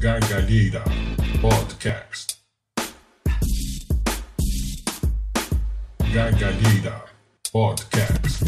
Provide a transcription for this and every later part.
Gargalheira Podcast. Gargalheira Podcast.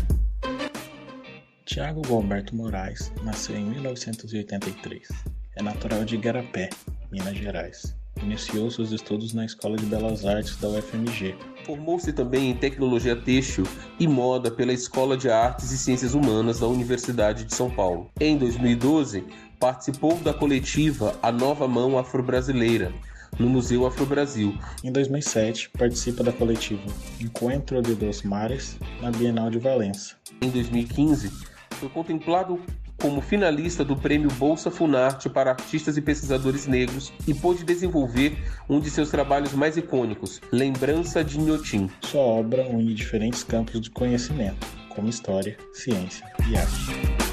Tiago Gilberto Moraes nasceu em 1983. É natural de Guarapé, Minas Gerais. Iniciou seus estudos na Escola de Belas Artes da UFMG. Formou-se também em Tecnologia Têxtil e Moda pela Escola de Artes e Ciências Humanas da Universidade de São Paulo. Em 2012, participou da coletiva A Nova Mão Afro-Brasileira, no Museu Afro-Brasil. Em 2007, participa da coletiva Encontro de dos Mares, na Bienal de Valença. Em 2015, foi contemplado como finalista do prêmio Bolsa Funarte para artistas e pesquisadores negros e pôde desenvolver um de seus trabalhos mais icônicos, Lembrança de Nhotim. Sua obra une diferentes campos de conhecimento, como história, ciência e arte.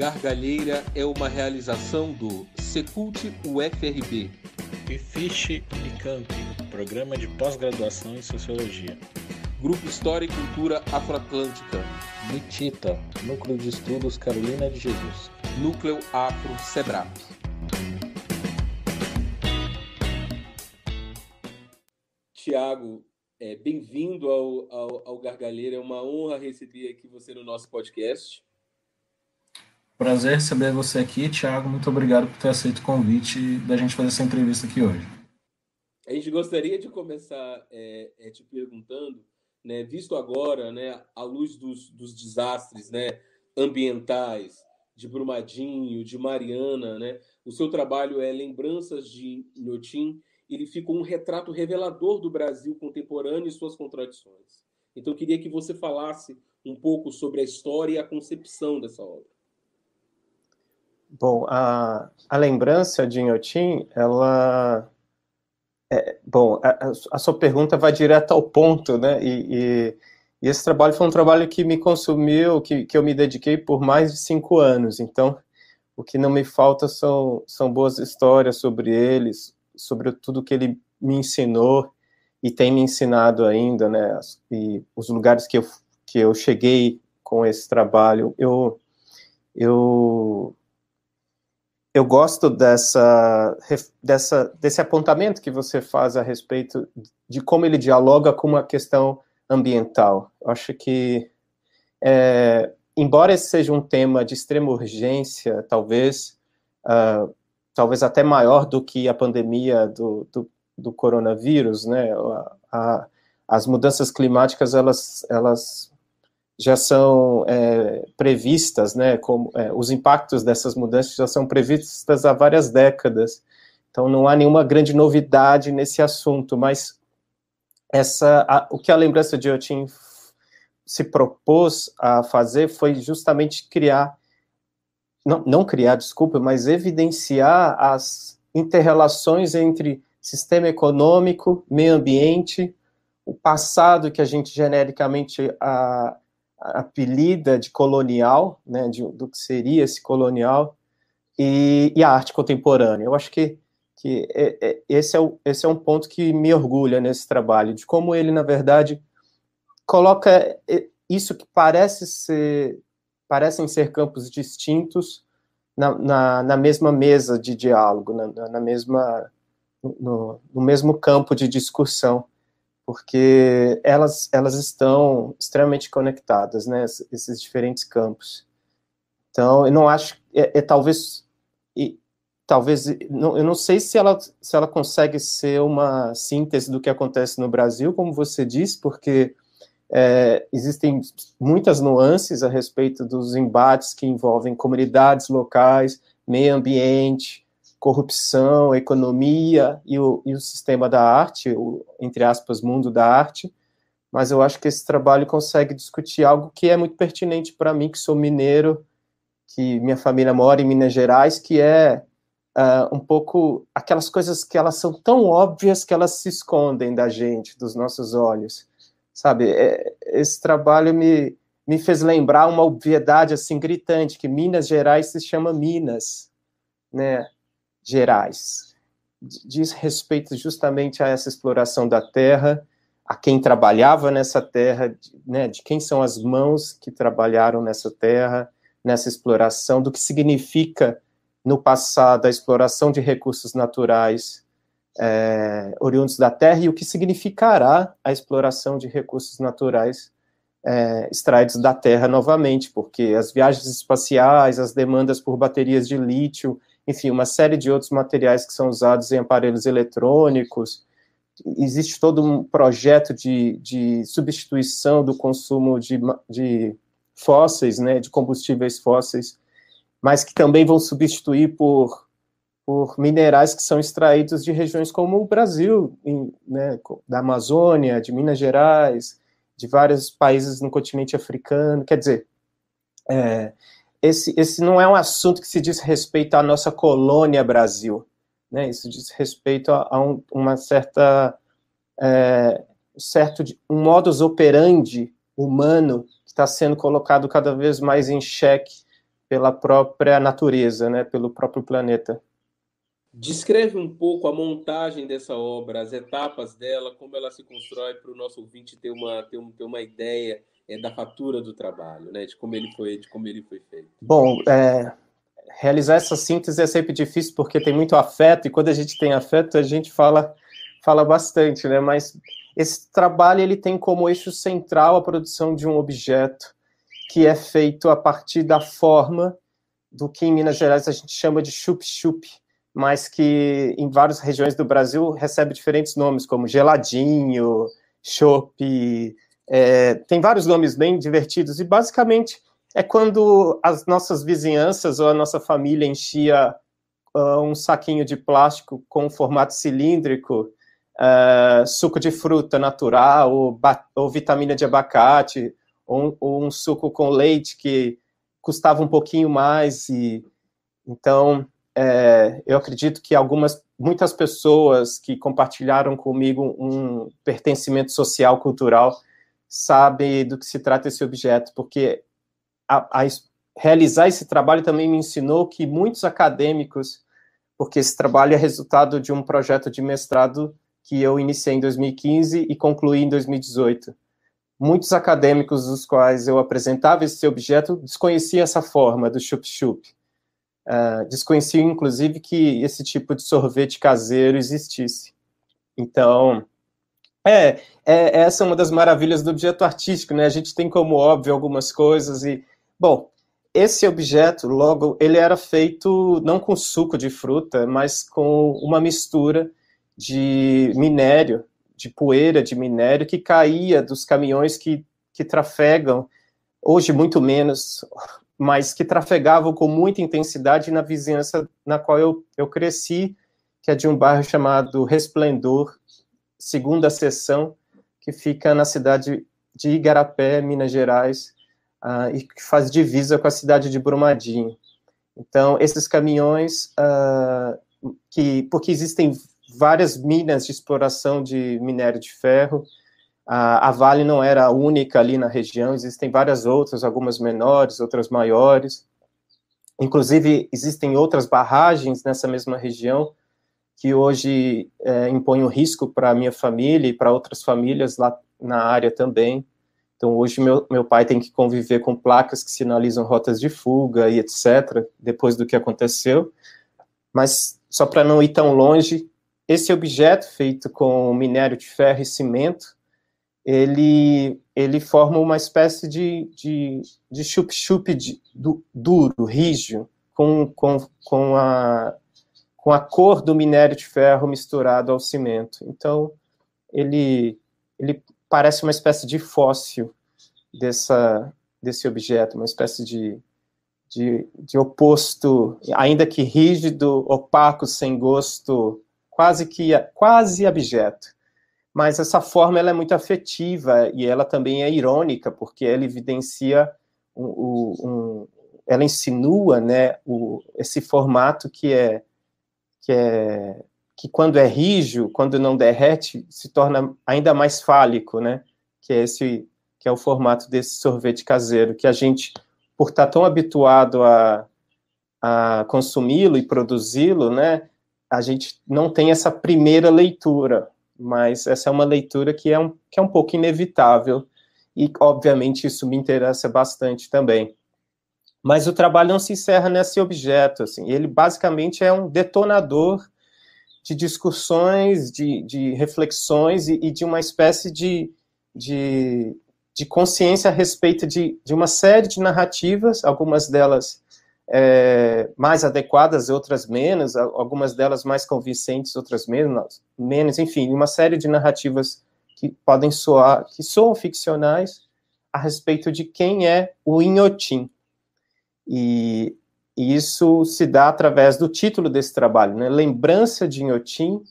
Gargalheira é uma realização do Secult UFRB. E Fish e Camp, programa de pós-graduação em Sociologia. Grupo História e Cultura Afroatlântica. Mitita, Núcleo de Estudos Carolina de Jesus. Núcleo Afro Sebrap. Tiago, é, bem-vindo ao, ao, ao Gargalheira. É uma honra receber aqui você no nosso podcast. Prazer receber você aqui, Thiago. Muito obrigado por ter aceito o convite da gente fazer essa entrevista aqui hoje. A gente gostaria de começar é, é, te perguntando, né, visto agora, né, à luz dos, dos desastres né, ambientais de Brumadinho, de Mariana, né, o seu trabalho é Lembranças de Inhotim, ele ficou um retrato revelador do Brasil contemporâneo e suas contradições. Então, eu queria que você falasse um pouco sobre a história e a concepção dessa obra. Bom, a, a lembrança de Inhotim, ela. É, bom, a, a, sua pergunta vai direto ao ponto, né? E, e, e, esse trabalho foi um trabalho que me consumiu, que, que eu me dediquei por mais de cinco anos. Então, o que não me falta são, são boas histórias sobre eles, sobre tudo que ele me ensinou e tem me ensinado ainda, né? E os lugares que eu, que eu cheguei com esse trabalho. Eu. eu eu gosto dessa, dessa, desse apontamento que você faz a respeito de como ele dialoga com uma questão ambiental. Eu acho que, é, embora esse seja um tema de extrema urgência, talvez, uh, talvez até maior do que a pandemia do, do, do coronavírus, né? A, a, as mudanças climáticas elas, elas já são é, previstas, né, como, é, os impactos dessas mudanças já são previstas há várias décadas. Então não há nenhuma grande novidade nesse assunto, mas essa, a, o que a lembrança de Otim se propôs a fazer foi justamente criar, não, não criar, desculpa, mas evidenciar as interrelações entre sistema econômico, meio ambiente, o passado que a gente genericamente a, apelida de colonial, né, de, do que seria esse colonial, e, e, a arte contemporânea. Eu acho que, que é, é, esse, é o, esse é um ponto que me orgulha nesse trabalho, de como ele, na verdade, coloca é, isso que parece ser, parecem ser campos distintos na, na, na mesma mesa de diálogo, na, na mesma, no, no mesmo campo de discussão porque elas, elas estão extremamente conectadas, né, esses diferentes campos. Então, eu não acho, é, é talvez, e, talvez, não, eu não sei se ela, se ela consegue ser uma síntese do que acontece no Brasil, como você disse, porque é, existem muitas nuances a respeito dos embates que envolvem comunidades locais, meio ambiente, corrupção, economia e o, e o sistema da arte, o, entre aspas, mundo da arte, mas eu acho que esse trabalho consegue discutir algo que é muito pertinente para mim, que sou mineiro, que minha família mora em Minas Gerais, que é uh, um pouco aquelas coisas que elas são tão óbvias que elas se escondem da gente, dos nossos olhos, sabe? É, esse trabalho me, me fez lembrar uma obviedade assim gritante que Minas Gerais se chama Minas, né? gerais. Diz respeito justamente a essa exploração da terra, a quem trabalhava nessa terra, né, de quem são as mãos que trabalharam nessa terra, nessa exploração, do que significa no passado a exploração de recursos naturais é, oriundos da terra e o que significará a exploração de recursos naturais é, extraídos da Terra novamente, porque as viagens espaciais, as demandas por baterias de lítio, enfim, uma série de outros materiais que são usados em aparelhos eletrônicos. Existe todo um projeto de, de substituição do consumo de, de fósseis, né, de combustíveis fósseis, mas que também vão substituir por, por minerais que são extraídos de regiões como o Brasil, em, né, da Amazônia, de Minas Gerais, de vários países no continente africano. Quer dizer, é, esse, esse não é um assunto que se diz respeito à nossa colônia Brasil. Né? Isso diz respeito a, a um, uma certa. É, certo de, um modus operandi humano que está sendo colocado cada vez mais em xeque pela própria natureza, né? pelo próprio planeta. Descreve um pouco a montagem dessa obra, as etapas dela, como ela se constrói para o nosso ouvinte ter uma, ter, um, ter uma ideia é, da fatura do trabalho, né? De como ele foi, de como ele foi feito. Bom, é, realizar essa síntese é sempre difícil porque tem muito afeto e quando a gente tem afeto a gente fala fala bastante, né? Mas esse trabalho ele tem como eixo central a produção de um objeto que é feito a partir da forma do que em Minas Gerais a gente chama de chup-chup, mas que em várias regiões do Brasil recebe diferentes nomes, como geladinho, chope, é, tem vários nomes bem divertidos, e basicamente é quando as nossas vizinhanças ou a nossa família enchia uh, um saquinho de plástico com formato cilíndrico, uh, suco de fruta natural, ou, ou vitamina de abacate, ou, ou, um suco com leite que custava um pouquinho mais. e Então, é, eu acredito que algumas muitas pessoas que compartilharam comigo um pertencimento social, cultural, sabe do que se trata esse objeto, porque a, a realizar esse trabalho também me ensinou que muitos acadêmicos, porque esse trabalho é resultado de um projeto de mestrado que eu iniciei em 2015 e concluí em 2018. Muitos acadêmicos dos quais eu apresentava esse objeto desconheciam essa forma do chup-chup. Uh, ah, desconheciam, inclusive, que esse tipo de sorvete caseiro existisse. Então, é, é, essa é uma das maravilhas do objeto artístico, né? A gente tem como óbvio algumas coisas e, bom, esse objeto, logo, ele era feito não com suco de fruta, mas com uma mistura de minério, de poeira de minério que caía dos caminhões que, que trafegam, hoje muito menos, mas que trafegavam com muita intensidade na vizinhança na qual eu, eu cresci, que é de um bairro chamado Resplendor, segunda seção, que fica na cidade de Igarapé, Minas Gerais, uh, e que faz divisa com a cidade de Brumadinho. Então, esses caminhões, uh, que porque existem várias minas de exploração de minério de ferro, a Vale não era a única ali na região, existem várias outras, algumas menores, outras maiores. Inclusive, existem outras barragens nessa mesma região que hoje é, impõe um risco para a minha família e para outras famílias lá na área também. Então, hoje, meu, meu pai tem que conviver com placas que sinalizam rotas de fuga e etc., depois do que aconteceu. Mas, só para não ir tão longe, esse objeto feito com minério de ferro e cimento, ele, ele forma uma espécie de, de, de chup-chup du, duro, rígido, com, com, com a com a cor do minério de ferro misturado ao cimento. Então, ele, ele parece uma espécie de fóssil dessa, desse objeto, uma espécie de, de, de oposto, ainda que rígido, opaco, sem gosto, quase que quase abjeto. Mas essa forma ela é muito afetiva e ela também é irônica, porque ela evidencia um, um ela insinua né, o, esse formato que é que, é, que quando é rijo, quando não derrete, se torna ainda mais fálico, né? Que é esse que é o formato desse sorvete caseiro, que a gente, por estar tá tão habituado a, a consumi-lo e produzi-lo, né? A gente não tem essa primeira leitura, mas essa é uma leitura que é um, que é um pouco inevitável e, obviamente, isso me interessa bastante também mas o trabalho não se encerra nesse objeto. Assim. Ele basicamente é um detonador de discussões, de, de reflexões e, e, de uma espécie de, de, de consciência a respeito de, de uma série de narrativas, algumas delas é, mais adequadas, outras menos, algumas delas mais convincentes, outras menos, menos, enfim, uma série de narrativas que podem soar, que soam ficcionais, a respeito de quem é o Inhotim. E, isso se dá através do título desse trabalho, né? Lembrança de Inhotim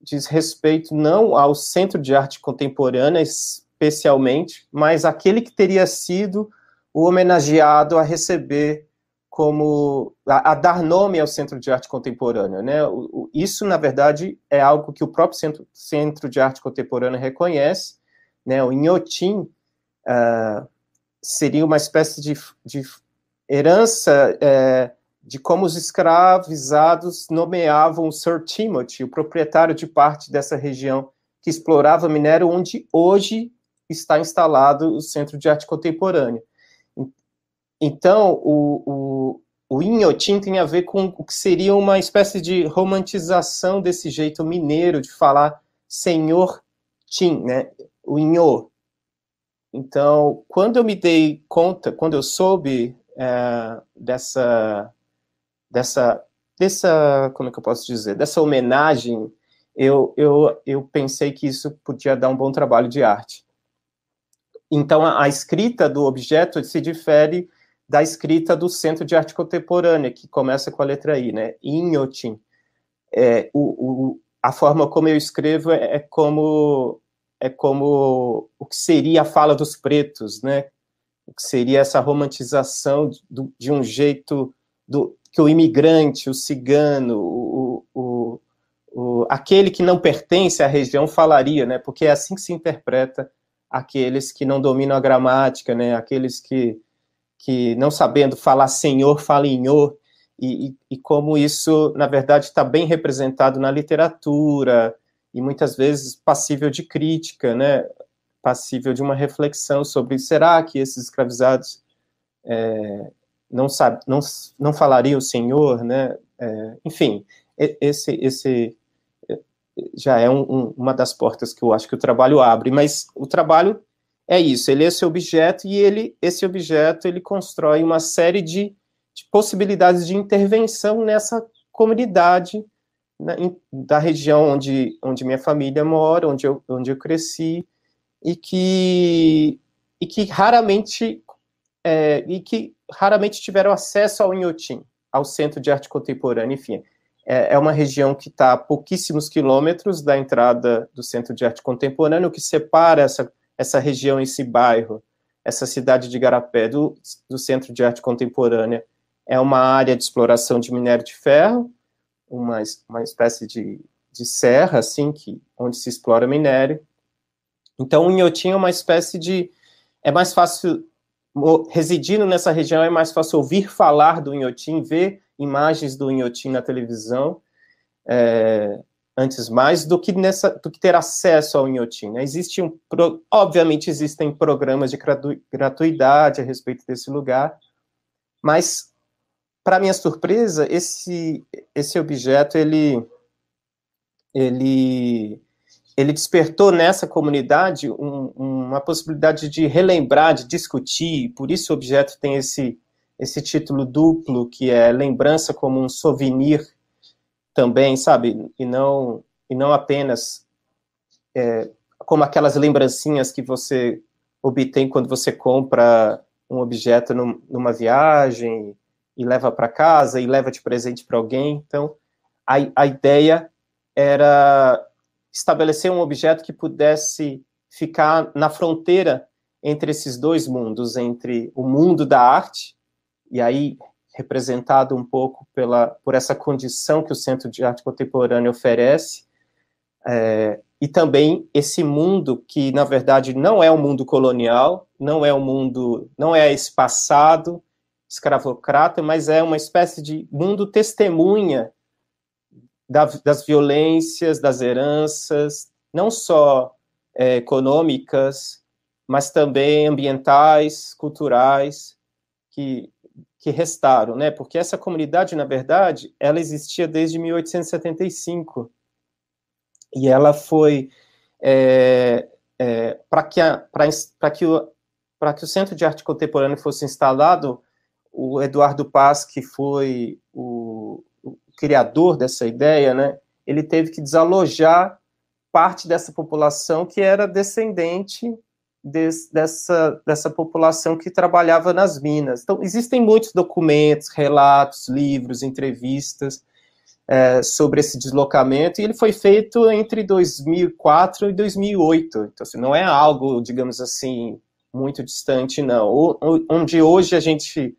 diz respeito não ao Centro de Arte Contemporânea especialmente, mas aquele que teria sido o homenageado a receber como a, a, dar nome ao Centro de Arte Contemporânea, né? O, o, isso na verdade é algo que o próprio Centro, centro de Arte Contemporânea reconhece, né? O Inhotim uh, seria uma espécie de, de herança é, de como os escravizados nomeavam o Sir Timothy, o proprietário de parte dessa região que explorava minério, onde hoje está instalado o Centro de Arte Contemporânea. Então, o, o, o Inhotim tem a ver com o que seria uma espécie de romantização desse jeito mineiro de falar senhor Tim, né? o Inho. Então, quando eu me dei conta, quando eu soube é, dessa, dessa, dessa, como é que eu posso dizer, dessa homenagem, eu, eu, eu pensei que isso podia dar um bom trabalho de arte. Então, a, a escrita do objeto se difere da escrita do Centro de Arte Contemporânea, que começa com a letra I, né? Inhotin. É, o, o, a forma como eu escrevo é, é como é como o que seria a fala dos pretos, né? o que seria essa romantização de, de um jeito do, que o imigrante, o cigano, o, o, o, aquele que não pertence à região falaria, né? Porque é assim que se interpreta aqueles que não dominam a gramática, né? Aqueles que, que não sabendo falar senhor, falam e, e, e como isso, na verdade, está bem representado na literatura e muitas vezes passível de crítica, né? passível de uma reflexão sobre será que esses escravizados é, não, sabe, não, não falariam o Senhor, né? É, enfim, esse, esse é, já é um, um, uma das portas que eu acho que o trabalho abre, mas o trabalho é isso, ele é esse objeto e ele, esse objeto, ele constrói uma série de, de possibilidades de intervenção nessa comunidade na, né, in, da região onde, onde minha família mora, onde eu, onde eu cresci, e que, e que raramente é, e que raramente tiveram acesso ao Inhotim, ao Centro de Arte Contemporânea, enfim. É, é uma região que está a pouquíssimos quilômetros da entrada do Centro de Arte Contemporânea, o que separa essa, essa região, esse bairro, essa cidade de Garapé do, do Centro de Arte Contemporânea. É uma área de exploração de minério de ferro, uma, uma espécie de, de serra, assim, que, onde se explora minério, então, o Inhotim é uma espécie de. É mais fácil, residindo nessa região, é mais fácil ouvir falar do Inhotim, ver imagens do Inhotim na televisão, é, antes mais, do que, nessa, do que ter acesso ao Inhotim. Né? Existe um, obviamente, existem programas de gratuidade a respeito desse lugar, mas, para minha surpresa, esse, esse objeto, ele. ele ele despertou nessa comunidade um, uma possibilidade de relembrar, de discutir, por isso o objeto tem esse, esse título duplo, que é lembrança como um souvenir também, sabe? E não, e não apenas é, como aquelas lembrancinhas que você obtém quando você compra um objeto num, numa viagem e leva para casa e leva de presente para alguém. Então, a, a ideia era estabelecer um objeto que pudesse ficar na fronteira entre esses dois mundos, entre o mundo da arte, e aí representado um pouco pela, por essa condição que o Centro de Arte Contemporânea oferece, é, e também esse mundo que, na verdade, não é um mundo colonial, não é um mundo, não é esse passado escravocrata, mas é uma espécie de mundo testemunha das violências, das heranças, não só é, econômicas, mas também ambientais, culturais, que, que restaram, né? Porque essa comunidade, na verdade, ela existia desde 1875 e ela foi é, é, para que para que o para que o Centro de Arte Contemporânea fosse instalado, o Eduardo Paz, que foi criador dessa ideia, né, ele teve que desalojar parte dessa população que era descendente des, dessa, dessa população que trabalhava nas minas. Então, existem muitos documentos, relatos, livros, entrevistas é, sobre esse deslocamento, e ele foi feito entre 2004 e 2008. Então, assim, não é algo, digamos assim, muito distante, não. onde hoje a gente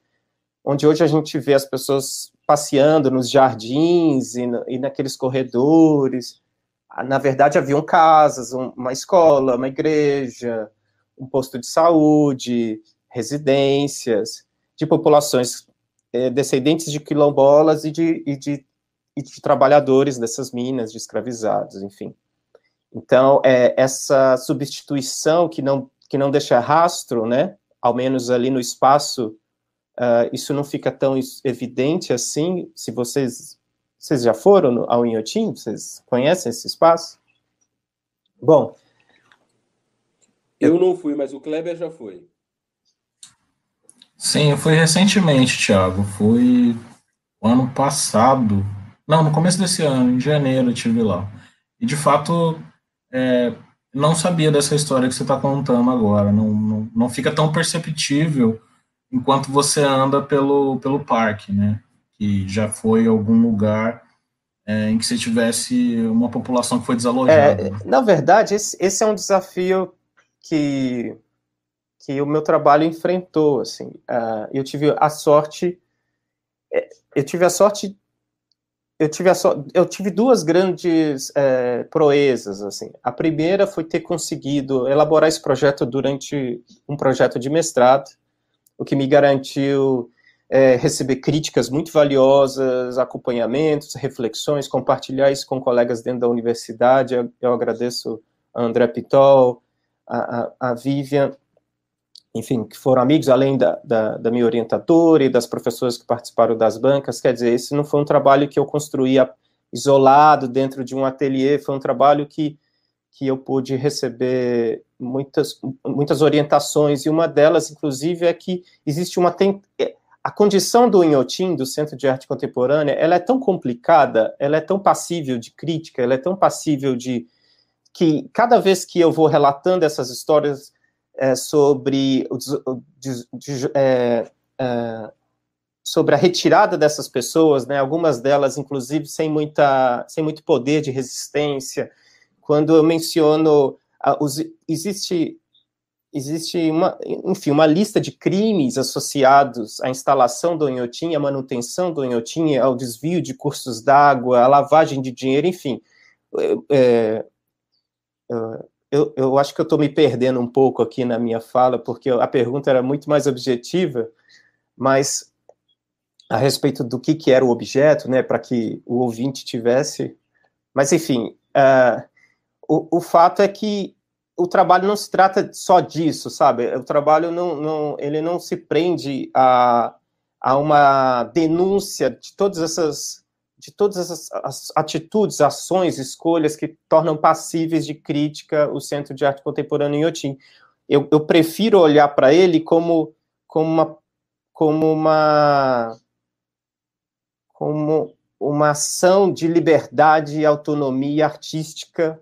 onde hoje a gente vê as pessoas passeando nos jardins e, na, e naqueles corredores. Ah, na verdade, haviam casas, um, uma escola, uma igreja, um posto de saúde, residências de populações é, descendentes de quilombolas e de, e de, e de trabalhadores dessas minas, de escravizados, enfim. Então, é, essa substituição que não, que não deixa rastro, né, ao menos ali no espaço Uh, isso não fica tão evidente assim. Se vocês, vocês já foram ao Inhotim, vocês conhecem esse espaço? Bom. Eu não fui, mas o Kleber já foi. Sim, eu fui recentemente, Thiago. Fui ano passado. Não, no começo desse ano, em janeiro, eu estive lá. E de fato, é, não sabia dessa história que você está contando agora. Não, não, não fica tão perceptível enquanto você anda pelo, pelo parque, né? Que já foi algum lugar é, em que você tivesse uma população que foi é, desalojada. É, na verdade, esse, esse é um desafio que, que o meu trabalho enfrentou, assim. Uh, eu tive a sorte... É, eu tive a sorte eu tive, a so... eu tive duas grandes é, proezas assim. A primeira foi ter conseguido elaborar esse projeto durante um projeto de mestrado o que me garantiu é, receber críticas muito valiosas, acompanhamentos, reflexões, compartilhar isso com colegas dentro da universidade. Eu, eu agradeço a André Pitol, a, a, a, Vivian, enfim, que foram amigos, além da, da, da minha orientadora e das professoras que participaram das bancas. Quer dizer, esse não foi um trabalho que eu construí isolado dentro de um ateliê, foi um trabalho que, que eu pude receber muitas, muitas orientações, e uma delas, inclusive, é que existe uma. É, a condição do Inhotim, do Centro de Arte Contemporânea, ela é tão complicada, ela é tão passível de crítica, ela é tão passível de. que cada vez que eu vou relatando essas histórias é, sobre. De, de, é, é, sobre a retirada dessas pessoas, né, algumas delas, inclusive, sem, muita, sem muito poder de resistência. Quando eu menciono ah, os, existe existe uma, enfim, uma lista de crimes associados à instalação do Inhotim, à manutenção do Inhotim, ao desvio de cursos d'água, à lavagem de dinheiro, enfim. É, é, é eu, eu acho que eu estou me perdendo um pouco aqui na minha fala, porque a pergunta era muito mais objetiva, mas a respeito do que, que era o objeto, né, para que o ouvinte tivesse. Mas, enfim, uh, o, o fato é que o trabalho não se trata só disso, sabe? O trabalho não, não, ele não se prende a, a uma denúncia de todas essas de todas essas atitudes, ações, escolhas que tornam passíveis de crítica o Centro de Arte Contemporânea em Otim. Eu, eu prefiro olhar para ele como como uma como uma como uma ação de liberdade e autonomia artística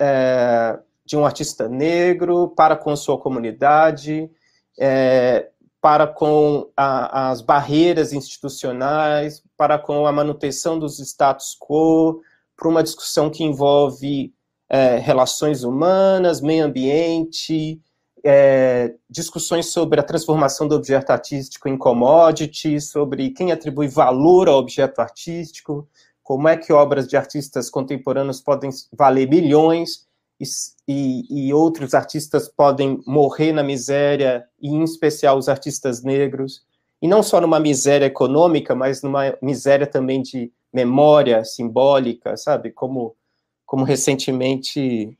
é, de um artista negro para com sua comunidade, é, para com a, as barreiras institucionais, para com a manutenção dos status quo, para uma discussão que envolve é, relações humanas, meio ambiente, é, discussões sobre a transformação do objeto artístico em commodity, sobre quem atribui valor ao objeto artístico, como é que obras de artistas contemporâneos podem valer milhões e, e, e outros artistas podem morrer na miséria, e em especial os artistas negros, e não só numa miséria econômica, mas numa miséria também de memória simbólica, sabe? Como, como recentemente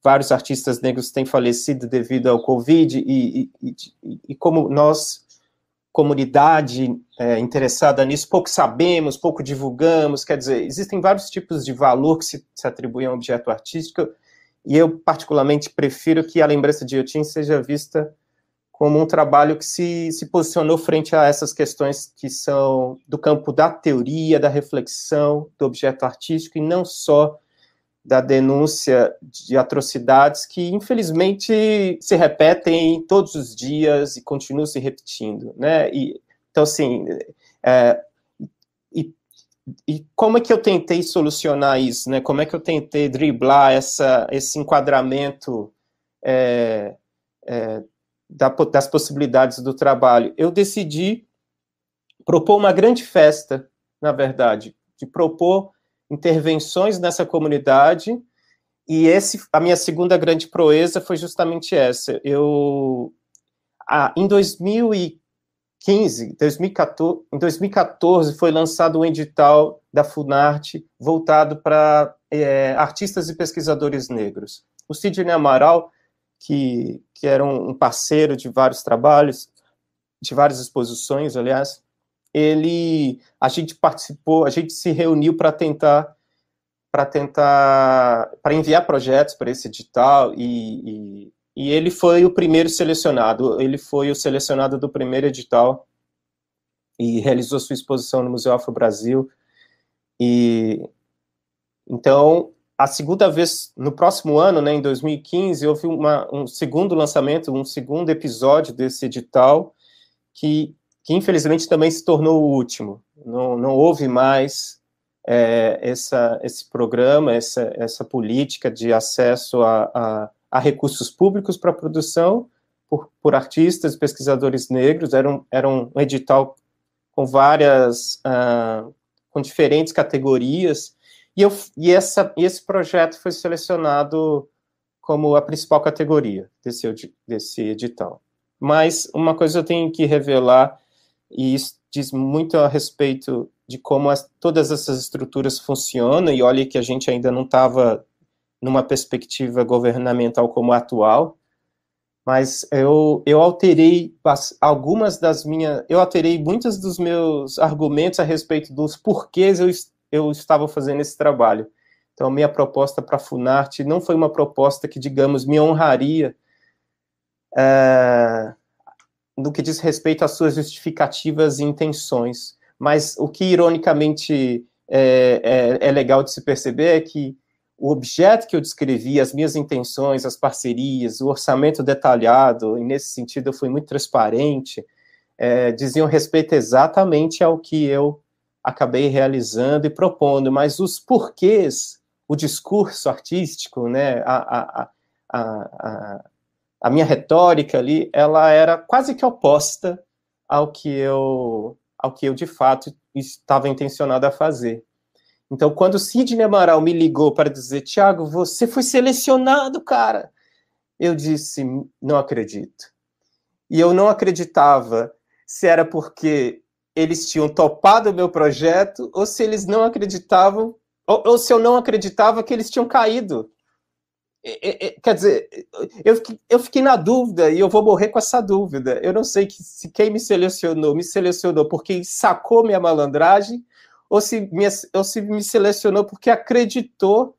vários artistas negros têm falecido devido ao Covid, e, e, e como nós comunidade é, interessada nisso, pouco sabemos, pouco divulgamos, quer dizer, existem vários tipos de valor que se, se atribuem a um objeto artístico, e eu particularmente prefiro que a lembrança de Yotin seja vista como um trabalho que se, se posicionou frente a essas questões que são do campo da teoria, da reflexão do objeto artístico, e não só da denúncia de atrocidades que, infelizmente, se repetem todos os dias e continuam se repetindo, né? E, então, assim, é, e, e, como é que eu tentei solucionar isso, né? Como é que eu tentei driblar essa, esse enquadramento é, é, da, das possibilidades do trabalho? Eu decidi propor uma grande festa, na verdade, de propor intervenções nessa comunidade. E esse, a minha segunda grande proeza foi justamente essa. Eu, ah, em 2015, 2014, em 2014 foi lançado um edital da Funarte voltado para é, artistas e pesquisadores negros. O Sidney Amaral, que, que era um parceiro de vários trabalhos, de várias exposições, aliás, ele a gente participou, a gente se reuniu para tentar para tentar para enviar projetos para esse edital e, e, e, ele foi o primeiro selecionado. Ele foi o selecionado do primeiro edital e realizou sua exposição no Museu Afro Brasil. E então a segunda vez no próximo ano, né, em 2015, houve uma, um segundo lançamento, um segundo episódio desse edital que que infelizmente também se tornou o último. Não, não houve mais é, essa, esse programa, essa, essa política de acesso a, a, a recursos públicos para produção por, por artistas, pesquisadores negros. Era um, era um edital com várias, ah, com diferentes categorias. E, eu, e, essa, e esse projeto foi selecionado como a principal categoria desse, desse edital. Mas uma coisa eu tenho que revelar e isso diz muito a respeito de como as, todas essas estruturas funcionam, e olha que a gente ainda não estava numa perspectiva governamental como a atual, mas eu, eu alterei algumas das minhas, eu alterei muitos dos meus argumentos a respeito dos porquês eu, eu estava fazendo esse trabalho. Então, a minha proposta para a Funarte não foi uma proposta que, digamos, me honraria eh, no que diz respeito às suas justificativas e intenções. Mas o que, ironicamente, é, é, é legal de se perceber é que o objeto que eu descrevi, as minhas intenções, as parcerias, o orçamento detalhado, e nesse sentido eu fui muito transparente, é, diziam respeito exatamente ao que eu acabei realizando e propondo, mas os porquês, o discurso artístico, né, a, a, a, a minha retórica ali, ela era quase que oposta ao que eu, ao que eu de fato estava intencionado a fazer. Então, quando Sidney Amaral me ligou para dizer, Tiago, você foi selecionado, cara, eu disse, não acredito. E eu não acreditava se era porque eles tinham topado o meu projeto ou se eles não acreditavam, ou, ou se eu não acreditava que eles tinham caído quer dizer, eu, eu fiquei na dúvida e eu vou morrer com essa dúvida. Eu não sei que, se quem me selecionou, me selecionou porque sacou minha malandragem ou se me, ou se me selecionou porque acreditou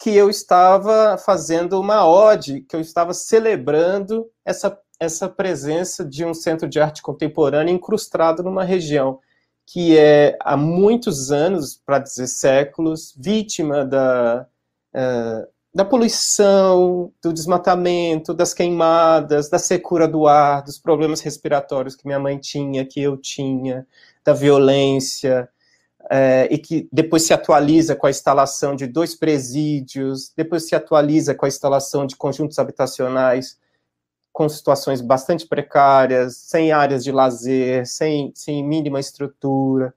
que eu estava fazendo uma ode, que eu estava celebrando essa, essa presença de um centro de arte contemporânea incrustado numa região que é há muitos anos, para dizer séculos, vítima da, uh, da poluição, do desmatamento, das queimadas, da secura do ar, dos problemas respiratórios que minha mãe tinha, que eu tinha, da violência, é, e que depois se atualiza com a instalação de dois presídios, depois se atualiza com a instalação de conjuntos habitacionais com situações bastante precárias, sem áreas de lazer, sem, sem mínima estrutura.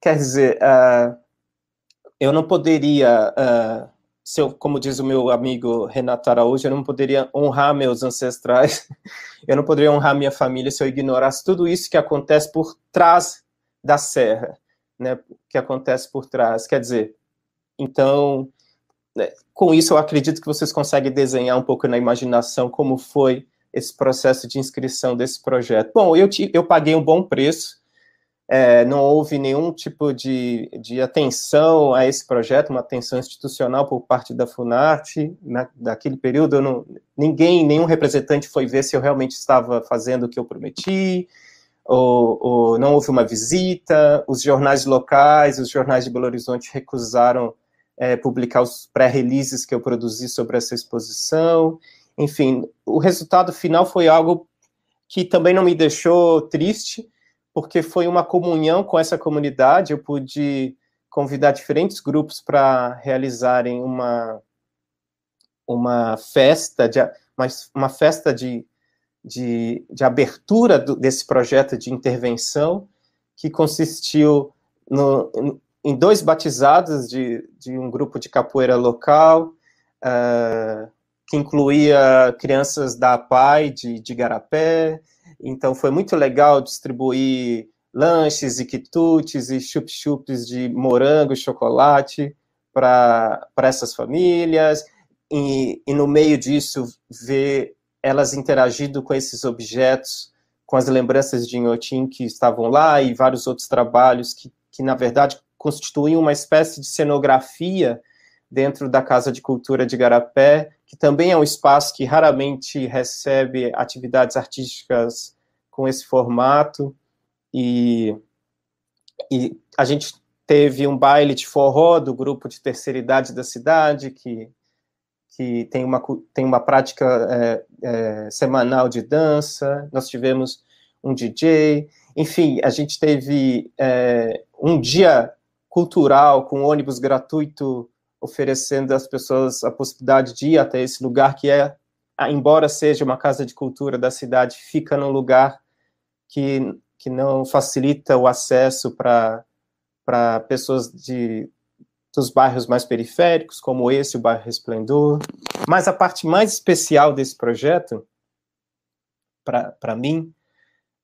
Quer dizer, uh, eu não poderia. Uh, se eu, como diz o meu amigo Renato Araújo, eu não poderia honrar meus ancestrais, eu não poderia honrar minha família se eu ignorasse tudo isso que acontece por trás da serra, né? Que acontece por trás. Quer dizer, então, né, com isso eu acredito que vocês conseguem desenhar um pouco na imaginação como foi esse processo de inscrição desse projeto. Bom, eu, te, eu paguei um bom preço é, não houve nenhum tipo de, de atenção a esse projeto, uma atenção institucional por parte da Funarte. Na, naquele período, não, ninguém, nenhum representante foi ver se eu realmente estava fazendo o que eu prometi, ou, ou não houve uma visita. Os jornais locais, os jornais de Belo Horizonte recusaram é, publicar os pré-releases que eu produzi sobre essa exposição. Enfim, o resultado final foi algo que também não me deixou triste, porque foi uma comunhão com essa comunidade. Eu pude convidar diferentes grupos para realizarem uma uma festa de uma festa de, de, de abertura do, desse projeto de intervenção que consistiu no, em dois batizados de, de um grupo de capoeira local uh, que incluía crianças da PAI de, de Garapé, então foi muito legal distribuir lanches e quitutes e chup-chups de morango e chocolate para essas famílias. E, e no meio disso, ver elas interagindo com esses objetos, com as lembranças de Inhotim que estavam lá e vários outros trabalhos que, que na verdade, constituíam uma espécie de cenografia dentro da Casa de Cultura de Garapé, que também é um espaço que raramente recebe atividades artísticas com esse formato. E, e a gente teve um baile de forró do grupo de terceira idade da cidade, que, que tem, uma, tem uma prática é, é, semanal de dança. Nós tivemos um DJ. Enfim, a gente teve é, um dia cultural com ônibus gratuito oferecendo às pessoas a possibilidade de ir até esse lugar que é, embora seja uma casa de cultura da cidade, fica num lugar que, que não facilita o acesso para pessoas de, dos bairros mais periféricos, como esse, o bairro Resplendor. Mas a parte mais especial desse projeto, para mim,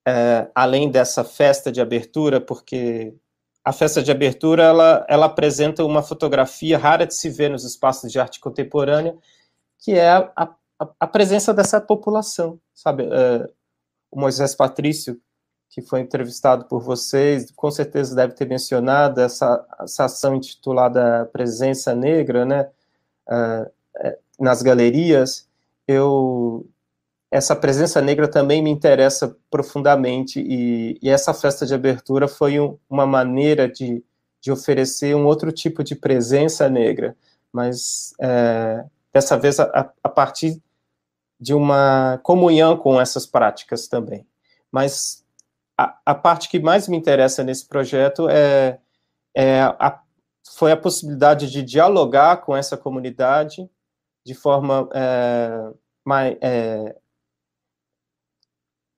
é, além dessa festa de abertura, porque a festa de abertura ela, ela apresenta uma fotografia rara de se ver nos espaços de arte contemporânea, que é a, a, a presença dessa população, sabe? É, o Moisés Patrício, que foi entrevistado por vocês, com certeza deve ter mencionado essa, essa ação intitulada Presença Negra, né? É, é nas galerias. Eu essa presença negra também me interessa profundamente e, e essa festa de abertura foi um, uma maneira de, de oferecer um outro tipo de presença negra, mas é, dessa vez a, a, partir de uma comunhão com essas práticas também. Mas a, a parte que mais me interessa nesse projeto é, é a, foi a possibilidade de dialogar com essa comunidade de forma é, mais, é,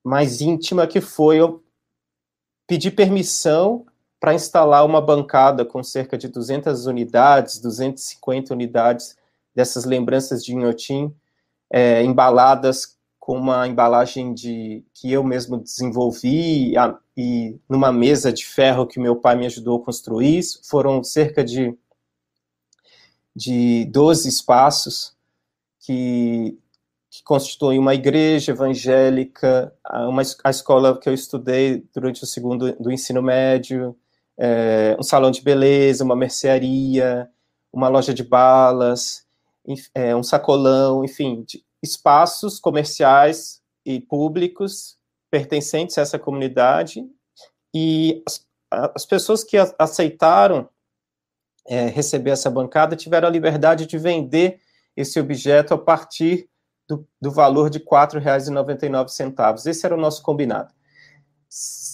mais íntima, que foi eu pedir permissão para instalar uma bancada com cerca de 200 unidades, 250 unidades dessas lembranças de Inhotim, é, embaladas com uma embalagem de que eu mesmo desenvolvi a, e numa mesa de ferro que meu pai me ajudou a construir. Foram cerca de, de 12 espaços que que constitui uma igreja evangélica, uma, a escola que eu estudei durante o segundo do ensino médio, é, um salão de beleza, uma mercearia, uma loja de balas, é, um sacolão, enfim, espaços comerciais e públicos pertencentes a essa comunidade e as, as pessoas que a, aceitaram é, receber essa bancada tiveram a liberdade de vender esse objeto a partir do, do valor de R$ 4,99. Esse era o nosso combinado.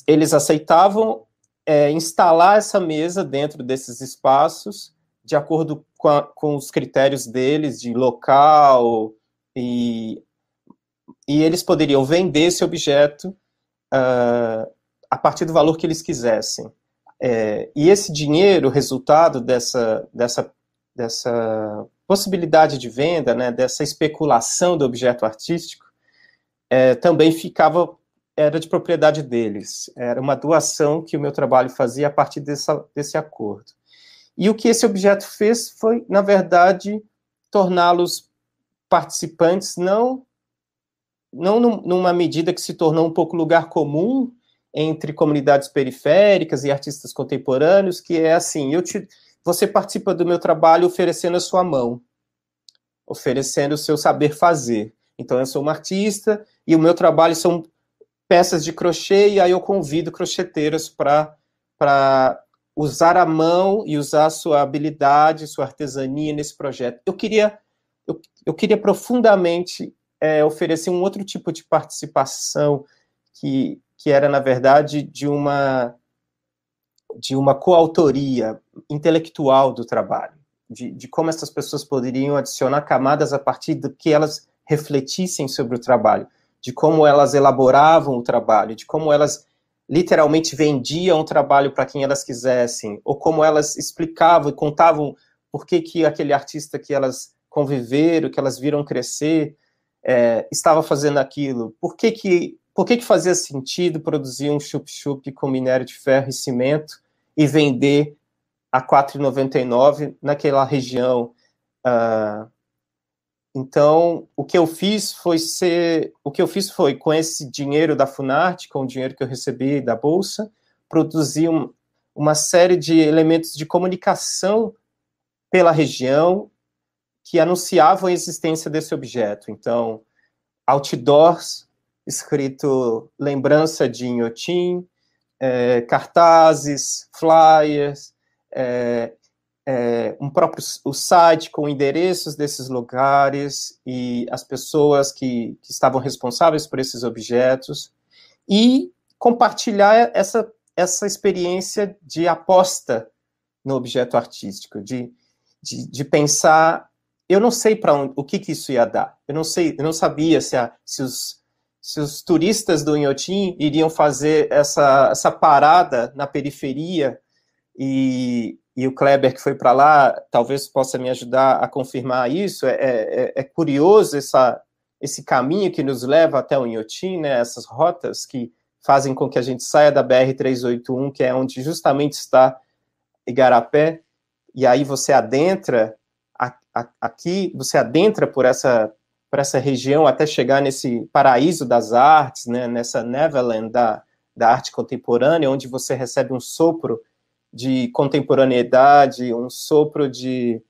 Eles aceitavam é, instalar essa mesa dentro desses espaços, de acordo com, a, com os critérios deles de local, e, e eles poderiam vender esse objeto uh, a partir do valor que eles quisessem. É, e esse dinheiro, resultado dessa, dessa, dessa possibilidade de venda, né, dessa especulação do objeto artístico, é, também ficava era de propriedade deles. Era uma doação que o meu trabalho fazia a partir dessa, desse acordo. E o que esse objeto fez foi, na verdade, torná-los participantes não não numa medida que se tornou um pouco lugar comum entre comunidades periféricas e artistas contemporâneos, que é assim, eu te você participa do meu trabalho oferecendo a sua mão, oferecendo o seu saber fazer. Então, eu sou uma artista e o meu trabalho são peças de crochê, e aí eu convido crocheteiras para usar a mão e usar a sua habilidade, sua artesania nesse projeto. Eu queria, eu, eu queria profundamente é, oferecer um outro tipo de participação que, que era, na verdade, de uma de uma coautoria intelectual do trabalho, de, de como essas pessoas poderiam adicionar camadas a partir do que elas refletissem sobre o trabalho, de como elas elaboravam o trabalho, de como elas literalmente vendiam o trabalho para quem elas quisessem, ou como elas explicavam e contavam por que, que aquele artista que elas conviveram, que elas viram crescer, é, estava fazendo aquilo, por que, que por que, que fazia sentido produzir um chup-chup com minério de ferro e cimento e vender a 4,99 naquela região. Uh, então, o que eu fiz foi ser, o que eu fiz foi com esse dinheiro da Funarte, com o dinheiro que eu recebi da bolsa, produzir um, uma série de elementos de comunicação pela região que anunciavam a existência desse objeto. Então, outdoors escrito lembrança de Inhotim, é, cartazes, flyers, é, é, um próprio o site com endereços desses lugares e as pessoas que, que estavam responsáveis por esses objetos e compartilhar essa, essa experiência de aposta no objeto artístico, de, de, de pensar, eu não sei para o que, que isso ia dar, eu não sei, eu não sabia se, a, se os se os turistas do Inhotim iriam fazer essa, essa parada na periferia e, e o Kleber que foi para lá talvez possa me ajudar a confirmar isso. É, é, é, é, curioso essa, esse caminho que nos leva até o Inhotim, né? essas rotas que fazem com que a gente saia da BR-381, que é onde justamente está Igarapé, e aí você adentra aqui, você adentra por essa para essa região até chegar nesse paraíso das artes, né, nessa Neverland da, da arte contemporânea, onde você recebe um sopro de contemporaneidade, um sopro de,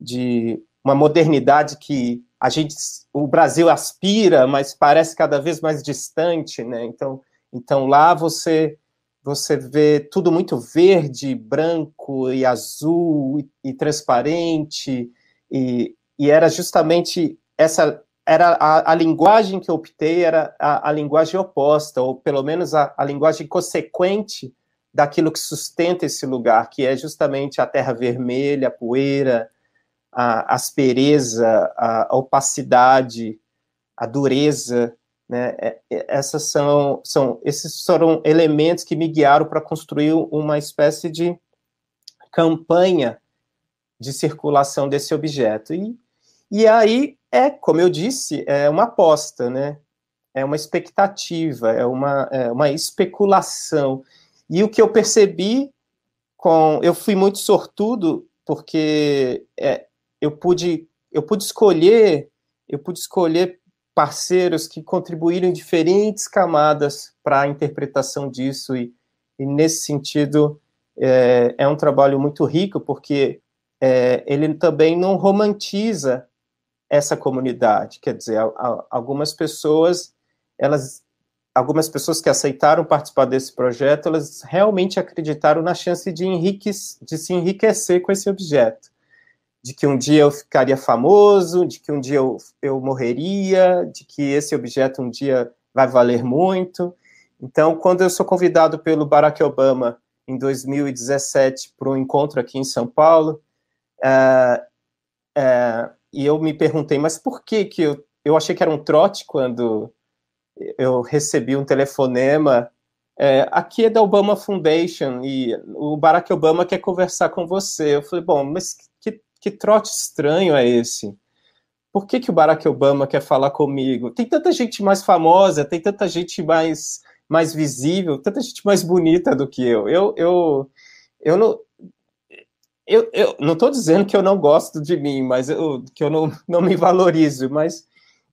de uma modernidade que a gente, o Brasil aspira, mas parece cada vez mais distante, né? Então, então lá você você vê tudo muito verde, branco e azul e, e transparente e, e era justamente essa era a, a, linguagem que eu optei era a, a linguagem oposta, ou pelo menos a, a, linguagem consequente daquilo que sustenta esse lugar, que é justamente a terra vermelha, a poeira, a aspereza, a, opacidade, a dureza. Né? É, é, essas são, são, esses foram elementos que me guiaram para construir uma espécie de campanha de circulação desse objeto. E, e aí é, como eu disse, é uma aposta, né? É uma expectativa, é uma, é uma especulação. E o que eu percebi com. Eu fui muito sortudo, porque é, eu, pude, eu pude escolher, eu pude escolher parceiros que contribuíram em diferentes camadas para a interpretação disso, e, e nesse sentido é, é, um trabalho muito rico, porque é, ele também não romantiza essa comunidade. Quer dizer, algumas pessoas, elas, algumas pessoas que aceitaram participar desse projeto, elas realmente acreditaram na chance de, de se enriquecer com esse objeto. De que um dia eu ficaria famoso, de que um dia eu, eu morreria, de que esse objeto um dia vai valer muito. Então, quando eu sou convidado pelo Barack Obama em 2017 para um encontro aqui em São Paulo, eh, eh, e eu me perguntei, mas por que que eu, eu achei que era um trote quando eu recebi um telefonema. É, aqui é da Obama Foundation e o Barack Obama quer conversar com você. Eu falei, bom, mas que, que trote estranho é esse? Por que, que o Barack Obama quer falar comigo? Tem tanta gente mais famosa, tem tanta gente mais mais visível, tanta gente mais bonita do que eu. Eu, eu, eu não, eu, eu não estou dizendo que eu não gosto de mim, mas eu, que eu não, não me valorizo, mas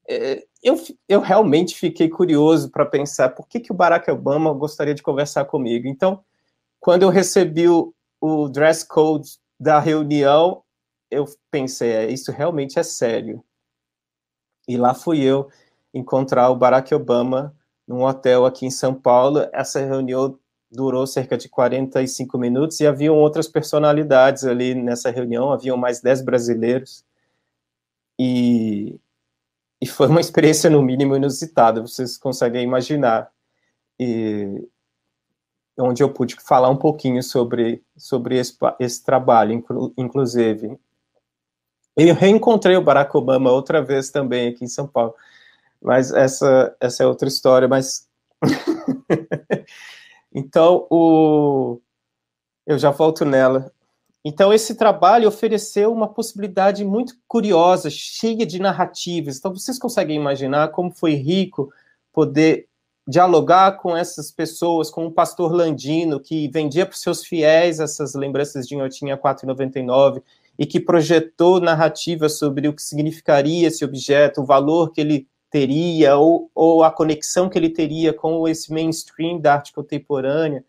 é, eu, eu realmente fiquei curioso para pensar por que, que o Barack Obama gostaria de conversar comigo. Então, quando eu recebi o, o dress code da reunião, eu pensei, é, isso realmente é sério. E lá fui eu encontrar o Barack Obama num hotel aqui em São Paulo. Essa reunião durou cerca de 45 minutos e haviam outras personalidades ali nessa reunião, haviam mais 10 brasileiros. E, e foi uma experiência, no mínimo, inusitada, vocês conseguem imaginar. E onde eu pude falar um pouquinho sobre, sobre esse, esse trabalho, inclu, inclusive. Eu reencontrei o Barack Obama outra vez também aqui em São Paulo, mas essa, essa é outra história, mas... Então, o... eu já volto nela. Então, esse trabalho ofereceu uma possibilidade muito curiosa, cheia de narrativas. Então, vocês conseguem imaginar como foi rico poder dialogar com essas pessoas, com o pastor Landino, que vendia para os seus fiéis essas lembranças de Inhotinha 4,99 e que projetou narrativas sobre o que significaria esse objeto, o valor que ele teria ou, ou a conexão que ele teria com esse mainstream da arte contemporânea,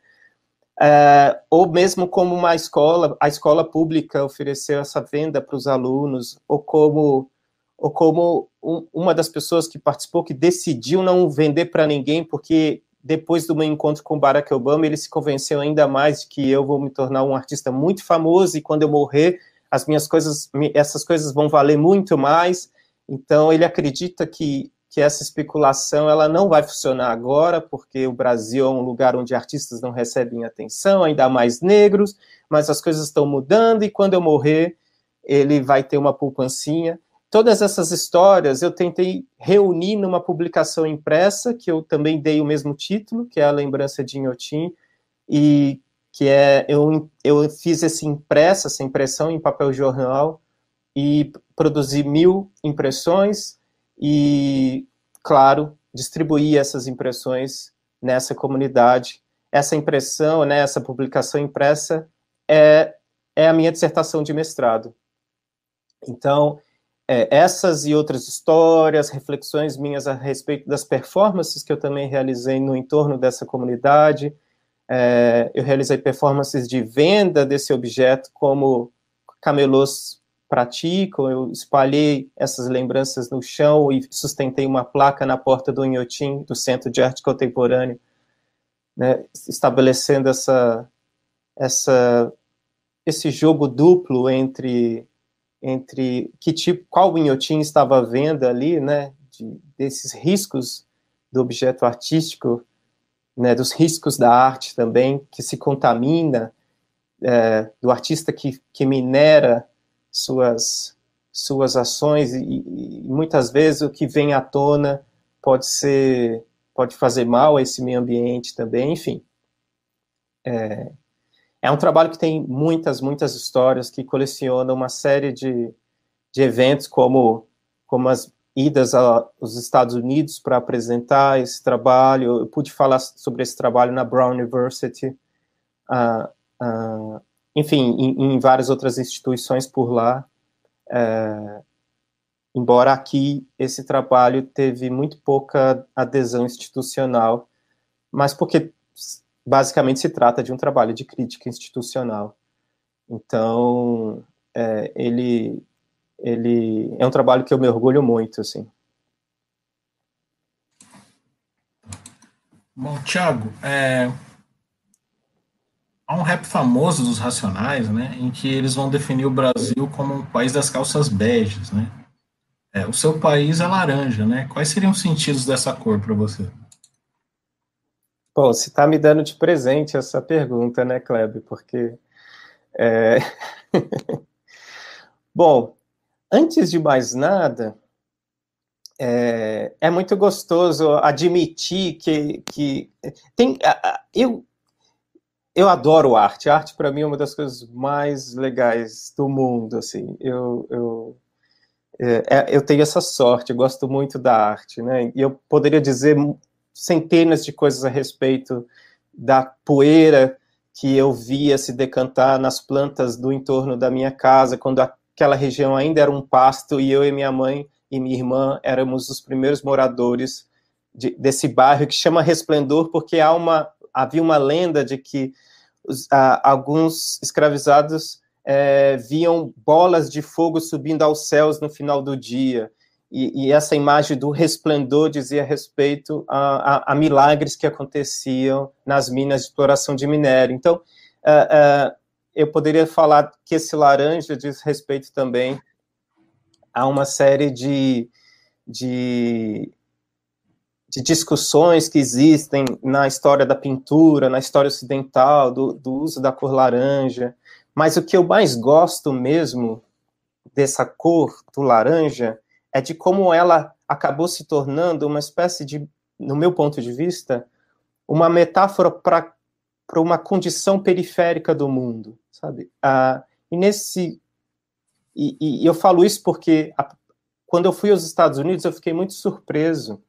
é, ou mesmo como uma escola, a escola pública ofereceu essa venda para os alunos, ou como ou como um, uma das pessoas que participou que decidiu não vender para ninguém porque depois do meu encontro com Barack Obama, ele se convenceu ainda mais de que eu vou me tornar um artista muito famoso e quando eu morrer, as minhas coisas, essas coisas vão valer muito mais. Então ele acredita que que essa especulação ela não vai funcionar agora, porque o Brasil é um lugar onde artistas não recebem atenção, ainda mais negros, mas as coisas estão mudando e quando eu morrer, ele vai ter uma poupancinha. Todas essas histórias eu tentei reunir numa publicação impressa, que eu também dei o mesmo título, que é A Lembrança de Inhotim, e que é eu, eu fiz esse impressa essa impressão em papel jornal e produzi mil impressões e, claro, distribuir essas impressões nessa comunidade. Essa impressão, né, essa publicação impressa é, é a minha dissertação de mestrado. Então, é, essas e outras histórias, reflexões minhas a respeito das performances que eu também realizei no entorno dessa comunidade, é, eu realizei performances de venda desse objeto, como camelôs praticam. Eu espalhei essas lembranças no chão e sustentei uma placa na porta do Inhotim, do Centro de Arte Contemporânea, né, estabelecendo essa, essa, esse jogo duplo entre entre que tipo, qual Inhotim estava vendo ali, né, de, desses riscos do objeto artístico, né, dos riscos da arte também, que se contamina, é, do artista que, que minera suas, suas ações e, e muitas vezes o que vem à tona pode ser pode fazer mal a esse meio ambiente também, enfim. É, é um trabalho que tem muitas, muitas histórias que coleciona uma série de, de eventos, como, como as idas aos Estados Unidos para apresentar esse trabalho. Eu pude falar sobre esse trabalho na Brown University uh, uh, enfim, em, em, várias outras instituições por lá. É, embora aqui esse trabalho teve muito pouca adesão institucional, mas porque basicamente se trata de um trabalho de crítica institucional. Então, é, ele, ele é um trabalho que eu me orgulho muito, assim. Bom, Thiago, é, Há um rap famoso dos Racionais, né, em que eles vão definir o Brasil como um país das calças beges, né? É, o seu país é laranja, né? Quais seriam os sentidos dessa cor para você? Bom, você está me dando de presente essa pergunta, né, Kleber? Porque. É... Bom, antes de mais nada, é, é muito gostoso admitir que. que tem, eu, eu adoro arte. A arte, para mim, é uma das coisas mais legais do mundo, assim. Eu, eu, é, é, eu tenho essa sorte, eu gosto muito da arte, né? E eu poderia dizer centenas de coisas a respeito da poeira que eu via se decantar nas plantas do entorno da minha casa, quando aquela região ainda era um pasto e eu e minha mãe e minha irmã éramos os primeiros moradores de, desse bairro que chama Resplendor porque há uma havia uma lenda de que os, a, alguns escravizados é, viam bolas de fogo subindo aos céus no final do dia. E, e essa imagem do resplendor dizia respeito a, a, a, milagres que aconteciam nas minas de exploração de minério. Então, é, é, eu poderia falar que esse laranja diz respeito também a uma série de, de de discussões que existem na história da pintura, na história ocidental, do, do uso da cor laranja. Mas o que eu mais gosto mesmo dessa cor do laranja é de como ela acabou se tornando uma espécie de, no meu ponto de vista, uma metáfora para uma condição periférica do mundo, sabe? Ah, e nesse e, e, eu falo isso porque a, quando eu fui aos Estados Unidos eu fiquei muito surpreso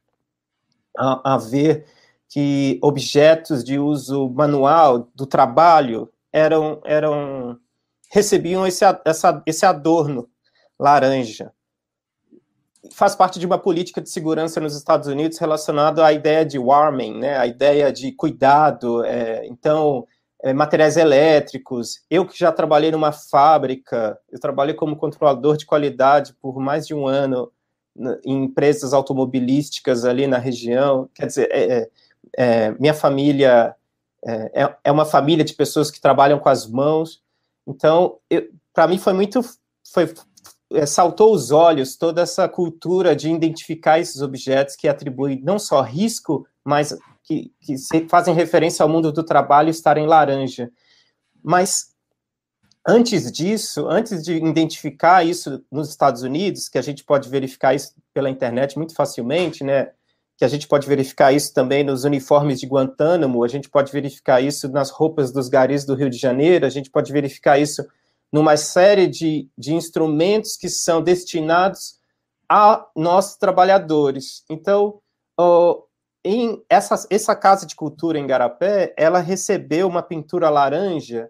a, a ver que objetos de uso manual do trabalho eram eram recebiam esse, essa, esse adorno laranja. Faz parte de uma política de segurança nos Estados Unidos relacionada à ideia de warming, né? a ideia de cuidado. É, então, é, materiais elétricos. Eu que já trabalhei numa fábrica, eu trabalhei como controlador de qualidade por mais de um ano em empresas automobilísticas ali na região. Quer dizer, é, é, é minha família é, é, é, uma família de pessoas que trabalham com as mãos. Então, para mim foi muito, foi, é, saltou os olhos toda essa cultura de identificar esses objetos que atribuem não só risco, mas que, que fazem referência ao mundo do trabalho estarem laranja. Mas Antes disso, antes de identificar isso nos Estados Unidos, que a gente pode verificar isso pela internet muito facilmente, né? Que a gente pode verificar isso também nos uniformes de Guantánamo, a gente pode verificar isso nas roupas dos garis do Rio de Janeiro, a gente pode verificar isso numa série de, de instrumentos que são destinados a nossos trabalhadores. Então, oh, em essa, essa casa de cultura em Garapé, ela recebeu uma pintura laranja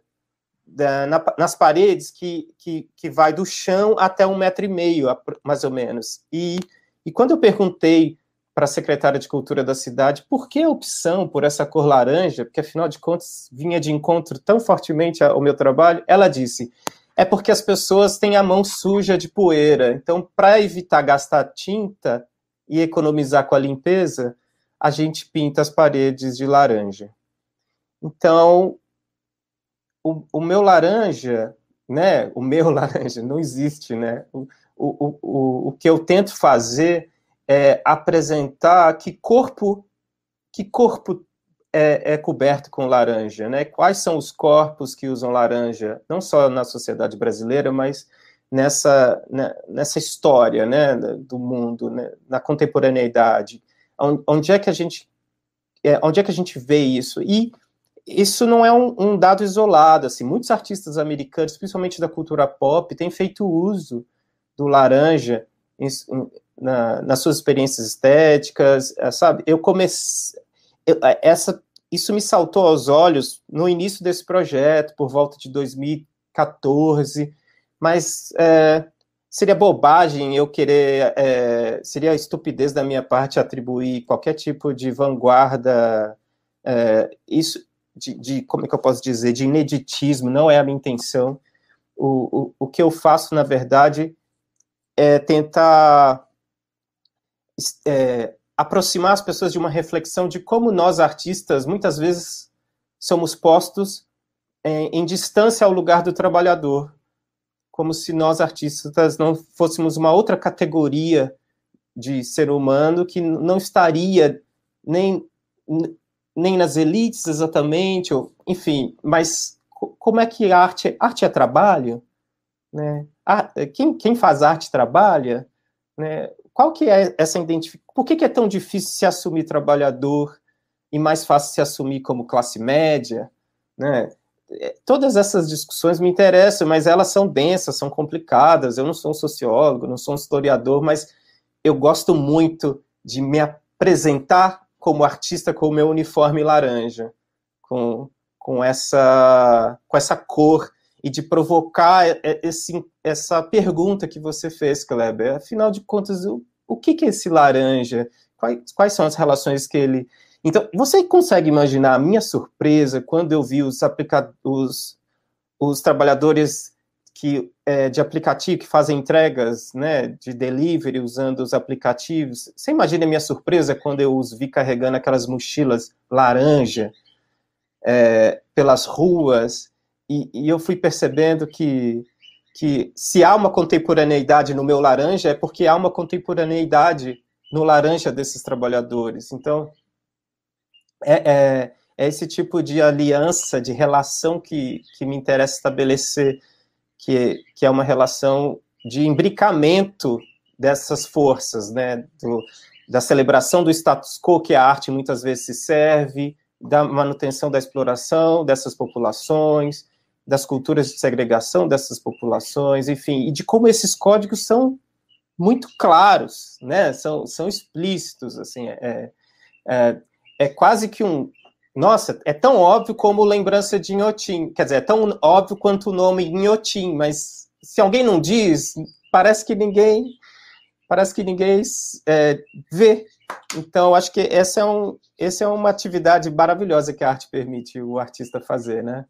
da, na, nas paredes que, que, que vai do chão até um metro e meio, mais ou menos. E, e quando eu perguntei para a secretária de Cultura da cidade por que a opção por essa cor laranja, porque afinal de contas vinha de encontro tão fortemente ao meu trabalho, ela disse: é porque as pessoas têm a mão suja de poeira. Então, para evitar gastar tinta e economizar com a limpeza, a gente pinta as paredes de laranja. Então, o, o meu laranja, né? O meu laranja não existe, né? O, o, o, o que eu tento fazer é apresentar que corpo, que corpo é, é, coberto com laranja, né? Quais são os corpos que usam laranja, não só na sociedade brasileira, mas nessa, né, nessa história né, do mundo, né, na contemporaneidade? Onde é que a gente é, onde é que a gente vê isso? E isso não é um, um, dado isolado. Assim, muitos artistas americanos, principalmente da cultura pop, têm feito uso do laranja em, em, na, nas suas experiências estéticas, eh, sabe? Eu comecei eu, eh, essa, isso me saltou aos olhos no início desse projeto, por volta de 2014, mas é, seria bobagem eu querer, é, seria estupidez da minha parte atribuir qualquer tipo de vanguarda. É, isso de, de, como é que eu posso dizer, de ineditismo, não é a minha intenção. O, o, o que eu faço, na verdade, é tentar é, aproximar as pessoas de uma reflexão de como nós, artistas, muitas vezes somos postos em, é, em distância ao lugar do trabalhador, como se nós, artistas, não fôssemos uma outra categoria de ser humano que não estaria nem nem nas elites exatamente, ou, enfim, mas como é que arte, arte é trabalho? Né? É, quem, quem faz arte trabalha? Né? Qual que é essa identificação? Por que, que é tão difícil se assumir trabalhador e mais fácil se assumir como classe média? Né? É, todas essas discussões me interessam, mas elas são densas, são complicadas. Eu não sou um sociólogo, não sou um historiador, mas eu gosto muito de me apresentar como artista com o meu uniforme laranja, com, com, essa, com essa cor e de provocar esse, essa pergunta que você fez, Kleber. Afinal de contas, o, o que, que é esse laranja? Quais, quais são as relações que ele. Então, você consegue imaginar a minha surpresa quando eu vi os, aplicados os, os trabalhadores que é, de aplicativo que fazem entregas né, de delivery usando os aplicativos. Você imagina a minha surpresa quando eu os vi carregando aquelas mochilas laranja é, pelas ruas, e, e, eu fui percebendo que, que se há uma contemporaneidade no meu laranja, é porque há uma contemporaneidade no laranja desses trabalhadores. Então, é, é, é esse tipo de aliança, de relação que, que me interessa estabelecer que, que é uma relação de imbricamento dessas forças, né? Do, da celebração do status quo que a arte muitas vezes se serve, da manutenção da exploração dessas populações, das culturas de segregação dessas populações, enfim, e de como esses códigos são muito claros, né? São, são explícitos, assim, é, é, é quase que um, nossa, é tão óbvio como lembrança de Inhotim. Quer dizer, é tão óbvio quanto o nome Inhotim, mas se alguém não diz, parece que ninguém parece que ninguém é, vê. Então, acho que essa é, um, essa é uma atividade maravilhosa que a arte permite o artista fazer, né?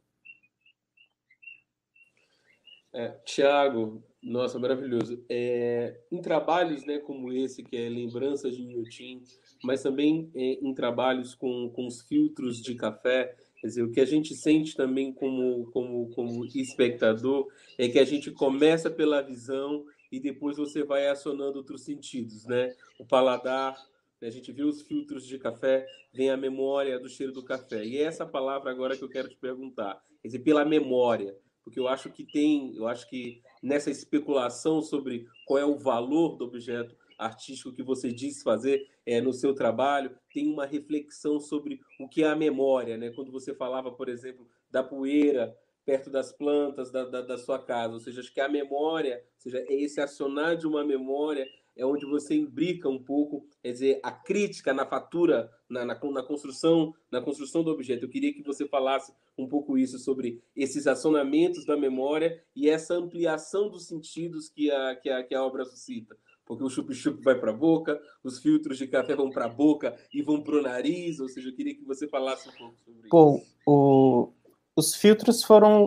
É, Tiago, nossa, maravilhoso. É, em trabalhos né, como esse, que é Lembranças de Inhotim mas também em, é, em trabalhos com, com os filtros de café. Quer dizer, o que a gente sente também como, como, como espectador é que a gente começa pela visão e depois você vai acionando outros sentidos, né? O paladar, né, a gente vê os filtros de café, vem a memória do cheiro do café. E é essa palavra agora que eu quero te perguntar, quer dizer, pela memória, porque eu acho que tem, eu acho que nessa especulação sobre qual é o valor do objeto artístico que você diz fazer é, no seu trabalho, tem uma reflexão sobre o que é a memória, né? Quando você falava, por exemplo, da poeira perto das plantas da, da, da sua casa, ou seja, acho que a memória, ou seja, é esse acionar de uma memória é onde você imbrica um pouco, quer dizer, a crítica na fatura, na, na, na, construção, na construção do objeto. Eu queria que você falasse um pouco isso sobre esses acionamentos da memória e essa ampliação dos sentidos que a, que a, que a obra suscita porque o chup-chup vai para a boca, os filtros de café vão para a boca e vão para o nariz, ou seja, eu queria que você falasse um pouco sobre Pô, isso. O, os filtros foram...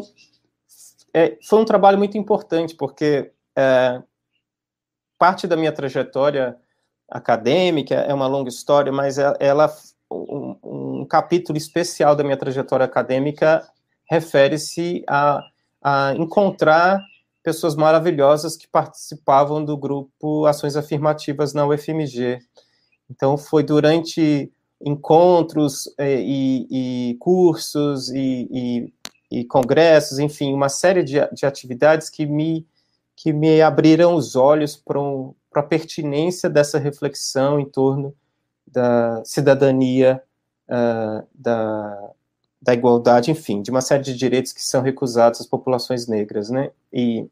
É, foi um trabalho muito importante, porque é, parte da minha trajetória acadêmica é uma longa história, mas é, ela um, um capítulo especial da minha trajetória acadêmica refere-se a, a encontrar pessoas maravilhosas que participavam do grupo Ações Afirmativas na UFMG. Então, foi durante encontros é, e, e cursos e, e, e, congressos, enfim, uma série de, de atividades que me, que me abriram os olhos para um, a pertinência dessa reflexão em torno da cidadania uh, da, da igualdade, enfim, de uma série de direitos que são recusados às populações negras, né? E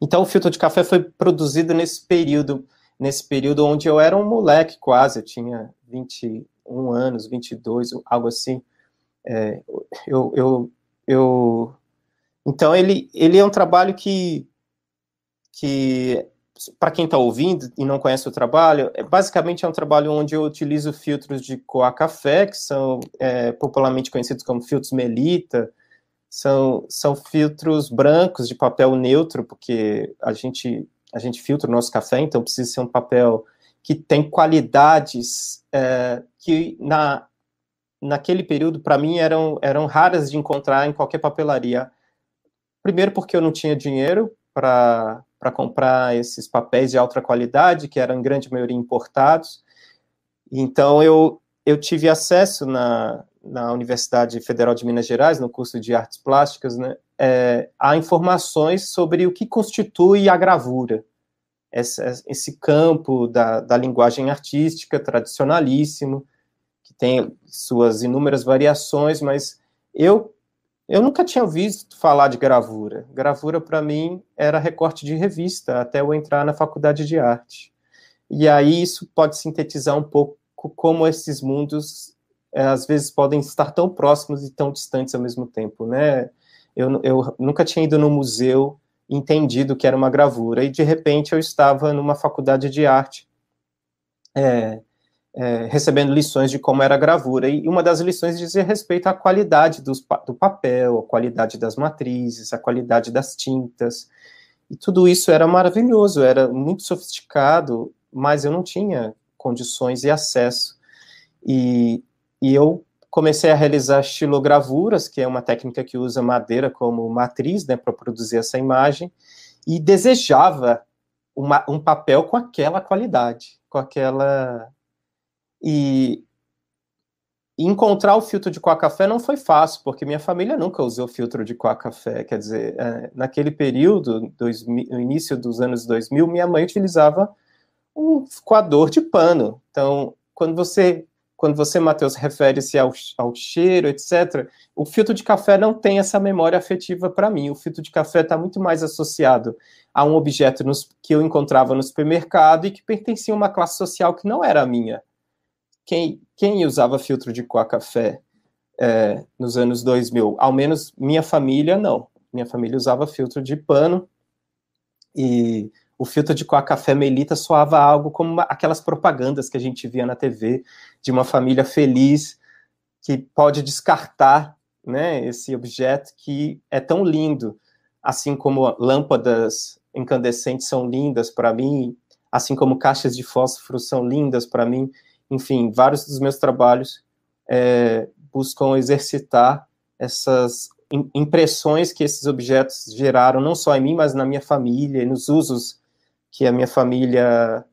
então o filtro de café foi produzido nesse período, nesse período onde eu era um moleque quase, eu tinha 21 anos, 22, algo assim. É, eu, eu, eu, então ele, ele é um trabalho que que para quem está ouvindo e não conhece o trabalho, é, basicamente é um trabalho onde eu utilizo filtros de coa café, que são é, popularmente conhecidos como filtros melita, são, são filtros brancos de papel neutro, porque a gente, a gente filtra o nosso café, então precisa ser um papel que tem qualidades é, que na, naquele período, para mim, eram, eram raras de encontrar em qualquer papelaria. Primeiro porque eu não tinha dinheiro para para comprar esses papéis de alta qualidade, que eram em grande maioria importados. Então, eu, eu tive acesso na, na Universidade Federal de Minas Gerais, no curso de Artes Plásticas, né, é, a informações sobre o que constitui a gravura, esse, esse campo da, da linguagem artística tradicionalíssimo, que tem suas inúmeras variações, mas eu eu nunca tinha visto falar de gravura. Gravura, para mim, era recorte de revista, até eu entrar na faculdade de arte. E aí isso pode sintetizar um pouco como esses mundos, eh, às vezes, podem estar tão próximos e tão distantes ao mesmo tempo, né? Eu, eu nunca tinha ido no museu entendido que era uma gravura, e de repente eu estava numa faculdade de arte é, é, recebendo lições de como era a gravura. E uma das lições dizia respeito à qualidade do papel, à qualidade das matrizes, à qualidade das tintas. E tudo isso era maravilhoso, era muito sofisticado, mas eu não tinha condições e acesso. E, e eu comecei a realizar estilogravuras, que é uma técnica que usa madeira como matriz né, para produzir essa imagem, e desejava uma, um papel com aquela qualidade, com aquela e encontrar o filtro de coa-café não foi fácil, porque minha família nunca usou filtro de coa-café. Quer dizer, é, naquele período, dois, no início dos anos 2000, minha mãe utilizava um coador de pano. Então, quando você, quando você Matheus, refere-se ao, ao cheiro, etc., o filtro de café não tem essa memória afetiva para mim. O filtro de café está muito mais associado a um objeto nos, que eu encontrava no supermercado e que pertencia a uma classe social que não era a minha quem, quem usava filtro de coca café é, nos anos 2000? Ao menos minha família, não. Minha família usava filtro de pano e o filtro de coca café melita soava algo como uma, aquelas propagandas que a gente via na TV de uma família feliz que pode descartar né, esse objeto que é tão lindo, assim como lâmpadas incandescentes são lindas para mim, assim como caixas de fósforo são lindas para mim enfim, vários dos meus trabalhos é, buscam exercitar essas impressões que esses objetos geraram, não só em mim, mas na minha família, e nos usos que a minha família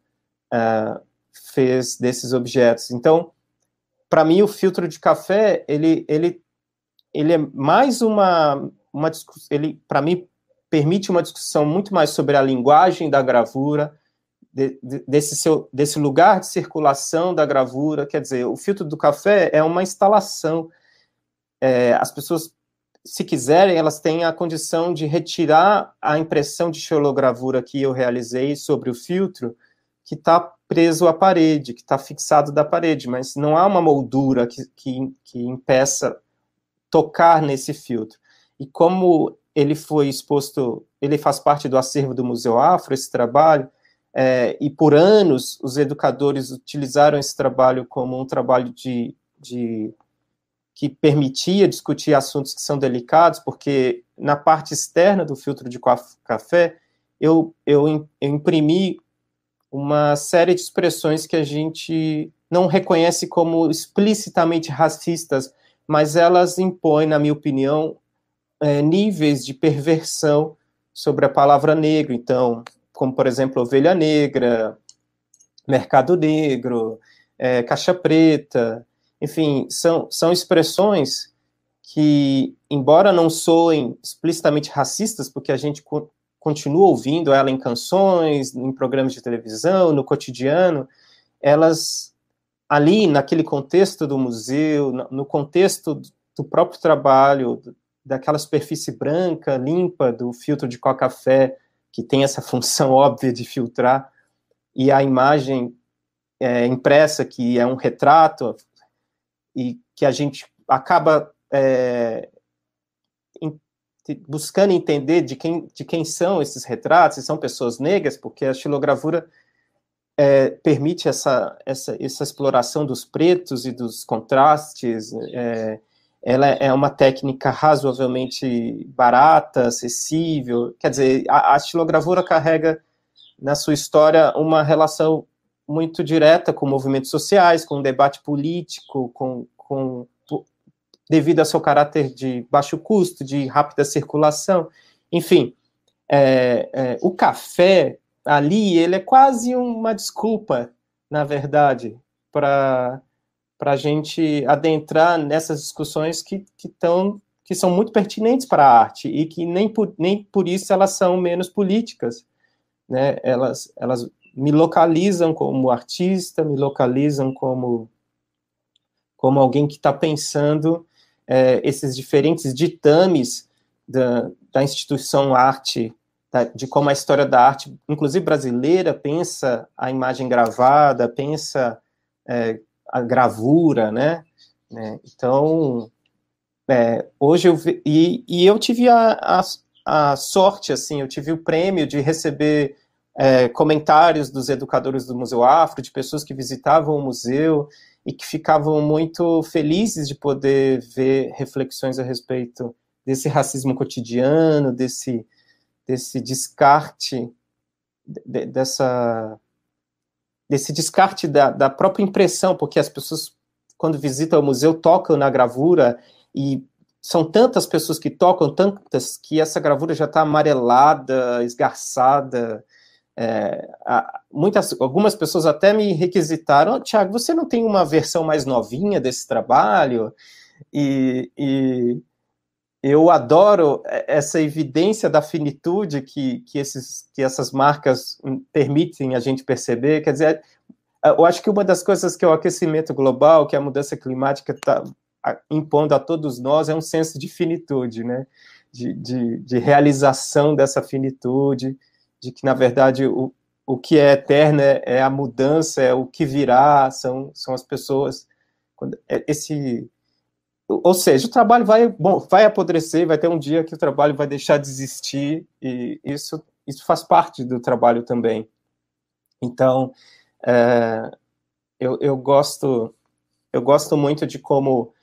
é, fez desses objetos. Então, para mim, o filtro de café, ele, ele, ele é mais uma, uma ele para mim, permite uma discussão muito mais sobre a linguagem da gravura, de, desse, seu, desse lugar de circulação da gravura. Quer dizer, o filtro do café é uma instalação. É, as pessoas, se quiserem, elas têm a condição de retirar a impressão de xilogravura que eu realizei sobre o filtro, que está preso à parede, que está fixado da parede, mas não há uma moldura que, que, que impeça tocar nesse filtro. E como ele foi exposto, ele faz parte do acervo do Museu Afro, esse trabalho, é, e por anos os educadores utilizaram esse trabalho como um trabalho de, de que permitia discutir assuntos que são delicados, porque na parte externa do filtro de café eu, eu, imprimi uma série de expressões que a gente não reconhece como explicitamente racistas, mas elas impõem, na minha opinião, é, níveis de perversão sobre a palavra negro. Então, como por exemplo Ovelha Negra, Mercado Negro, é, Caixa Preta, enfim, são, são expressões que, embora não soem explicitamente racistas, porque a gente co continua ouvindo ela em canções, em programas de televisão, no cotidiano, elas ali naquele contexto do museu, no contexto do próprio trabalho, daquela superfície branca, limpa, do filtro de coca-fé que tem essa função óbvia de filtrar, e a imagem é, impressa, que é um retrato, e que a gente acaba é, buscando entender de quem, de quem são esses retratos, se são pessoas negras, porque a xilogravura é, permite essa, essa, essa exploração dos pretos e dos contrastes, é, ela é uma técnica razoavelmente barata, acessível. Quer dizer, a, a estilogravura carrega na sua história uma relação muito direta com movimentos sociais, com o debate político, com, com devido ao seu caráter de baixo custo, de rápida circulação, enfim, é, é, o café ali ele é quase uma desculpa, na verdade, para para a gente adentrar nessas discussões que, que, tão, que são muito pertinentes para a arte e que nem por, nem por isso elas são menos políticas. Né? Elas, elas me localizam como artista, me localizam como, como alguém que está pensando é, esses diferentes ditames da, da instituição arte, da, de como a história da arte, inclusive brasileira, pensa a imagem gravada, pensa é, a gravura, né? né? Então, é, hoje eu vi, e, e eu tive a, a, a, sorte, assim, eu tive o prêmio de receber é, comentários dos educadores do Museu Afro, de pessoas que visitavam o museu e que ficavam muito felizes de poder ver reflexões a respeito desse racismo cotidiano, desse, desse descarte, de, dessa desse descarte da, da própria impressão, porque as pessoas, quando visitam o museu, tocam na gravura e são tantas pessoas que tocam, tantas, que essa gravura já está amarelada, esgarçada. É, muitas, algumas pessoas até me requisitaram, Tiago, você não tem uma versão mais novinha desse trabalho? E, e, eu adoro é, essa evidência da finitude que, que, esses, que essas marcas hum, permitem a gente perceber. Quer dizer, é, eu acho que uma das coisas que é o aquecimento global, que a mudança climática está impondo a todos nós, é um senso de finitude, né? de, de, de realização dessa finitude, de que, na verdade, o, o que é eterno é, é a mudança, é o que virá, são, são as pessoas. Esse ou seja, o trabalho vai, bom, vai apodrecer, vai ter um dia que o trabalho vai deixar de existir, e isso, isso faz parte do trabalho também. Então, é, eu, eu, gosto, eu gosto muito de como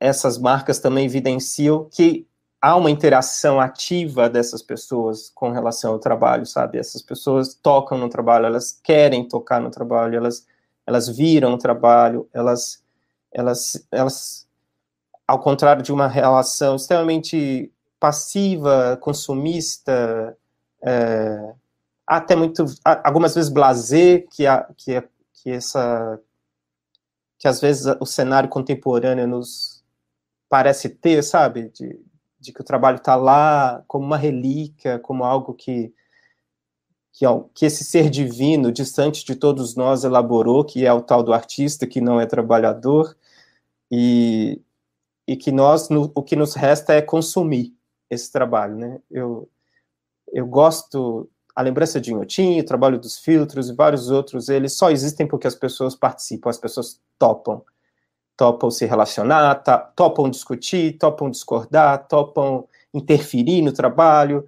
essas marcas também evidenciam que há uma interação ativa dessas pessoas com relação ao trabalho, sabe? Essas pessoas tocam no trabalho, elas querem tocar no trabalho, elas, elas viram o trabalho, elas, elas, elas ao contrário de uma relação extremamente passiva, consumista, é, até muito, algumas vezes blasé, que, que, é, que essa que às vezes o cenário contemporâneo nos parece ter, sabe, de, de que o trabalho está lá como uma relíquia, como algo que, que, que esse ser divino, distante de todos nós, elaborou, que é o tal do artista que não é trabalhador, e, e que nós no, o que nos resta é consumir esse trabalho, né? Eu eu gosto a lembrança de Inhotim, o trabalho dos filtros e vários outros, eles só existem porque as pessoas participam, as pessoas topam, topam se relacionar, tá, topam discutir, topam discordar, topam interferir no trabalho,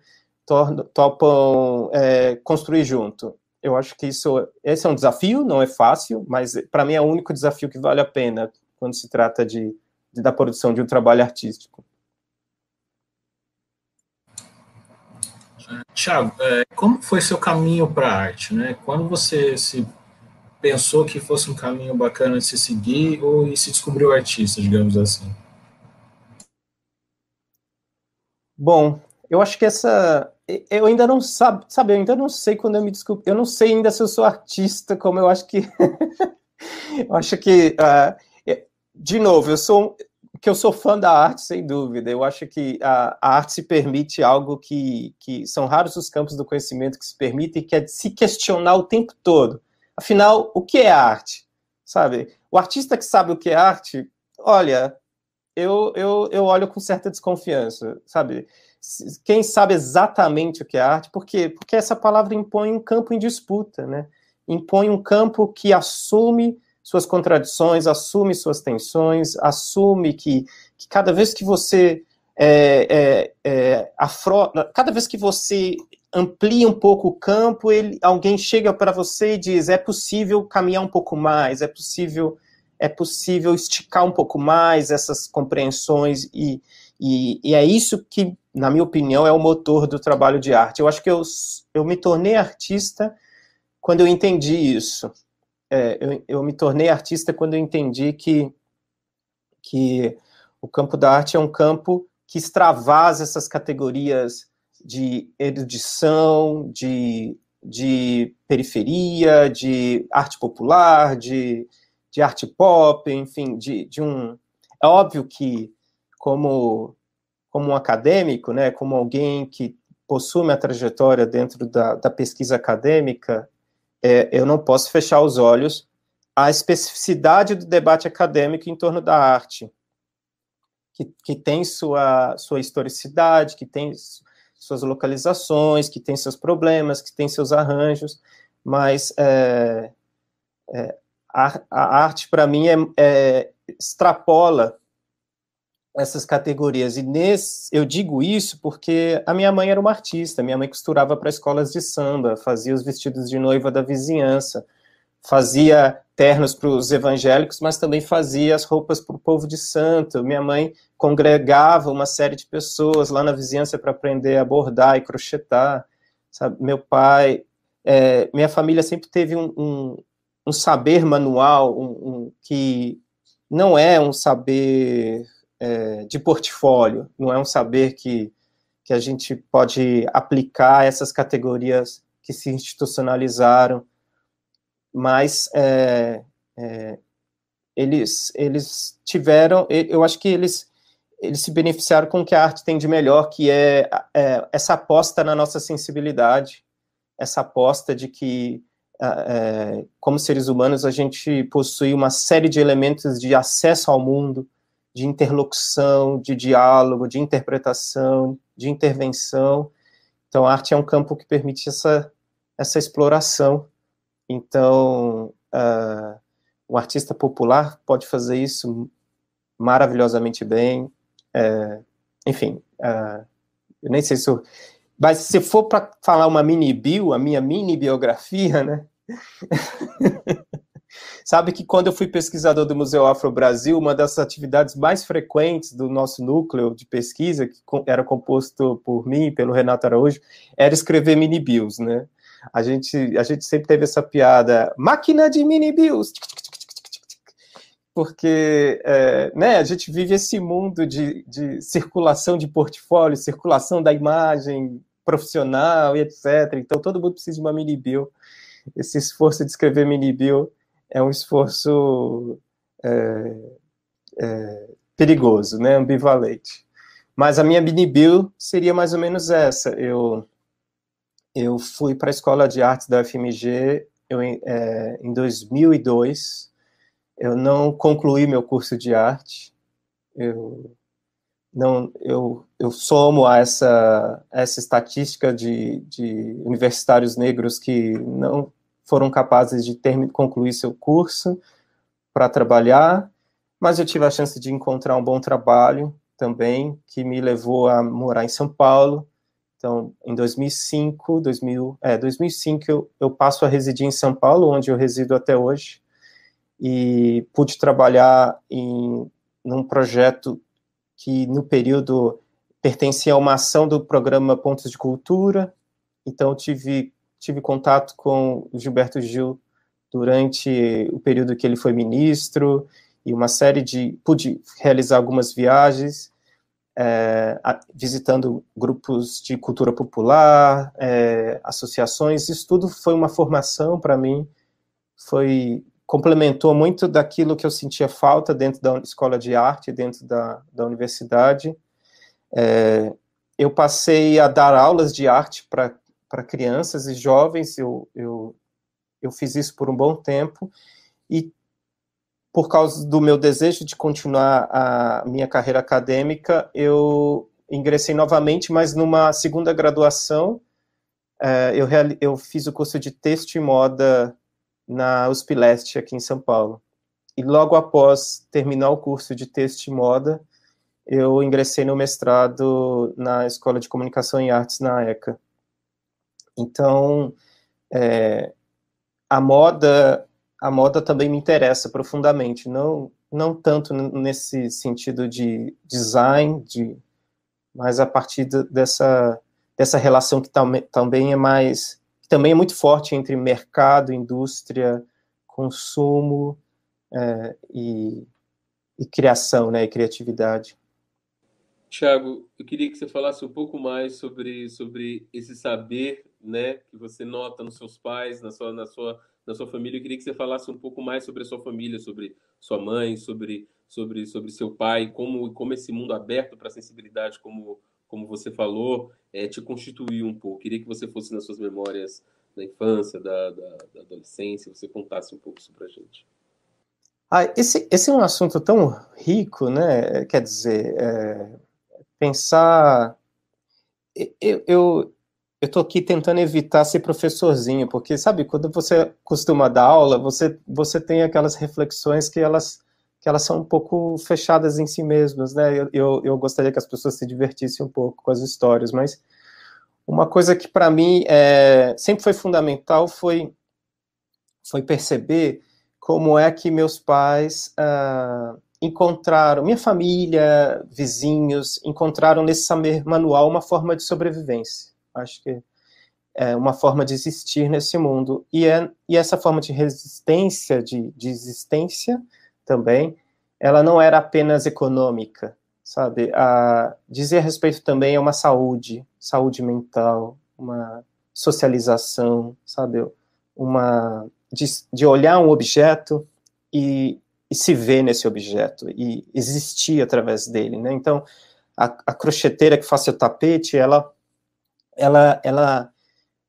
topam é, construir junto. Eu acho que isso esse é um desafio, não é fácil, mas para mim é o único desafio que vale a pena quando se trata de da produção de um trabalho artístico. Tiago, é, como foi seu caminho para a arte? Né? Quando você se pensou que fosse um caminho bacana de se seguir ou se descobriu artista, digamos assim? Bom, eu acho que essa. Eu ainda não sabe, sabe, eu ainda não sei quando eu me desculpe. Eu não sei ainda se eu sou artista, como eu acho que. eu acho que. Uh, de novo, eu sou que eu sou fã da arte, sem dúvida. Eu acho que a, a arte se permite algo que, que são raros os campos do conhecimento que se permitem, que é de se questionar o tempo todo. Afinal, o que é arte? Sabe? O artista que sabe o que é arte, olha, eu, eu, eu olho com certa desconfiança, sabe? Quem sabe exatamente o que é arte, por quê? Porque essa palavra impõe um campo em disputa, né? Impõe um campo que assume suas contradições, assume suas tensões, assume que, que cada vez que você é, é, é, cada vez que você amplia um pouco o campo, ele, alguém chega para você e diz: é possível caminhar um pouco mais, é possível é possível esticar um pouco mais essas compreensões e, e, e é isso que, na minha opinião, é o motor do trabalho de arte. Eu acho que eu, eu me tornei artista quando eu entendi isso é, eu, eu, me tornei artista quando eu entendi que, que o campo da arte é um campo que extravasa essas categorias de erudição, de, de periferia, de arte popular, de, de arte pop, enfim, de, de um. É óbvio que, como, como um acadêmico, né, como alguém que possui uma trajetória dentro da, da pesquisa acadêmica, é, eu não posso fechar os olhos à especificidade do debate acadêmico em torno da arte, que, que tem sua, sua historicidade, que tem suas localizações, que tem seus problemas, que tem seus arranjos, mas é, é, a, a, arte, para mim, é, é extrapola essas categorias. E nesse, eu digo isso porque a minha mãe era uma artista, minha mãe costurava para escolas de samba, fazia os vestidos de noiva da vizinhança, fazia ternos para os evangélicos, mas também fazia as roupas para o povo de santo. Minha mãe congregava uma série de pessoas lá na vizinhança para aprender a bordar e crochetar. Sabe? Meu pai, é, minha família sempre teve um, um, um saber manual um, que não é um saber é, de portfólio, não é um saber que, que a gente pode aplicar essas categorias que se institucionalizaram, mas é, é, eles, eles tiveram, eu acho que eles, eles se beneficiaram com o que a arte tem de melhor, que é, é essa aposta na nossa sensibilidade, essa aposta de que, é, como seres humanos, a gente possui uma série de elementos de acesso ao mundo, de interlocução, de diálogo, de interpretação, de intervenção. Então, a arte é um campo que permite essa, essa exploração. Então, uh, ah, o artista popular pode fazer isso maravilhosamente bem. É, enfim, uh, eu nem sei se eu... Mas se for para falar uma mini bio, a minha mini biografia, né? Sabe que quando eu fui pesquisador do Museu Afro Brasil, uma das atividades mais frequentes do nosso núcleo de pesquisa, que era composto por mim e pelo Renato Araújo, era escrever mini bills né? A gente, a gente sempre teve essa piada, máquina de mini bills porque é, né, a gente vive esse mundo de, de circulação de portfólio, circulação da imagem profissional e etc. Então todo mundo precisa de uma mini bill Esse esforço de escrever mini bill é um esforço é, é, perigoso, né, ambivalente. Mas a minha bill seria mais ou menos essa. Eu, eu fui para a Escola de Artes da FMG eu, é, em 2002. Eu não concluí meu curso de arte. Eu não eu, eu somo a essa, essa estatística de, de universitários negros que não foram capazes de ter, concluir seu curso para trabalhar, mas eu tive a chance de encontrar um bom trabalho também, que me levou a morar em São Paulo. Então, em 2005, 2000, é, 2005 eu, eu passo a residir em São Paulo, onde eu resido até hoje, e pude trabalhar em num projeto que no período pertencia a uma ação do programa Pontos de Cultura. Então, tive tive contato com Gilberto Gil durante o período que ele foi ministro e uma série de pude realizar algumas viagens é, visitando grupos de cultura popular, é, associações. Isso tudo foi uma formação para mim, foi complementou muito daquilo que eu sentia falta dentro da escola de arte, dentro da, da universidade. É, eu passei a dar aulas de arte para para crianças e jovens, eu, eu, eu fiz isso por um bom tempo, e por causa do meu desejo de continuar a minha carreira acadêmica, eu ingressei novamente, mas numa segunda graduação, é, eu, eu fiz o curso de texto e moda na USP Leste, aqui em São Paulo. E logo após terminar o curso de texto e moda, eu ingressei no mestrado na Escola de Comunicação e Artes na ECA. Então, é, a moda a moda também me interessa profundamente, não não tanto nesse sentido de design, de mas a partir de, dessa dessa relação que tam, também é mais também é muito forte entre mercado, indústria, consumo é, e, e, criação, né, e criatividade. Tiago, eu queria que você falasse um pouco mais sobre sobre esse saber né, que você nota nos seus pais, na sua, na sua, na sua família. Eu queria que você falasse um pouco mais sobre a sua família, sobre sua mãe, sobre, sobre, sobre seu pai, como, como esse mundo aberto para a sensibilidade, como, como você falou, é, te constituiu um pouco. Eu queria que você fosse nas suas memórias da infância, da, da, da adolescência, você contasse um pouco isso para a gente. Ah, esse, esse é um assunto tão rico, né? Quer dizer, é, pensar. Eu, eu, eu estou aqui tentando evitar ser professorzinho, porque sabe, quando você costuma dar aula, você, você tem aquelas reflexões que elas, que elas são um pouco fechadas em si mesmas, né? Eu, eu, eu gostaria que as pessoas se divertissem um pouco com as histórias, mas uma coisa que para mim é, sempre foi fundamental foi, foi perceber como é que meus pais ah, encontraram, minha família, vizinhos, encontraram nesse manual uma forma de sobrevivência Acho que é uma forma de existir nesse mundo. E, é, e essa forma de resistência, de, de existência também, ela não era apenas econômica, sabe? A, dizer a respeito também é uma saúde, saúde mental, uma socialização, sabe? Uma, de, de olhar um objeto e, e se ver nesse objeto e existir através dele, né? Então, a, a crocheteira que faz seu tapete, ela ela, ela,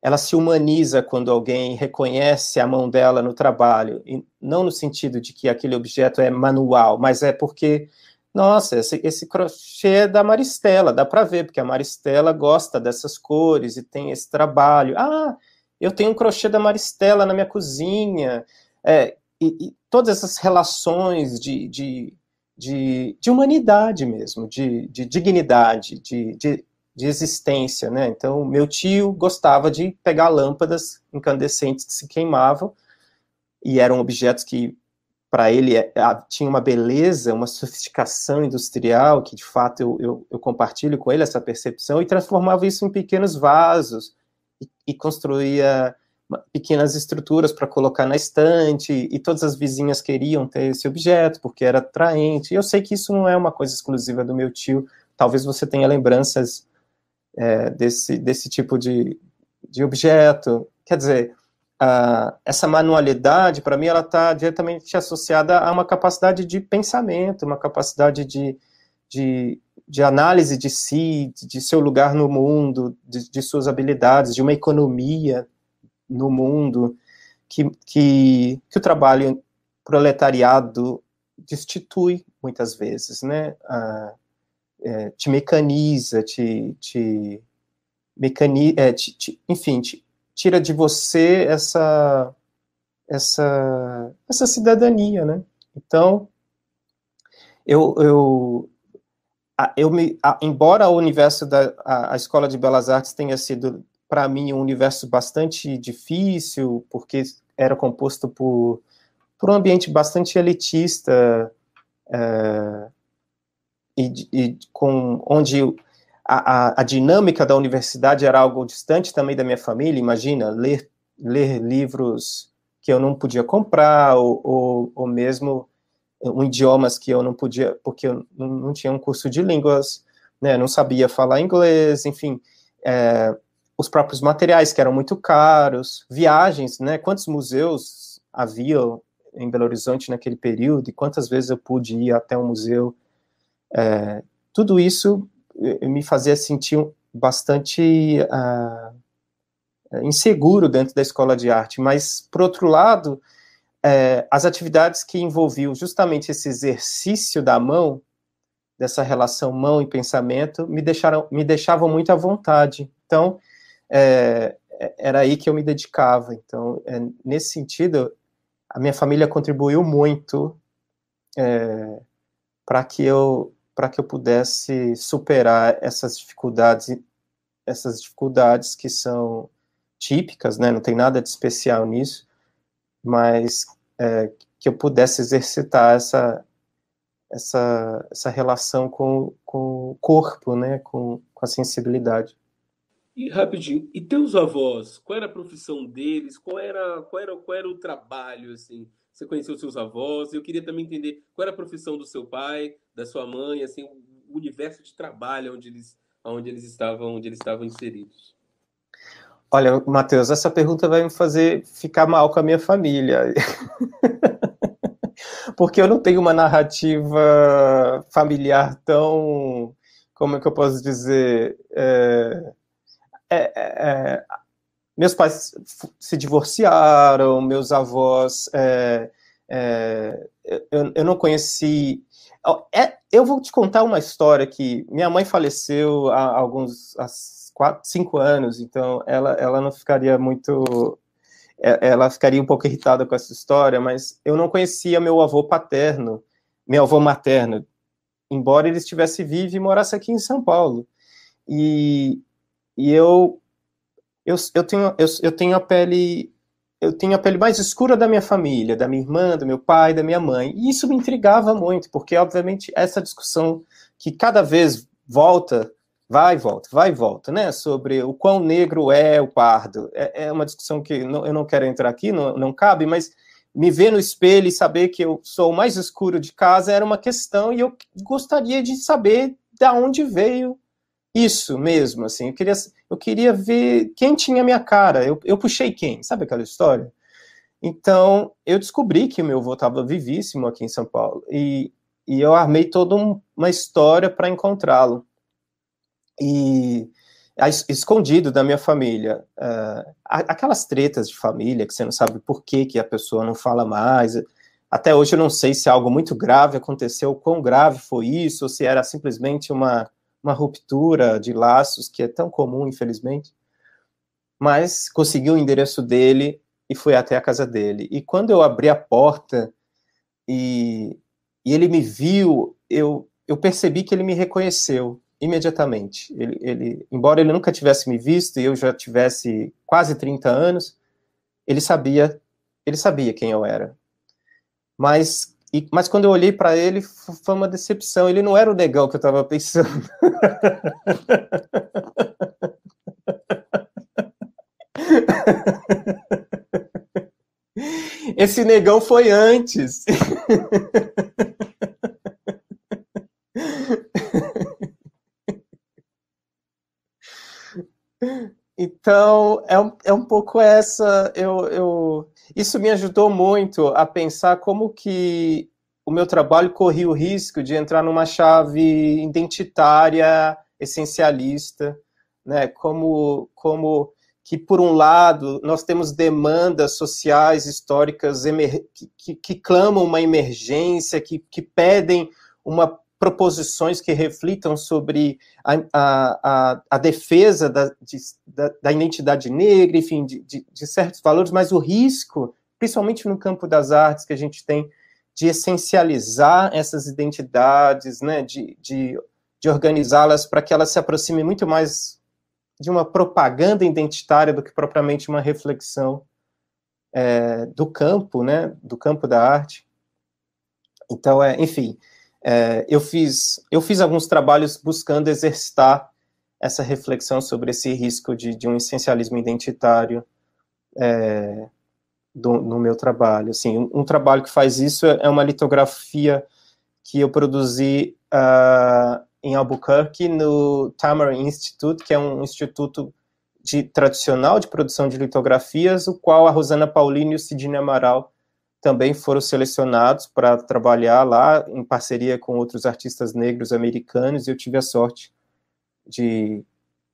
ela se humaniza quando alguém reconhece a mão dela no trabalho, e não no sentido de que aquele objeto é manual, mas é porque, nossa, esse, esse crochê é da Maristela, dá para ver, porque a Maristela gosta dessas cores e tem esse trabalho. Ah, eu tenho um crochê da Maristela na minha cozinha. É, e, e todas essas relações de, de de, de, humanidade mesmo, de, de dignidade, de, de, de existência, né? Então, meu tio gostava de pegar lâmpadas incandescentes que se queimavam e eram objetos que para ele é, tinha uma beleza, uma sofisticação industrial que de fato eu, eu, eu, compartilho com ele essa percepção e transformava isso em pequenos vasos e, e construía pequenas estruturas para colocar na estante e todas as vizinhas queriam ter esse objeto porque era atraente. E eu sei que isso não é uma coisa exclusiva do meu tio. Talvez você tenha lembranças é, desse, desse tipo de, de objeto. Quer dizer, essa manualidade, para mim, ela está diretamente associada a uma capacidade de pensamento, uma capacidade de, de, de análise de si, de, de seu lugar no mundo, de, de, suas habilidades, de uma economia no mundo, que, que, que o trabalho proletariado destitui muitas vezes, né? é, te mecaniza, te, te, mecani, é, te, te enfim, te, tira de você essa, essa, essa cidadania, né? Então, eu, eu, eu me, embora o universo da a, a escola de belas artes tenha sido para mim um universo bastante difícil, porque era composto por, por um ambiente bastante elitista, é, e, e com onde a, a, a, dinâmica da universidade era algo distante também da minha família, imagina, ler, ler livros que eu não podia comprar, ou, ou, ou mesmo eh, um idiomas que eu não podia, porque eu não, não tinha um curso de línguas, né, não sabia falar inglês, enfim, é, os próprios materiais que eram muito caros, viagens, né, quantos museus havia em Belo Horizonte naquele período, e quantas vezes eu pude ir até um museu é, tudo isso eh, me fazia sentir bastante uh, inseguro dentro da escola de arte, mas, por outro lado, é, as atividades que envolviam justamente esse exercício da mão, dessa relação mão e pensamento, me, deixaram, me deixavam muito à vontade. Então, é, é era aí que eu me dedicava. Então, é, nesse sentido, a minha família contribuiu muito é, para que eu para que eu pudesse superar essas dificuldades, essas dificuldades que são típicas, né? Não tem nada de especial nisso, mas é, que eu pudesse exercitar essa essa, essa relação com, com o corpo, né? Com, com a sensibilidade. E rapidinho, e teus avós, qual era a profissão deles? Qual era, qual era, qual era o trabalho assim? Você conheceu seus avós? Eu queria também entender qual era a profissão do seu pai, da sua mãe, assim, o universo de trabalho onde eles, onde eles estavam, onde eles estavam inseridos? Olha, Matheus, essa pergunta vai me fazer ficar mal com a minha família. Porque eu não tenho uma narrativa familiar tão. Como é que eu posso dizer? É, é, é, é meus pais se divorciaram, meus avós. É, é, eu, eu, não conheci é, eu vou te contar uma história que minha mãe faleceu há alguns há quatro, cinco anos, então ela, ela não ficaria muito. É, ela ficaria um pouco irritada com essa história, mas eu não conhecia meu avô paterno, meu avô materno, embora ele estivesse vivo e morasse aqui em São Paulo. E, e eu, eu, eu, tenho, eu, eu tenho a pele eu tinha a pele mais escura da minha família, da minha irmã, do meu pai, da minha mãe. E isso me intrigava muito, porque, obviamente, essa discussão que cada vez volta, vai e volta, vai e volta, né? Sobre o quão negro é o pardo. É, é uma discussão que não, eu não quero entrar aqui, não, não cabe, mas me ver no espelho e saber que eu sou o mais escuro de casa era uma questão e eu gostaria de saber de onde veio isso mesmo, assim, eu queria, eu queria ver quem tinha minha cara, eu, eu puxei quem, sabe aquela história? Então, eu descobri que o meu avô estava vivíssimo aqui em São Paulo, e, e eu armei toda um, uma história para encontrá-lo. E escondido da minha família. Uh, aquelas tretas de família que você não sabe por que, que a pessoa não fala mais. Até hoje eu não sei se algo muito grave aconteceu, quão grave foi isso, ou se era simplesmente uma, uma ruptura de laços que é tão comum, infelizmente. Mas conseguiu o endereço dele e fui até a casa dele. E quando eu abri a porta e, e ele me viu, eu, eu percebi que ele me reconheceu imediatamente. Ele, ele, embora ele nunca tivesse me visto e eu já tivesse quase 30 anos, ele sabia, ele sabia quem eu era. Mas e, mas quando eu olhei para ele, foi uma decepção. Ele não era o negão que eu estava pensando. Esse negão foi antes. Então, é um, é um pouco essa. Eu, eu, isso me ajudou muito a pensar como que o meu trabalho corria o risco de entrar numa chave identitária, essencialista, né? Como, como que por um lado nós temos demandas sociais históricas que, que, que clamam uma emergência, que, que pedem uma proposições que reflitam sobre a, a, a defesa da, de, da, da, identidade negra, enfim, de, de, de, certos valores, mas o risco, principalmente no campo das artes, que a gente tem de essencializar essas identidades, né, de, de, de organizá-las para que elas se aproximem muito mais de uma propaganda identitária do que propriamente uma reflexão é, do campo, né, do campo da arte. Então, é, enfim, é, eu, fiz, eu fiz alguns trabalhos buscando exercitar essa reflexão sobre esse risco de, de um essencialismo identitário é, do, no meu trabalho. Assim, um, um, trabalho que faz isso é, é uma litografia que eu produzi uh, em Albuquerque, no Tamar Institute, que é um instituto de, tradicional de produção de litografias, o qual a Rosana Paulino e o Sidney Amaral também foram selecionados para trabalhar lá em parceria com outros artistas negros americanos, e eu tive a sorte de,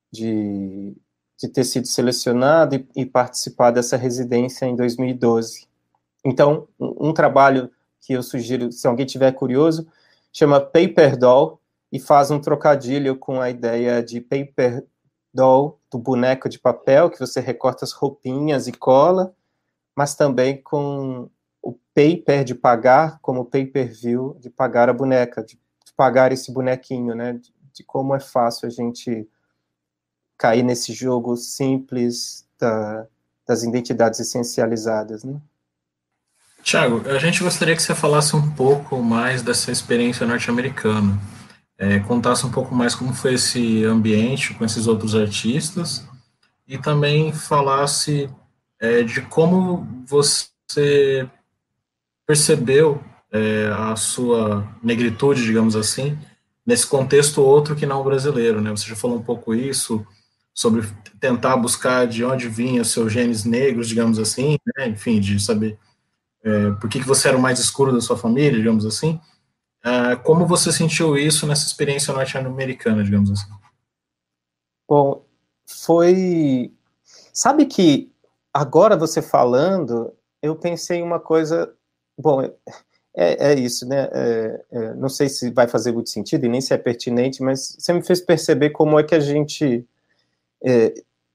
de, de ter sido selecionado e, e, participar dessa residência em 2012. Então, um, um, trabalho que eu sugiro, se alguém tiver curioso, chama Paper Doll, e faz um trocadilho com a ideia de Paper Doll, do boneco de papel, que você recorta as roupinhas e cola, mas também com o pay per de pagar, como pay-per-view, de pagar a boneca, de, de pagar esse bonequinho, né? De, de, como é fácil a gente cair nesse jogo simples da, das identidades essencializadas, né? Tiago, a gente gostaria que você falasse um pouco mais dessa experiência norte-americana. É, contasse um pouco mais como foi esse ambiente com esses outros artistas e também falasse é, de como você percebeu é, a sua negritude, digamos assim, nesse contexto outro que não brasileiro, né? Você já falou um pouco isso sobre tentar buscar de onde vinha os seus genes negros, digamos assim, né? enfim, de saber é, por que, que você era o mais escuro da sua família, digamos assim. É, como você sentiu isso nessa experiência norte-americana, digamos assim? Bom, foi. Sabe que agora você falando, eu pensei em uma coisa Bom, é, é, é isso, né? É, é, não sei se vai fazer muito sentido e nem se é pertinente, mas você me fez perceber como é que a gente é,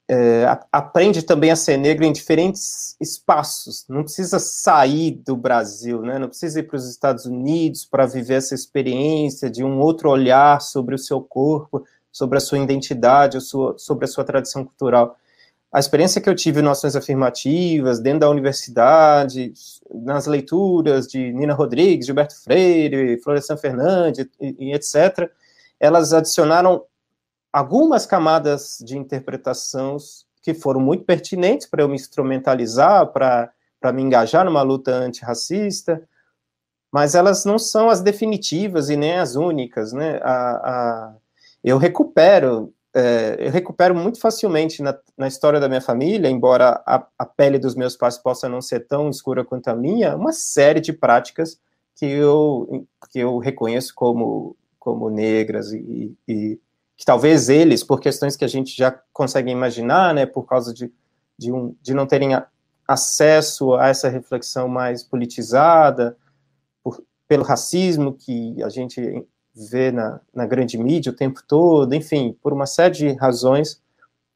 é, aprende também a ser negro em diferentes espaços. Não precisa sair do Brasil, né? Não precisa ir para os Estados Unidos para viver essa experiência de um outro olhar sobre o seu corpo, sobre a sua identidade, a sua, sobre a sua tradição cultural a experiência que eu tive em ações afirmativas, dentro da universidade, nas leituras de Nina Rodrigues, Gilberto Freire, Florestan Fernandes e, e etc., elas adicionaram algumas camadas de interpretações que foram muito pertinentes para eu me instrumentalizar, para me engajar numa luta antirracista, mas elas não são as definitivas e nem as únicas, né? A, a, eu recupero é, eu recupero muito facilmente na, na, história da minha família, embora a, a, pele dos meus pais possa não ser tão escura quanto a minha, uma série de práticas que eu, que eu reconheço como, como negras e, e que talvez eles, por questões que a gente já consegue imaginar, né, por causa de, de, um, de não terem a, acesso a essa reflexão mais politizada, por, pelo racismo que a gente vê na, na grande mídia o tempo todo, enfim, por uma série de razões,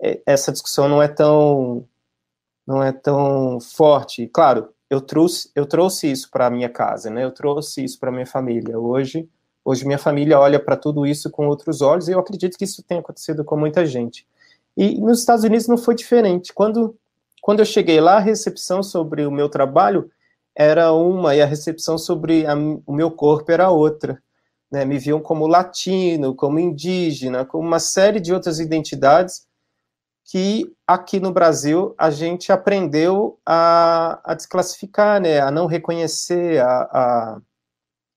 é, essa discussão não é tão não é tão forte. Claro, eu trouxe eu trouxe isso para minha casa, né? Eu trouxe isso para minha família. Hoje hoje minha família olha para tudo isso com outros olhos e eu acredito que isso tenha acontecido com muita gente. E nos Estados Unidos não foi diferente. Quando quando eu cheguei lá, a recepção sobre o meu trabalho era uma e a recepção sobre a, o meu corpo era outra né, me viam como latino, como indígena, como uma série de outras identidades que aqui no Brasil a gente aprendeu a, a desclassificar, né, a não reconhecer, a, a,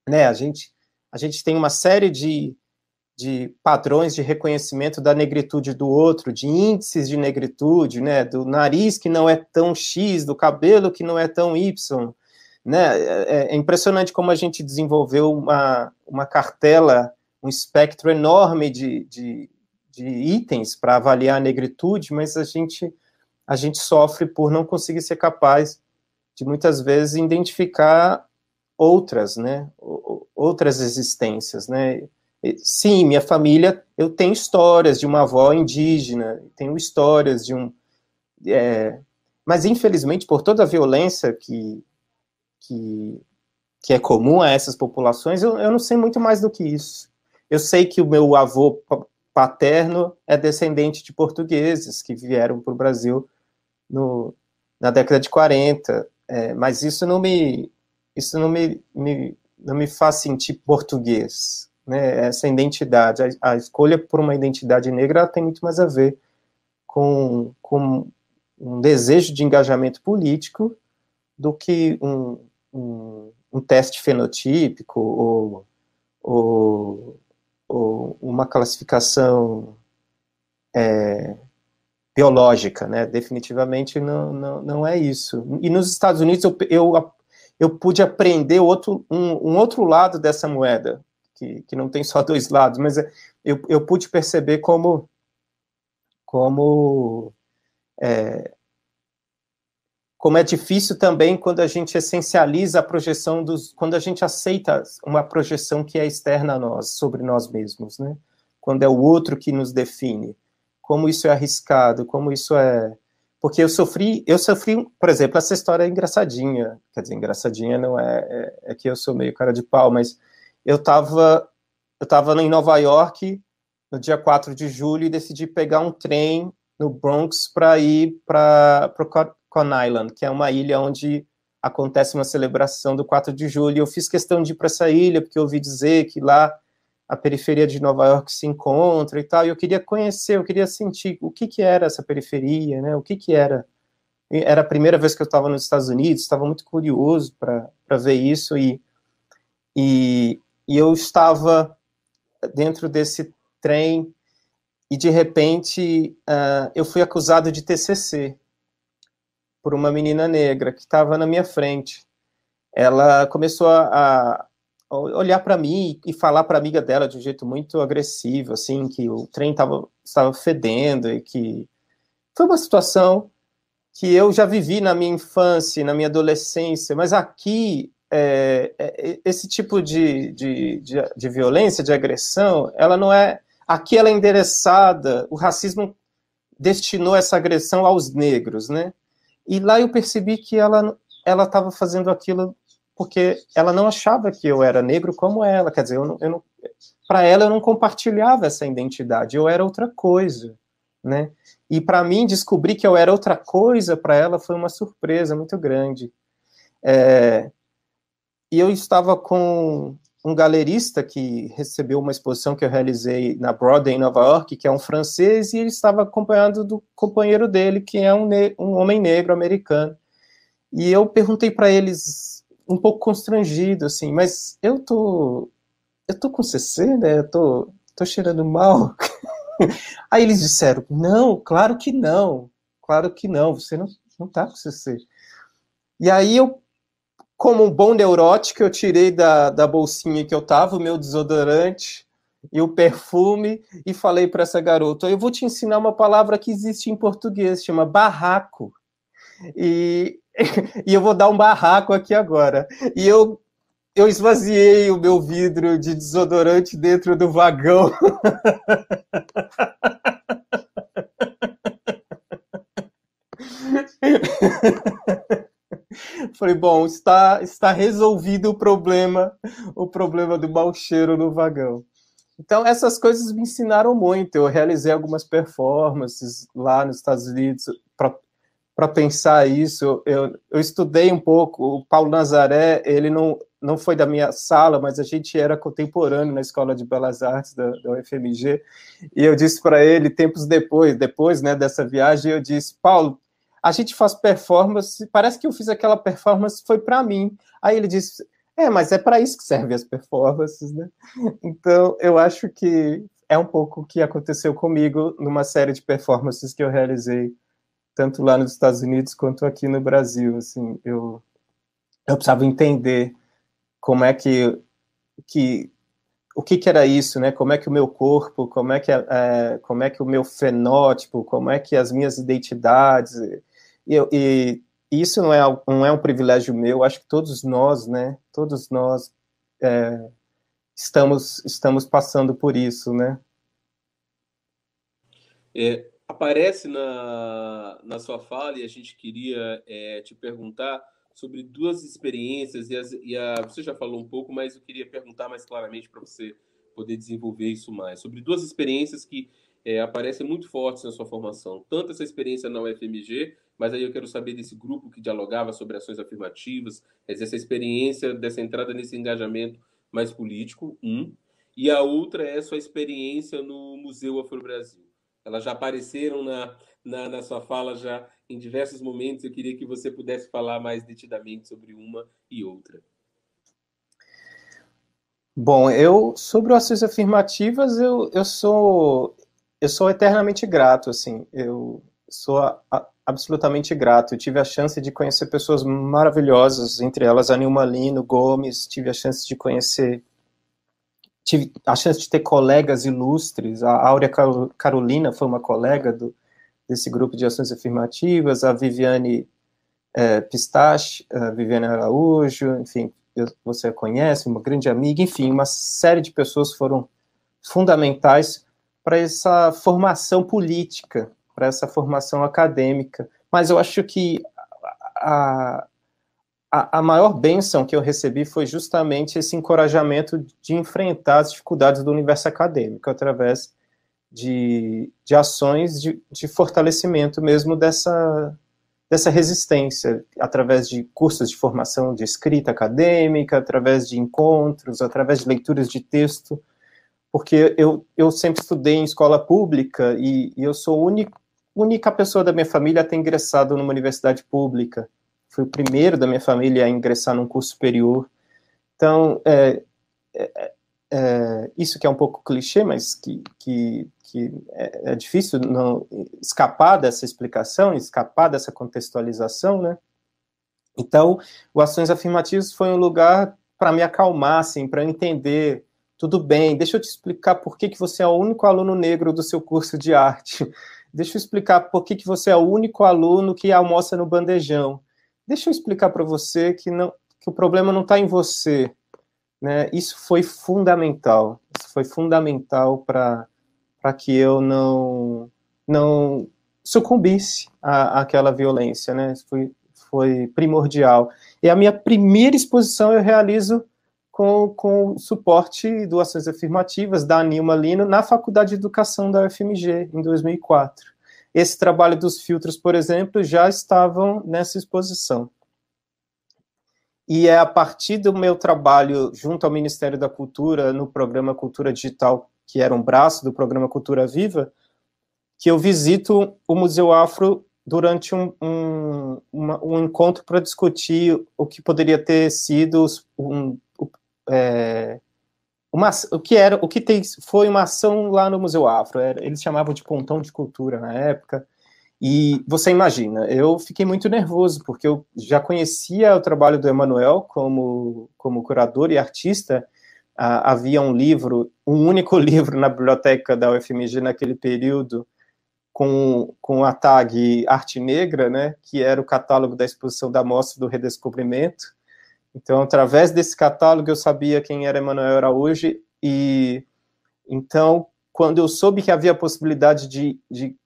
né, a, gente, a gente tem uma série de, de padrões de reconhecimento da negritude do outro, de índices de negritude, né, do nariz que não é tão X, do cabelo que não é tão Y, né? É, é, impressionante como a gente desenvolveu uma, uma cartela, um espectro enorme de, de, de itens para avaliar a negritude, mas a gente, a gente sofre por não conseguir ser capaz de muitas vezes identificar outras, né? outras existências. Né? Sim, minha família, eu tenho histórias de uma avó indígena, tenho histórias de um. É, mas infelizmente, por toda a violência que, que, que é comum a essas populações, eu, eu não sei muito mais do que isso. Eu sei que o meu avô paterno é descendente de portugueses que vieram para o Brasil no, na década de 40, é, mas isso não me isso não me, me, não me faz sentir português, né? Essa identidade, a, a escolha por uma identidade negra tem muito mais a ver com, com um desejo de engajamento político do que um, um, um teste fenotípico ou, ou, ou uma classificação é, biológica, né? Definitivamente não, não, não é isso. E nos Estados Unidos eu, eu, eu pude aprender outro, um, um outro lado dessa moeda, que, que não tem só dois lados, mas é, eu, eu pude perceber como, como é, como é difícil também quando a gente essencializa a projeção dos, quando a gente aceita uma projeção que é externa a nós, sobre nós mesmos, né? Quando é o outro que nos define. Como isso é arriscado, como isso é porque eu sofri, eu sofri, por exemplo, essa história é engraçadinha, quer dizer, engraçadinha não é, é, é que eu sou meio cara de pau, mas eu estava eu tava em Nova York no dia 4 de julho e decidi pegar um trem no Bronx para ir para Con Island, que é uma ilha onde acontece uma celebração do 4 de julho. Eu fiz questão de ir para essa ilha, porque eu ouvi dizer que lá a periferia de Nova York se encontra e tal, e eu queria conhecer, eu queria sentir o que, que era essa periferia, né? o que, que era. Era a primeira vez que eu estava nos Estados Unidos, estava muito curioso para ver isso, e, e, e eu estava dentro desse trem e de repente uh, eu fui acusado de TCC por uma menina negra que estava na minha frente. Ela começou a, a olhar para mim e falar para amiga dela de um jeito muito agressivo, assim, que o trem tava, estava fedendo e que foi uma situação que eu já vivi na minha infância, na minha adolescência, mas aqui é, é, esse tipo de, de, de, de violência, de agressão, ela não é. Aqui ela é endereçada, o racismo destinou essa agressão aos negros, né? E lá eu percebi que ela ela estava fazendo aquilo porque ela não achava que eu era negro como ela, quer dizer, eu não, eu para ela eu não compartilhava essa identidade, eu era outra coisa, né? E para mim descobrir que eu era outra coisa para ela foi uma surpresa muito grande. É, e eu estava com um galerista que recebeu uma exposição que eu realizei na Broadway, em Nova York, que é um francês, e ele estava acompanhado do companheiro dele, que é um, um homem negro americano. E eu perguntei para eles, um pouco constrangido, assim, mas eu tô, eu tô com CC, né? Eu tô, tô cheirando mal. Aí eles disseram, não, claro que não, claro que não, você não, não tá com CC. E aí eu como um bom neurótico, eu tirei da, da bolsinha que eu tava o meu desodorante e o perfume e falei para essa garota: eu vou te ensinar uma palavra que existe em português, chama barraco. E, e eu vou dar um barraco aqui agora. E eu eu esvaziei o meu vidro de desodorante dentro do vagão. Falei, bom, está, está resolvido o problema, o problema do mau cheiro no vagão. Então, essas coisas me ensinaram muito. Eu realizei algumas performances lá nos Estados Unidos para pensar isso. Eu, eu estudei um pouco. O Paulo Nazaré, ele não, não foi da minha sala, mas a gente era contemporâneo na Escola de Belas Artes da, da UFMG. E eu disse para ele, tempos depois, depois né, dessa viagem, eu disse, Paulo, a gente faz performance, parece que eu fiz aquela performance, foi para mim. Aí ele disse, é, mas é para isso que servem as performances, né? Então, eu acho que é um pouco o que aconteceu comigo numa série de performances que eu realizei, tanto lá nos Estados Unidos quanto aqui no Brasil, assim, eu, eu precisava entender como é que, que o que, que, era isso, né? Como é que o meu corpo, como é que, é, como é que o meu fenótipo, como é que as minhas identidades, e, e isso não é, não é um privilégio meu, acho que todos nós, né? Todos nós é, estamos, estamos passando por isso, né? É, aparece na, na sua fala, e a gente queria é, te perguntar sobre duas experiências, e, as, e a, você já falou um pouco, mas eu queria perguntar mais claramente para você poder desenvolver isso mais, sobre duas experiências que é, aparecem muito fortes na sua formação, tanto essa experiência na UFMG, mas aí eu quero saber desse grupo que dialogava sobre ações afirmativas, essa experiência dessa entrada nesse engajamento mais político, um, e a outra é a sua experiência no Museu Afro-Brasil. Elas já apareceram na, na, na sua fala já em diversos momentos, eu queria que você pudesse falar mais detidamente sobre uma e outra. Bom, eu sobre ações afirmativas, eu, eu sou eu sou eternamente grato, assim. Eu sou a, a, absolutamente grato. Eu tive a chance de conhecer pessoas maravilhosas, entre elas a Nilma Lino, Gomes, tive a chance de conhecer, tive a chance de ter colegas ilustres, a Áurea Carolina foi uma colega do, desse grupo de ações afirmativas, a Viviane é, Pistache, a Viviane Araújo, enfim, você a conhece, uma grande amiga, enfim, uma série de pessoas foram fundamentais para essa formação política para essa formação acadêmica. Mas eu acho que a, a, a maior bênção que eu recebi foi justamente esse encorajamento de enfrentar as dificuldades do universo acadêmico através de, de ações de, de fortalecimento mesmo dessa, dessa resistência através de cursos de formação de escrita acadêmica, através de encontros, através de leituras de texto, porque eu, eu sempre estudei em escola pública e, e eu sou o único, única pessoa da minha família a ter ingressado numa universidade pública. Fui o primeiro da minha família a ingressar num curso superior. Então, é, é, é, é isso que é um pouco clichê, mas que, que, que é, é, difícil não escapar dessa explicação, escapar dessa contextualização, né? Então, o Ações Afirmativas foi um lugar para me acalmar, assim, para entender tudo bem, deixa eu te explicar por que, que você é o único aluno negro do seu curso de arte. Deixa eu explicar por que, que você é o único aluno que almoça no bandejão. Deixa eu explicar para você que, não, que o problema não está em você. Né? Isso foi fundamental. Isso foi fundamental para que eu não, não sucumbisse àquela violência. Né? Foi, foi primordial. E a minha primeira exposição eu realizo com, com suporte doações afirmativas da Nilma Lino na Faculdade de Educação da UFMG, em 2004. Esse trabalho dos filtros, por exemplo, já estavam nessa exposição. E é a partir do meu trabalho junto ao Ministério da Cultura, no programa Cultura Digital, que era um braço do programa Cultura Viva, que eu visito o Museu Afro durante um, um, uma, um encontro para discutir o que poderia ter sido um é, uma, o que era o que tem, foi uma ação lá no Museu Afro. Era, eles chamavam de pontão de cultura na época. E você imagina, eu fiquei muito nervoso, porque eu já conhecia o trabalho do Emanuel como, como curador e artista. Ah, havia um livro, um único livro na biblioteca da UFMG naquele período, com, com a tag Arte Negra, né, que era o catálogo da exposição da Mostra do Redescobrimento, então, através desse catálogo, eu sabia quem era Emanuel Araújo e então, quando eu soube que havia a possibilidade de, de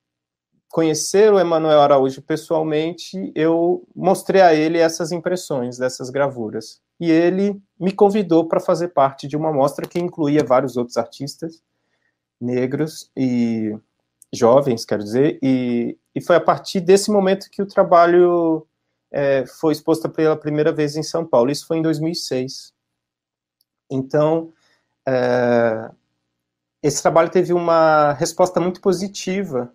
conhecer o Emanuel Araújo pessoalmente, eu mostrei a ele essas impressões dessas gravuras. E ele me convidou para fazer parte de uma mostra que incluía vários outros artistas negros e jovens, quero dizer, e, e foi a partir desse momento que o trabalho é, foi exposta pela primeira vez em São Paulo. Isso foi em 2006. Então, é, esse trabalho teve uma resposta muito positiva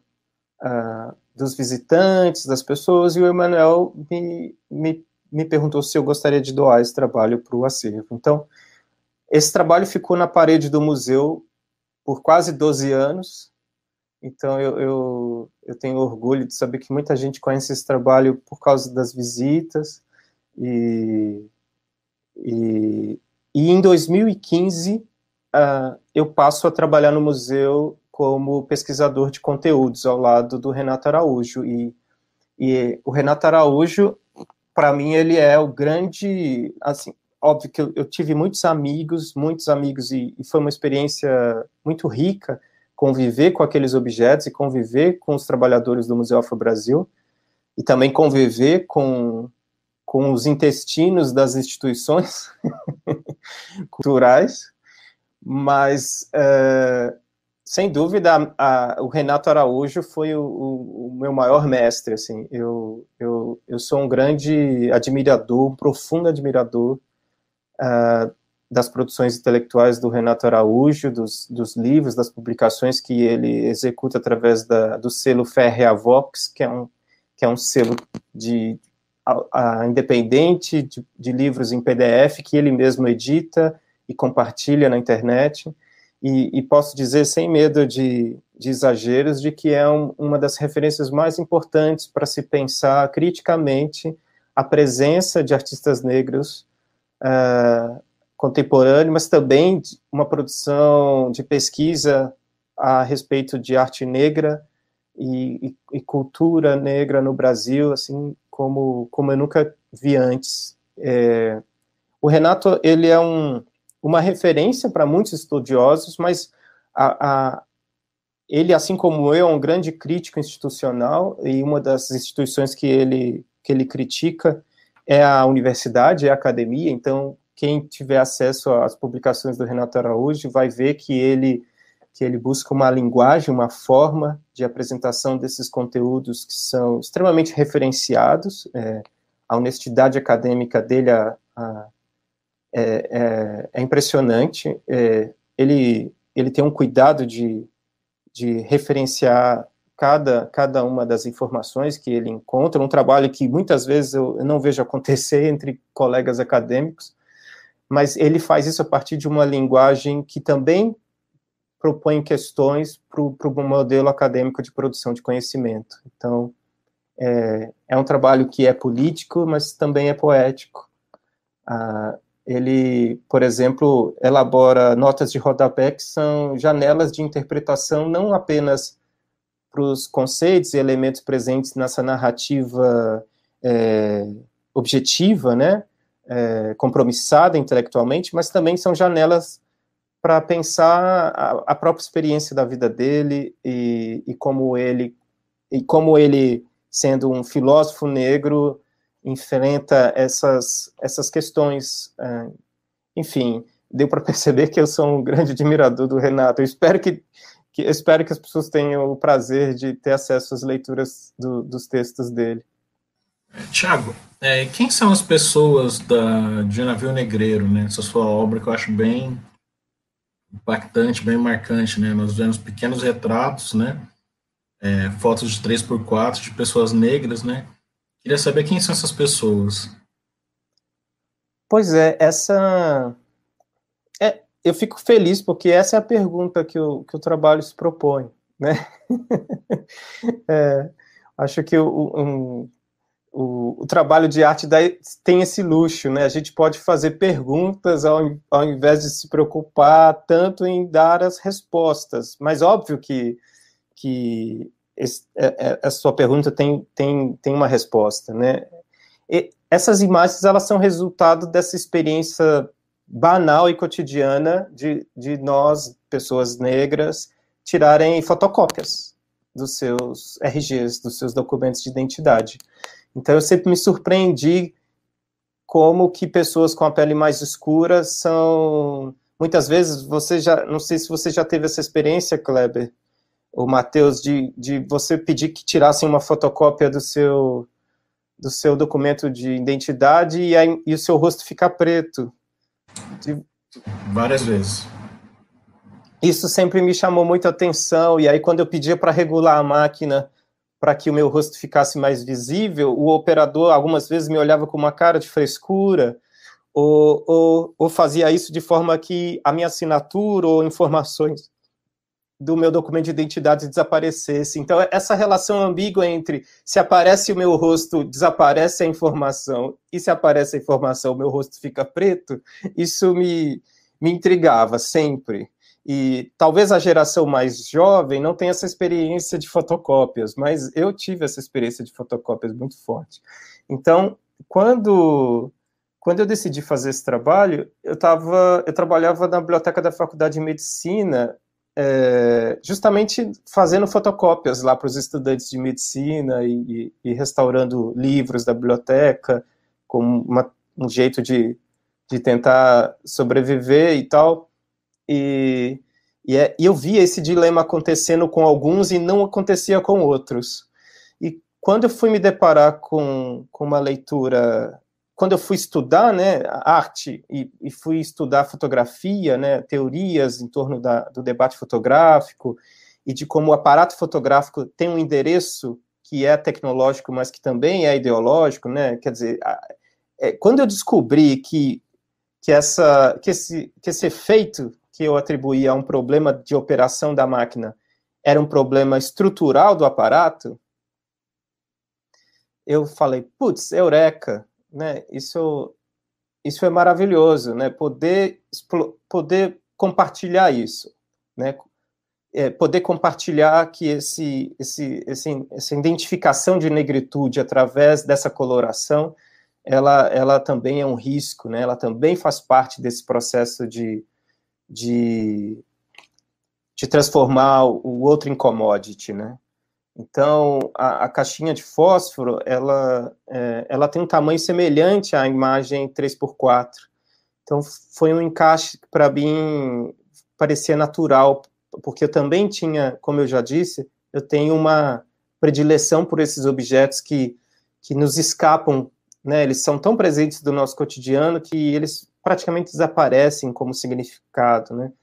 é, dos visitantes, das pessoas, e o Emanuel me, me, me perguntou se eu gostaria de doar esse trabalho para o acervo. Então, esse trabalho ficou na parede do museu por quase 12 anos, então eu, eu, eu, tenho orgulho de saber que muita gente conhece esse trabalho por causa das visitas. E, e, e em 2015 uh, ah, eu passo a trabalhar no museu como pesquisador de conteúdos ao lado do Renato Araújo. E, e o Renato Araújo, para mim, ele é o grande. Assim, óbvio que eu, eu tive muitos amigos, muitos amigos, e, e foi uma experiência muito rica conviver com aqueles objetos e conviver com os trabalhadores do Museu Afro Brasil e também conviver com, com os intestinos das instituições culturais, mas é, sem dúvida a, a, o Renato Araújo foi o, o, o, meu maior mestre. Assim, eu, eu, eu sou um grande admirador, um profundo admirador uh, das produções intelectuais do Renato Araújo, dos, dos livros, das publicações que ele executa através da, do selo Ferrea Vox, que é um, que é um selo de, a, a independente de, de livros em PDF que ele mesmo edita e compartilha na internet. E, e, posso dizer sem medo de, de exageros de que é um, uma das referências mais importantes para se pensar criticamente a presença de artistas negros uh, contemporâneo, mas também uma produção de pesquisa a respeito de arte negra e, e, e cultura negra no Brasil, assim como, como eu nunca vi antes. É, o Renato ele é um, uma referência para muitos estudiosos, mas a, a, ele, assim como eu, é um grande crítico institucional e uma das instituições que ele, que ele critica é a universidade, é a academia, então quem tiver acesso às publicações do Renato Araújo vai ver que ele que ele busca uma linguagem, uma forma de apresentação desses conteúdos que são extremamente referenciados. É, a honestidade acadêmica dele a, a, é, é, é, impressionante. É, ele, ele tem um cuidado de, de referenciar cada, cada uma das informações que ele encontra, um trabalho que muitas vezes eu não vejo acontecer entre colegas acadêmicos mas ele faz isso a partir de uma linguagem que também propõe questões para o modelo acadêmico de produção de conhecimento. Então, é, é, um trabalho que é político, mas também é poético. Ah, ele, por exemplo, elabora notas de rodapé que são janelas de interpretação não apenas para os conceitos e elementos presentes nessa narrativa é, objetiva, né, é, compromissada intelectualmente, mas também são janelas para pensar a, a, própria experiência da vida dele e, e, como ele e como ele sendo um filósofo negro enfrenta essas essas questões é, enfim deu para perceber que eu sou um grande admirador do Renato eu espero que, que espero que as pessoas tenham o prazer de ter acesso às leituras do, dos textos dele Tiago, é, quem são as pessoas da, de Navio Negreiro, né? Essa sua obra que eu acho bem impactante, bem marcante, né? Nós vemos pequenos retratos, né? É, fotos de 3x4 de pessoas negras, né? Queria saber quem são essas pessoas. Pois é, essa. É, eu fico feliz porque essa é a pergunta que o, que o trabalho se propõe, né? é, acho que o, um, o, o, trabalho de arte tem esse luxo, né? A gente pode fazer perguntas ao, ao invés de se preocupar tanto em dar as respostas. Mas óbvio que, que esse, é, é, a, sua pergunta tem, tem, tem uma resposta, né? E essas imagens, elas são resultado dessa experiência banal e cotidiana de, de nós, pessoas negras, tirarem fotocópias dos seus RGs, dos seus documentos de identidade. Então eu sempre me surpreendi como que pessoas com a pele mais escura são muitas vezes você já não sei se você já teve essa experiência, Kleber ou Matheus, de, de você pedir que tirassem uma fotocópia do seu do seu documento de identidade e, aí, e o seu rosto ficar preto. De... Várias vezes. Isso sempre me chamou muita atenção e aí quando eu pedia para regular a máquina para que o meu rosto ficasse mais visível, o operador algumas vezes me olhava com uma cara de frescura, ou, ou, ou fazia isso de forma que a minha assinatura ou informações do meu documento de identidade desaparecesse. Então, essa relação ambígua entre se aparece o meu rosto, desaparece a informação, e se aparece a informação, o meu rosto fica preto, isso me, me intrigava sempre. E talvez a geração mais jovem não tenha essa experiência de fotocópias, mas eu tive essa experiência de fotocópias muito forte. Então, quando quando eu decidi fazer esse trabalho, eu tava, eu trabalhava na biblioteca da Faculdade de Medicina, é, justamente fazendo fotocópias lá para os estudantes de medicina e, e, restaurando livros da biblioteca como uma, um jeito de, de tentar sobreviver e tal. E, e, é, e eu via esse dilema acontecendo com alguns e não acontecia com outros. E quando eu fui me deparar com, com uma leitura quando eu fui estudar né, arte e, e, fui estudar fotografia, né, teorias em torno da, do debate fotográfico e de como o aparato fotográfico tem um endereço que é tecnológico, mas que também é ideológico, né? Quer dizer, é, quando eu descobri que, que, essa, que, esse, que esse efeito que eu atribuía a um problema de operação da máquina era um problema estrutural do aparato, eu falei, putz, eureka, né? Isso, isso é maravilhoso, né? Poder, poder compartilhar isso, né? É, poder compartilhar que esse, esse, esse, essa identificação de negritude através dessa coloração, ela, ela também é um risco, né? Ela também faz parte desse processo de, de, de transformar o outro em commodity, né? Então, a, a caixinha de fósforo, ela, é, ela tem um tamanho semelhante à imagem 3x4. Então, foi um encaixe que, para mim, parecia natural, porque eu também tinha, como eu já disse, eu tenho uma predileção por esses objetos que, que nos escapam, né? Eles são tão presentes do nosso cotidiano que eles praticamente desaparecem como significado, né?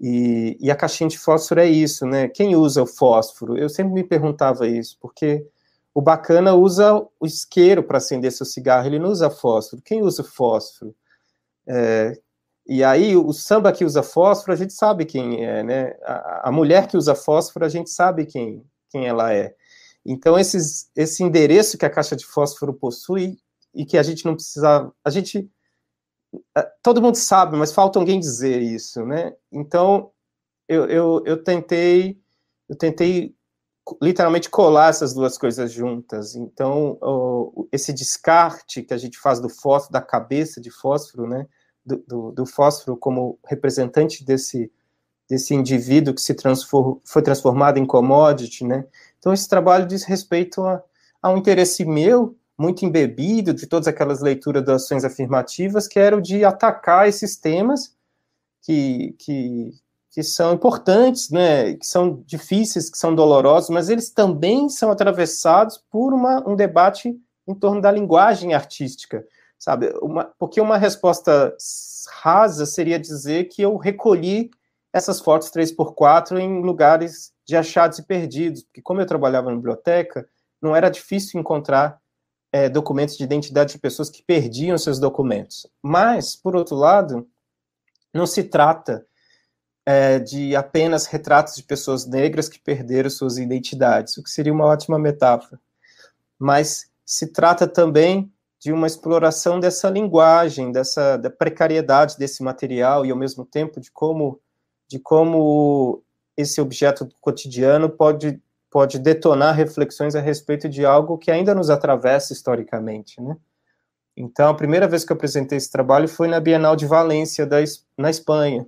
E, e, a caixinha de fósforo é isso, né? Quem usa o fósforo? Eu sempre me perguntava isso, porque o bacana usa o isqueiro para acender seu cigarro, ele não usa fósforo. Quem usa fósforo? É, e aí, o samba que usa fósforo, a gente sabe quem é, né? A, a, mulher que usa fósforo, a gente sabe quem, quem ela é. Então, esses, esse endereço que a caixa de fósforo possui e que a gente não precisava. A gente é, todo mundo sabe, mas falta alguém dizer isso, né? Então eu, eu, eu tentei eu tentei literalmente colar essas duas coisas juntas. Então esse descarte que a gente faz do fósforo, da cabeça de fósforo, né? Do, do, do fósforo como representante desse desse indivíduo que se transform, foi transformado em commodity, né? Então esse trabalho diz respeito a, a um interesse meu muito embebido de todas aquelas leituras das ações afirmativas, que era o de atacar esses temas que, que, que são importantes, né, que são difíceis, que são dolorosos, mas eles também são atravessados por uma, um debate em torno da linguagem artística, sabe? Uma, porque uma resposta rasa seria dizer que eu recolhi essas fotos 3x4 em lugares de achados e perdidos, porque como eu trabalhava na biblioteca, não era difícil encontrar é, documentos de identidade de pessoas que perdiam seus documentos. Mas, por outro lado, não se trata é, de apenas retratos de pessoas negras que perderam suas identidades, o que seria uma ótima metáfora. Mas se trata também de uma exploração dessa linguagem, dessa da precariedade desse material e ao mesmo tempo de como de como esse objeto cotidiano pode pode detonar reflexões a respeito de algo que ainda nos atravessa historicamente, né? Então, a primeira vez que eu apresentei esse trabalho foi na Bienal de Valência, da, na Espanha.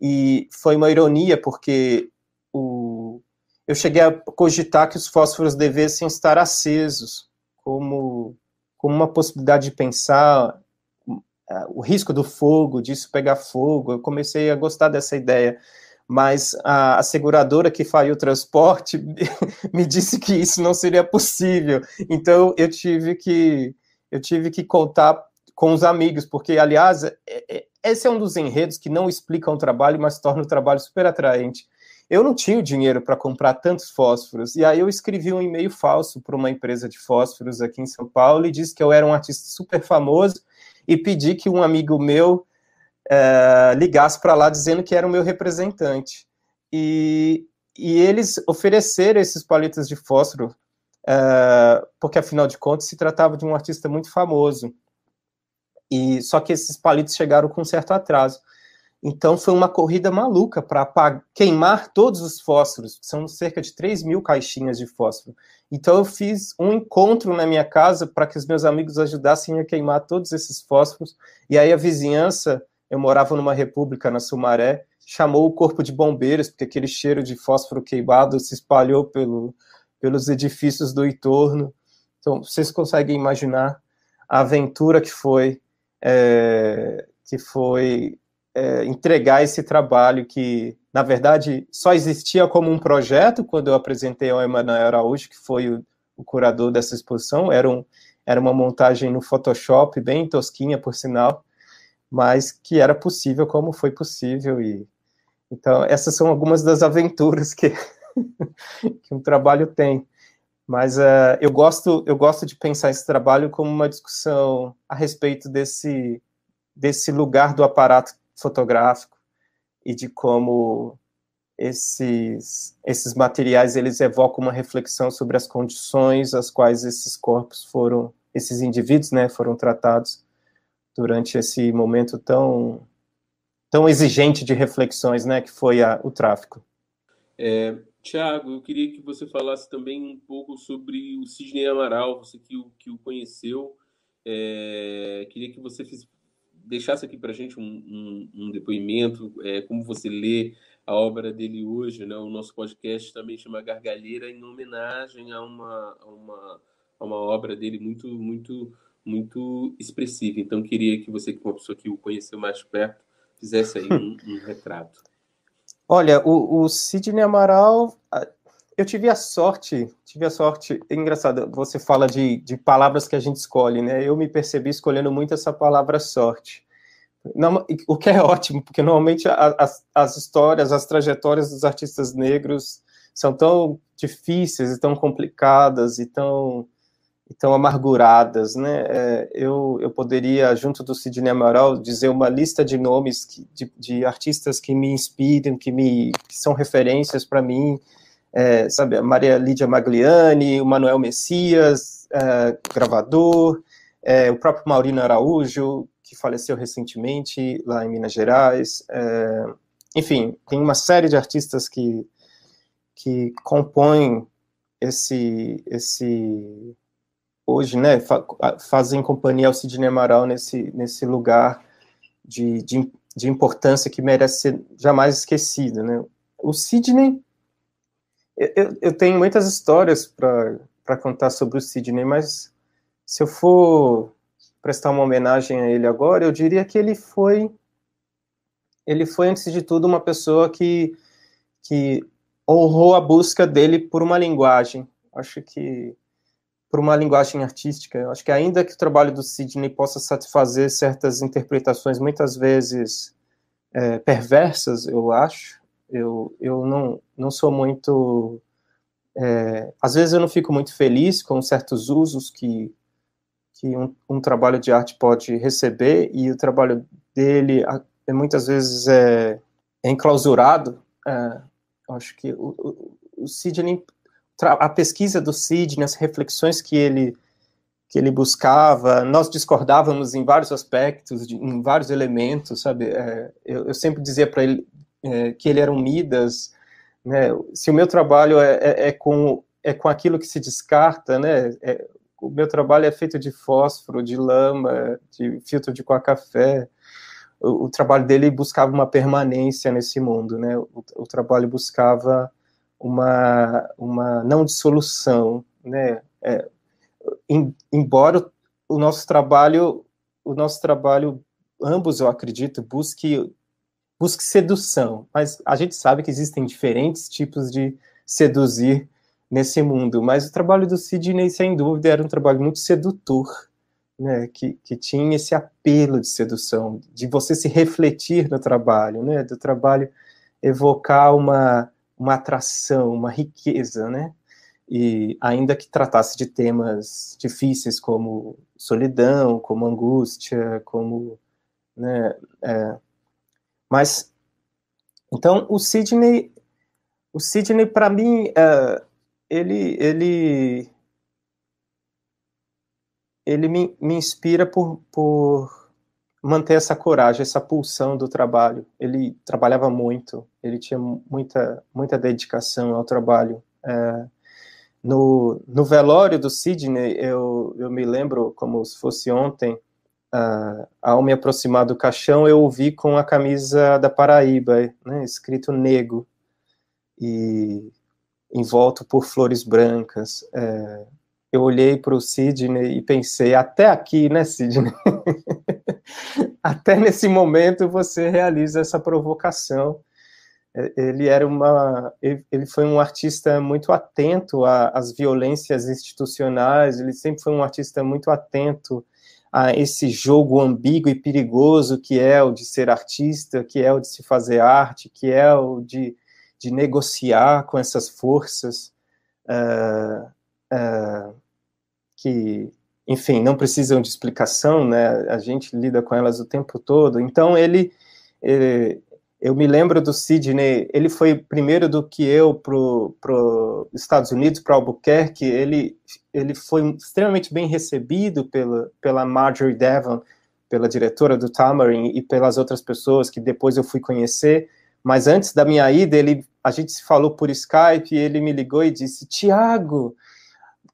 E foi uma ironia, porque o, eu cheguei a cogitar que os fósforos devessem estar acesos, como, como uma possibilidade de pensar hum, o risco do fogo, disso pegar fogo. Eu comecei a gostar dessa ideia mas a, a seguradora que faria o transporte me disse que isso não seria possível. Então eu tive que eu tive que contar com os amigos, porque aliás é, é, esse é um dos enredos que não explicam o trabalho, mas torna o trabalho super atraente. Eu não tinha o dinheiro para comprar tantos fósforos, e aí eu escrevi um e-mail falso para uma empresa de fósforos aqui em São Paulo e disse que eu era um artista super famoso e pedi que um amigo meu é, ligasse para lá dizendo que era o meu representante. E, e eles ofereceram esses palitos de fósforo, é, porque afinal de contas se tratava de um artista muito famoso. E só que esses palitos chegaram com certo atraso. Então foi uma corrida maluca para queimar todos os fósforos, são cerca de 3 mil caixinhas de fósforo. Então eu fiz um encontro na minha casa para que os meus amigos ajudassem a queimar todos esses fósforos, e aí a vizinhança eu morava numa república na Sumaré, chamou o corpo de bombeiros, porque aquele cheiro de fósforo queimado se espalhou pelo, pelos edifícios do entorno. Então, vocês conseguem imaginar a aventura que foi, é, que foi é, entregar esse trabalho que, na verdade, só existia como um projeto quando eu apresentei ao Emanuel Araújo, que foi o, o curador dessa exposição. Era, um, era uma montagem no Photoshop, bem tosquinha, por sinal, mas que era possível como foi possível e então essas são algumas das aventuras que, que um trabalho tem. Mas uh, eu gosto eu gosto de pensar esse trabalho como uma discussão a respeito desse desse lugar do aparato fotográfico e de como esses esses materiais eles evocam uma reflexão sobre as condições às quais esses corpos foram esses indivíduos né foram tratados durante esse momento tão tão exigente de reflexões, né, que foi a, o tráfico. É, Tiago, eu queria que você falasse também um pouco sobre o Sidney Amaral, você que o, que o conheceu. É, queria que você fiz, deixasse aqui para a gente um, um, um depoimento, é, como você lê a obra dele hoje. Né? O nosso podcast também chama Gargalheira, em homenagem a uma, a uma, a uma obra dele muito, muito muito expressiva. Então, queria que você, que é uma pessoa que o conheceu mais perto, fizesse aí um, um retrato. Olha, o, o Sidney Amaral, eu tive a sorte, tive a sorte, é engraçado, você fala de, de palavras que a gente escolhe, né? Eu me percebi escolhendo muito essa palavra sorte. Não, o que é ótimo, porque normalmente as, as histórias, as trajetórias dos artistas negros são tão difíceis e tão complicadas e tão e tão amarguradas, né? É, eu, eu poderia, junto do Sidney Amaral, dizer uma lista de nomes que, de, de, artistas que me inspiram, que me que são referências para mim, é, sabe? A Maria Lídia Magliani, o Manuel Messias, é, gravador, é, o próprio Maurino Araújo, que faleceu recentemente lá em Minas Gerais. É, enfim, tem uma série de artistas que que compõem esse esse hoje né, fa fazem companhia ao Sidney Amaral nesse, nesse lugar de, de, de, importância que merece ser jamais esquecido. Né? O Sidney, eu, eu tenho muitas histórias para contar sobre o Sidney, mas se eu for prestar uma homenagem a ele agora, eu diria que ele foi, ele foi antes de tudo uma pessoa que, que honrou a busca dele por uma linguagem. Acho que para uma linguagem artística. Eu acho que ainda que o trabalho do Sidney possa satisfazer certas interpretações muitas vezes é, perversas, eu acho, eu, eu não, não sou muito... É, às vezes eu não fico muito feliz com certos usos que, que um, um trabalho de arte pode receber e o trabalho dele é, muitas vezes é, é enclausurado. É, acho que o, o, o Sidney a pesquisa do Sidney, as reflexões que ele que ele buscava, nós discordávamos em vários aspectos, em vários elementos, sabe? É, eu, eu, sempre dizia para ele é, que ele era um Midas, né? Se o meu trabalho é, é, é com é com aquilo que se descarta, né? É, o meu trabalho é feito de fósforo, de lama, de filtro de coca café O, o, trabalho dele buscava uma permanência nesse mundo, né? O, o trabalho buscava uma, uma não dissolução, né? É, em, embora o nosso trabalho, o nosso trabalho, ambos eu acredito, busque busque sedução, mas a gente sabe que existem diferentes tipos de seduzir nesse mundo, mas o trabalho do Sidney, sem dúvida, era um trabalho muito sedutor, né, que, que tinha esse apelo de sedução, de você se refletir no trabalho, né, do trabalho evocar uma, uma atração, uma riqueza, né? E ainda que tratasse de temas difíceis como solidão, como angústia, como, né? É, mas então o Sidney, o Sidney para mim, é, ele, ele, ele me, me inspira por, por manter essa coragem, essa pulsão do trabalho. Ele trabalhava muito, ele tinha muita, muita dedicação ao trabalho. É, no, no velório do Sidney, eu, eu me lembro como se fosse ontem, uh, ao me aproximar do caixão, eu ouvi com a camisa da Paraíba, né, escrito nego, e envolto por flores brancas. É, eu olhei para o Sidney e pensei, até aqui, né, Sidney? até nesse momento você realiza essa provocação. É, ele era uma, ele foi um artista muito atento às violências institucionais. Ele sempre foi um artista muito atento a esse jogo ambíguo e perigoso que é o de ser artista, que é o de se fazer arte, que é o de, de negociar com essas forças uh, uh, que, enfim, não precisam de explicação, né? A gente lida com elas o tempo todo. Então ele, ele eu me lembro do Sidney, ele foi primeiro do que eu para os Estados Unidos, para Albuquerque. Ele, ele foi extremamente bem recebido pela, pela Marjorie Devon, pela diretora do Tamarin e pelas outras pessoas que depois eu fui conhecer. Mas antes da minha ida, ele, a gente se falou por Skype e ele me ligou e disse: Tiago,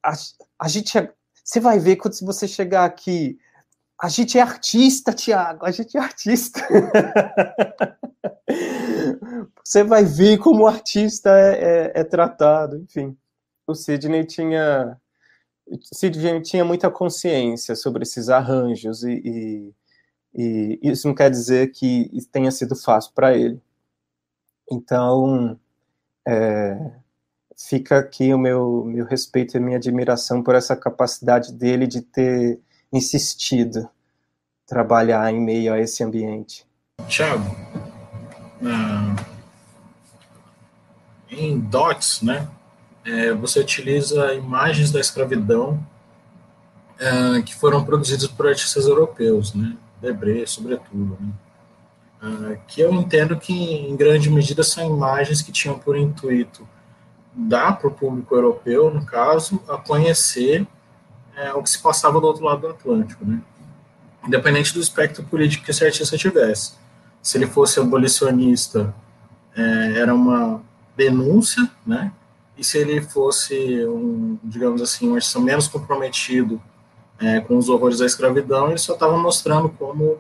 a, a gente é você vai ver quando você chegar aqui. A gente é artista, Tiago, a gente é artista. você vai ver como o artista é, é, é tratado, enfim. O Sidney tinha, Sidney tinha muita consciência sobre esses arranjos e, e e isso não quer dizer que tenha sido fácil para ele. Então, é, fica aqui o meu, meu respeito e minha admiração por essa capacidade dele de ter insistido trabalhar em meio a esse ambiente. Tiago, ah, em dots, né, é, você utiliza imagens da escravidão ah, que foram produzidas por artistas europeus, né, Debré, sobretudo, né, ah, que eu entendo que, em grande medida, são imagens que tinham por intuito dar para o público europeu, no caso, a conhecer é, o que se passava do outro lado do Atlântico, né? independente do espectro político que esse artista tivesse. Se ele fosse abolicionista, é, era uma denúncia, né? E se ele fosse um, digamos assim, um artista menos comprometido é, com os horrores da escravidão, ele só estava mostrando como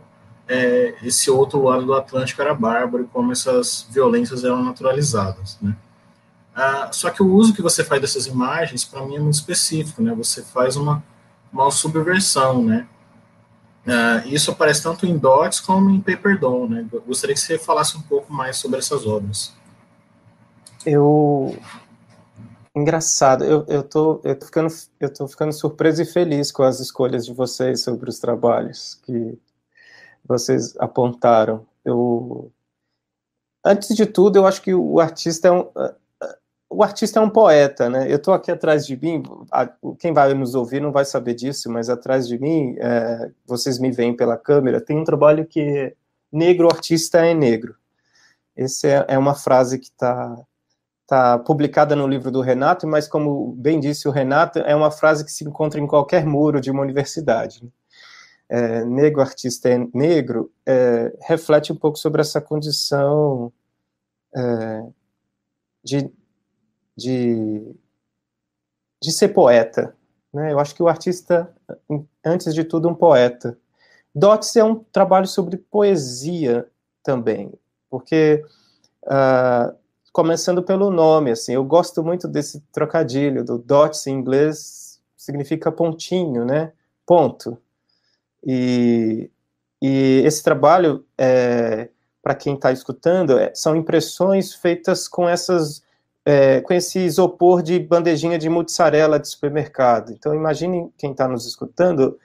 é, esse outro lado do Atlântico era bárbaro e como essas violências eram naturalizadas, né? Ah, só que o uso que você faz dessas imagens, para mim, é muito específico, né? Você faz uma, uma subversão, né? Ah, isso aparece tanto em Dots como em Paperdoll, né? gostaria que você falasse um pouco mais sobre essas obras. Eu... Engraçado, eu, eu, tô, eu, tô ficando, eu tô ficando surpreso e feliz com as escolhas de vocês sobre os trabalhos que vocês apontaram. Eu... Antes de tudo, eu acho que o artista é um o artista é um poeta, né? Eu estou aqui atrás de mim, quem vai nos ouvir não vai saber disso, mas atrás de mim, é, vocês me veem pela câmera, tem um trabalho que é negro artista é negro. Essa é, é uma frase que está tá publicada no livro do Renato, mas como bem disse o Renato, é uma frase que se encontra em qualquer muro de uma universidade. Né? É, negro artista é negro é, reflete um pouco sobre essa condição é, de de, de ser poeta. Né? Eu acho que o artista, antes de tudo, é um poeta. Dots é um trabalho sobre poesia também, porque uh, começando pelo nome, assim, eu gosto muito desse trocadilho do dots em inglês significa pontinho, né? Ponto. E, e esse trabalho, é, para quem está escutando, é, são impressões feitas com essas é, com esse isopor de bandejinha de mussarela de supermercado. Então, imagine quem está nos escutando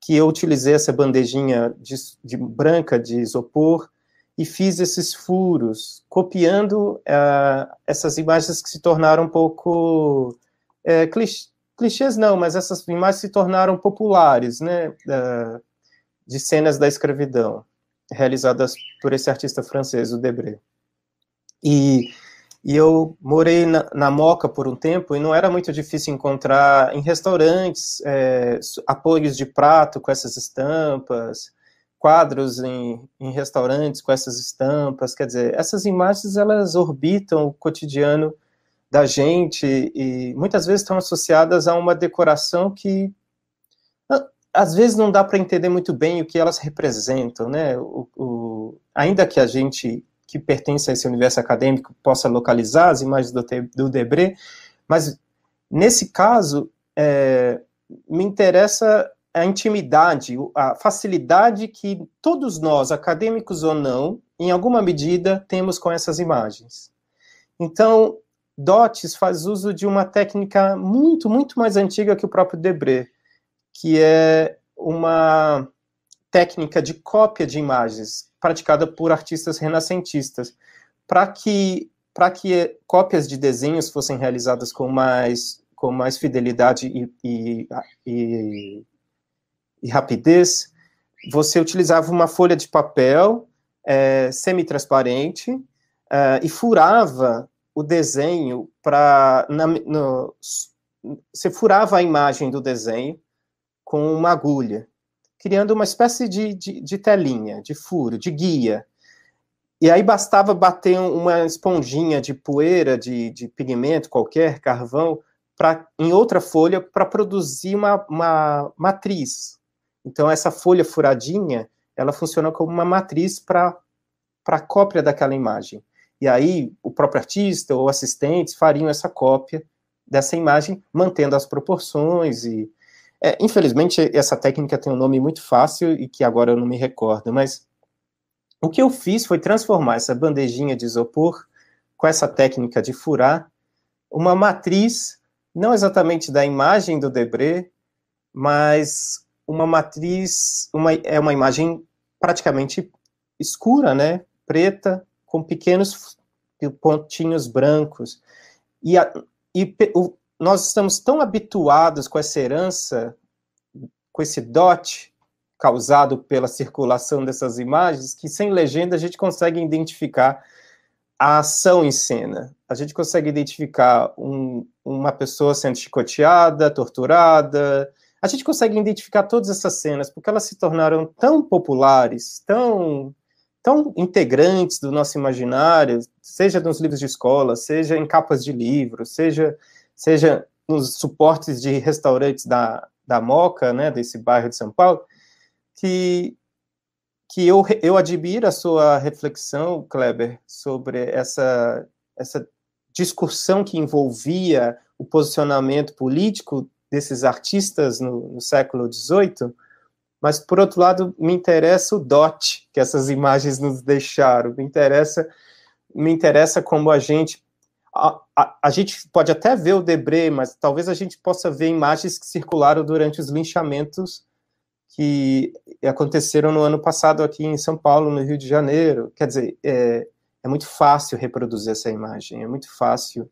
que eu utilizei essa bandejinha de, de, branca de isopor e fiz esses furos, copiando uh, essas imagens que se tornaram um pouco é, clichês, clichês não, mas essas imagens se tornaram populares, né, uh, de cenas da escravidão realizadas por esse artista francês, o Debré. E e eu morei na, na, Moca por um tempo e não era muito difícil encontrar em restaurantes é, apoios de prato com essas estampas, quadros em, em restaurantes com essas estampas. Quer dizer, essas imagens elas orbitam o cotidiano da gente e muitas vezes estão associadas a uma decoração que ah, às vezes não dá para entender muito bem o que elas representam, né? O, o, ainda que a gente que pertence a esse universo acadêmico possa localizar as imagens do, do Debré, mas nesse caso é, me interessa a intimidade, a facilidade que todos nós, acadêmicos ou não, em alguma medida temos com essas imagens. Então, Dotes faz uso de uma técnica muito, muito mais antiga que o próprio Debré, que é uma técnica de cópia de imagens, praticada por artistas renascentistas, para que para que cópias de desenhos fossem realizadas com mais com mais fidelidade e, e, e, e rapidez, você utilizava uma folha de papel é, semi-transparente é, e furava o desenho para você furava a imagem do desenho com uma agulha criando uma espécie de, de, de telinha, de furo, de guia. E aí bastava bater uma esponjinha de poeira, de, de pigmento qualquer, carvão, pra, em outra folha para produzir uma, uma matriz. Então, essa folha furadinha, ela funciona como uma matriz para a cópia daquela imagem. E aí, o próprio artista ou assistentes fariam essa cópia dessa imagem, mantendo as proporções e, é, infelizmente, essa técnica tem um nome muito fácil e que agora eu não me recordo, mas o que eu fiz foi transformar essa bandejinha de isopor com essa técnica de furar uma matriz, não exatamente da imagem do Debré, mas uma matriz, uma, é uma imagem praticamente escura, né? Preta, com pequenos pontinhos brancos. E, a, e o, nós estamos tão habituados com essa herança, com esse dote causado pela circulação dessas imagens, que sem legenda a gente consegue identificar a ação em cena. A gente consegue identificar um, uma pessoa sendo chicoteada, torturada. A gente consegue identificar todas essas cenas porque elas se tornaram tão populares, tão tão integrantes do nosso imaginário, seja nos livros de escola, seja em capas de livro, seja seja nos suportes de restaurantes da, da Moca, né, desse bairro de São Paulo, que, que eu, eu admiro a sua reflexão, Kleber, sobre essa, essa discussão que envolvia o posicionamento político desses artistas no, no século XVIII, mas, por outro lado, me interessa o dote que essas imagens nos deixaram, me interessa, me interessa como a gente a, a, gente pode até ver o Debré, mas talvez a gente possa ver imagens que circularam durante os linchamentos que aconteceram no ano passado aqui em São Paulo, no Rio de Janeiro. Quer dizer, é, é muito fácil reproduzir essa imagem, é muito fácil,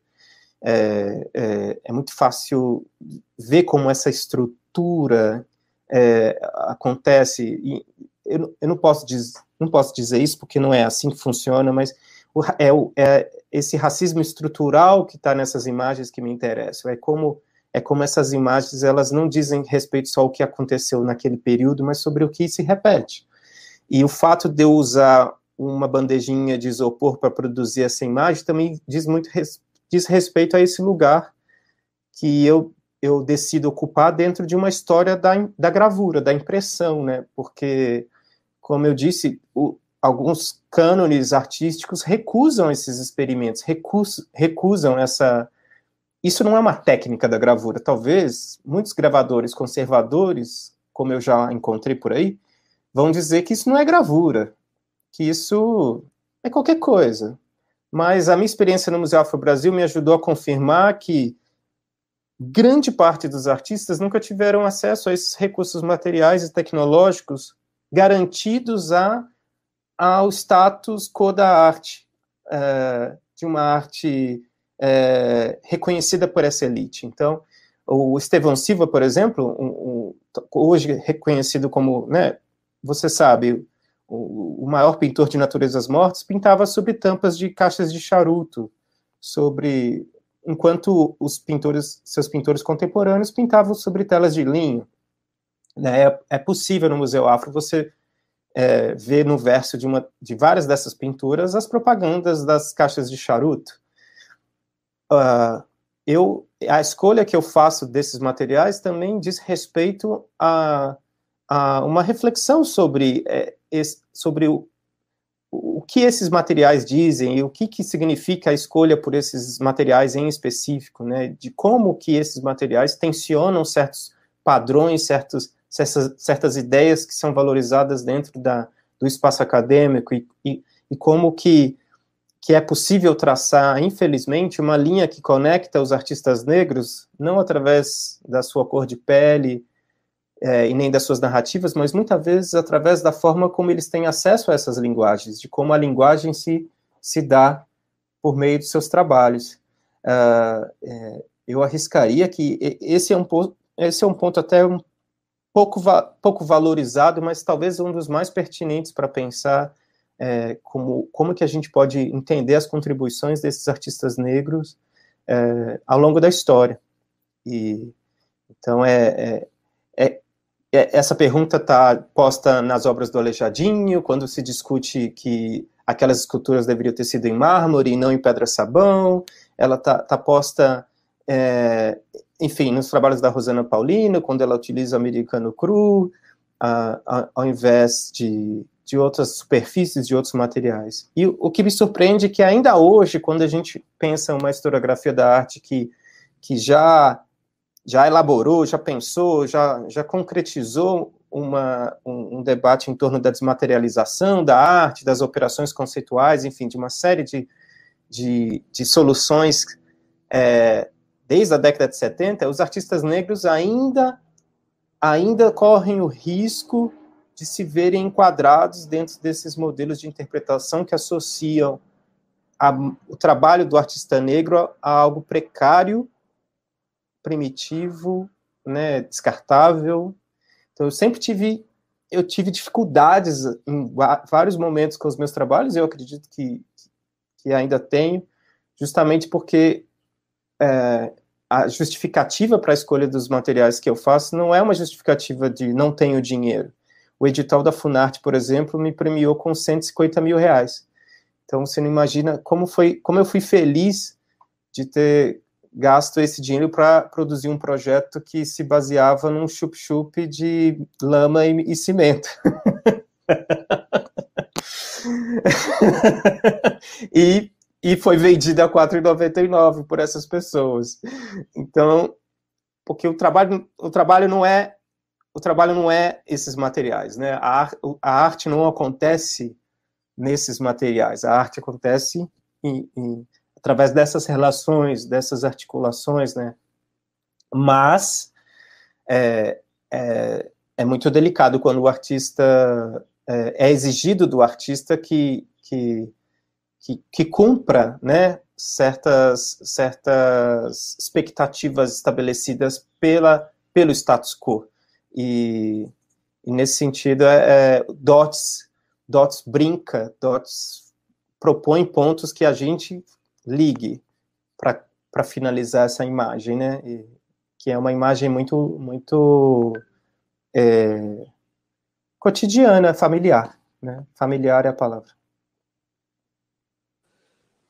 é, é, é muito fácil ver como essa estrutura é, acontece. E eu, eu não posso dizer não posso dizer isso porque não é assim que funciona, mas é, é esse racismo estrutural que está nessas imagens que me interessa. É como é como essas imagens elas não dizem respeito só ao que aconteceu naquele período, mas sobre o que se repete. E o fato de eu usar uma bandejinha de isopor para produzir essa imagem também diz muito res, diz respeito a esse lugar que eu eu decido ocupar dentro de uma história da, da gravura, da impressão, né? Porque, como eu disse, o, alguns cânones artísticos recusam esses experimentos, recusam, recusam essa. Isso não é uma técnica da gravura. Talvez muitos gravadores conservadores, como eu já encontrei por aí, vão dizer que isso não é gravura, que isso é qualquer coisa. Mas a minha experiência no Museu Afro Brasil me ajudou a confirmar que grande parte dos artistas nunca tiveram acesso a esses recursos materiais e tecnológicos garantidos a ao status quo da arte, é, de uma arte é, reconhecida por essa elite. Então, o Estevão Silva, por exemplo, um, um, hoje reconhecido como, né, você sabe, o, o, maior pintor de naturezas mortas, pintava sobre tampas de caixas de charuto, sobre enquanto os pintores, seus pintores contemporâneos pintavam sobre telas de linho. Né, é, é possível no Museu Afro você é, no verso de, uma, de várias dessas pinturas as propagandas das caixas de charuto. Uh, eu, a escolha que eu faço desses materiais também diz respeito a, a uma reflexão sobre, é, esse, sobre o, o que esses materiais dizem e o que, que significa a escolha por esses materiais em específico, né? De como que esses materiais tensionam certos padrões, certos certas, certas ideias que são valorizadas dentro da, do espaço acadêmico e, e, e como que, que é possível traçar, infelizmente, uma linha que conecta os artistas negros, não através da sua cor de pele, é, e nem das suas narrativas, mas muitas vezes através da forma como eles têm acesso a essas linguagens, de como a linguagem se, se dá por meio dos seus trabalhos. Uh, é, eu arriscaria que esse é um, esse é um ponto até um pouco, va pouco valorizado, mas talvez um dos mais pertinentes para pensar é, como, como que a gente pode entender as contribuições desses artistas negros é, ao longo da história. E, então, é, é, é, é essa pergunta está posta nas obras do Alejadinho, quando se discute que aquelas esculturas deveriam ter sido em mármore e não em pedra-sabão, ela está tá posta é, enfim, nos trabalhos da Rosana Paulino, quando ela utiliza americano cru, ao invés de, de outras superfícies, de outros materiais. E o, o que me surpreende é que ainda hoje, quando a gente pensa em uma historiografia da arte que, que já, já elaborou, já pensou, já, já concretizou uma, um, um debate em torno da desmaterialização da arte, das operações conceituais, enfim, de uma série de, de, de soluções é, desde a década de 70, os artistas negros ainda, ainda correm o risco de se verem enquadrados dentro desses modelos de interpretação que associam a, o trabalho do artista negro a algo precário, primitivo, né, descartável. Então, eu sempre tive eu tive dificuldades em vários momentos com os meus trabalhos, eu acredito que, que ainda tenho, justamente porque é, a justificativa para a escolha dos materiais que eu faço não é uma justificativa de não tenho dinheiro. O edital da Funarte, por exemplo, me premiou com 150 mil reais. Então você não imagina como foi, como eu fui feliz de ter gasto esse dinheiro para produzir um projeto que se baseava num chup-chup de lama e, e cimento. e e foi vendida a 4,99 por essas pessoas. Então, porque o trabalho, o trabalho não é o trabalho não é esses materiais, né? A, a arte não acontece nesses materiais. A arte acontece em, em, através dessas relações, dessas articulações, né? Mas é, é, é muito delicado quando o artista é, é exigido do artista que, que que, que cumpra né, certas, certas expectativas estabelecidas pela, pelo status quo. E, e nesse sentido, é, é Dots, Dots brinca, Dots propõe pontos que a gente ligue para finalizar essa imagem, né? E, que é uma imagem muito, muito é, cotidiana, familiar. Né? Familiar é a palavra.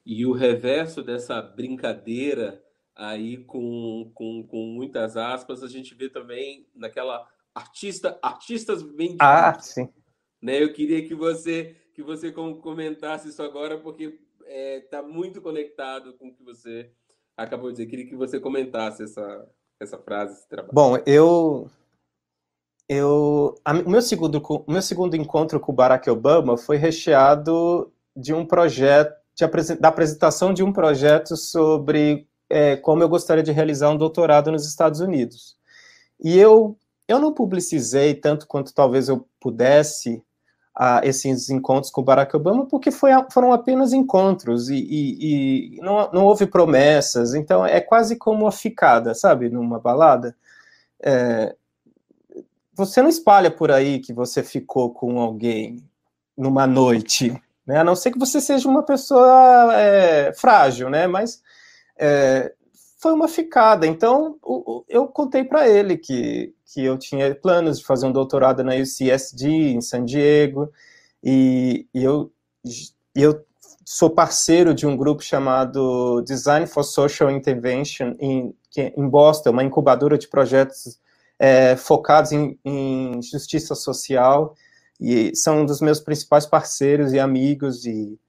E o reverso dessa brincadeira aí com, com, com muitas aspas, a gente vê também naquela artista, artistas bem Ah, sim. Né? Eu queria que você que você comentasse isso agora, porque está é, tá muito conectado com o que você acabou de dizer. Queria que você comentasse essa, essa frase, esse trabalho. Bom, eu. eu a, o, meu segundo, o meu segundo encontro com o Barack Obama foi recheado de um projeto da apresentação de um projeto sobre é, como eu gostaria de realizar um doutorado nos Estados Unidos. E eu, eu não publicizei tanto quanto talvez eu pudesse a, esses encontros com Barack Obama, porque foi, foram apenas encontros e, e, e não, não houve promessas. Então é quase como a ficada, sabe, numa balada. É, você não espalha por aí que você ficou com alguém numa noite, né? A não ser que você seja uma pessoa é, frágil, né? Mas é, foi uma ficada. Então, o, o, eu contei para ele que, que eu tinha planos de fazer um doutorado na UCSD, em San Diego, e, e eu, eu sou parceiro de um grupo chamado Design for Social Intervention em, é em Boston, uma incubadora de projetos é, focados em, em, justiça social e são um dos meus principais parceiros e amigos e,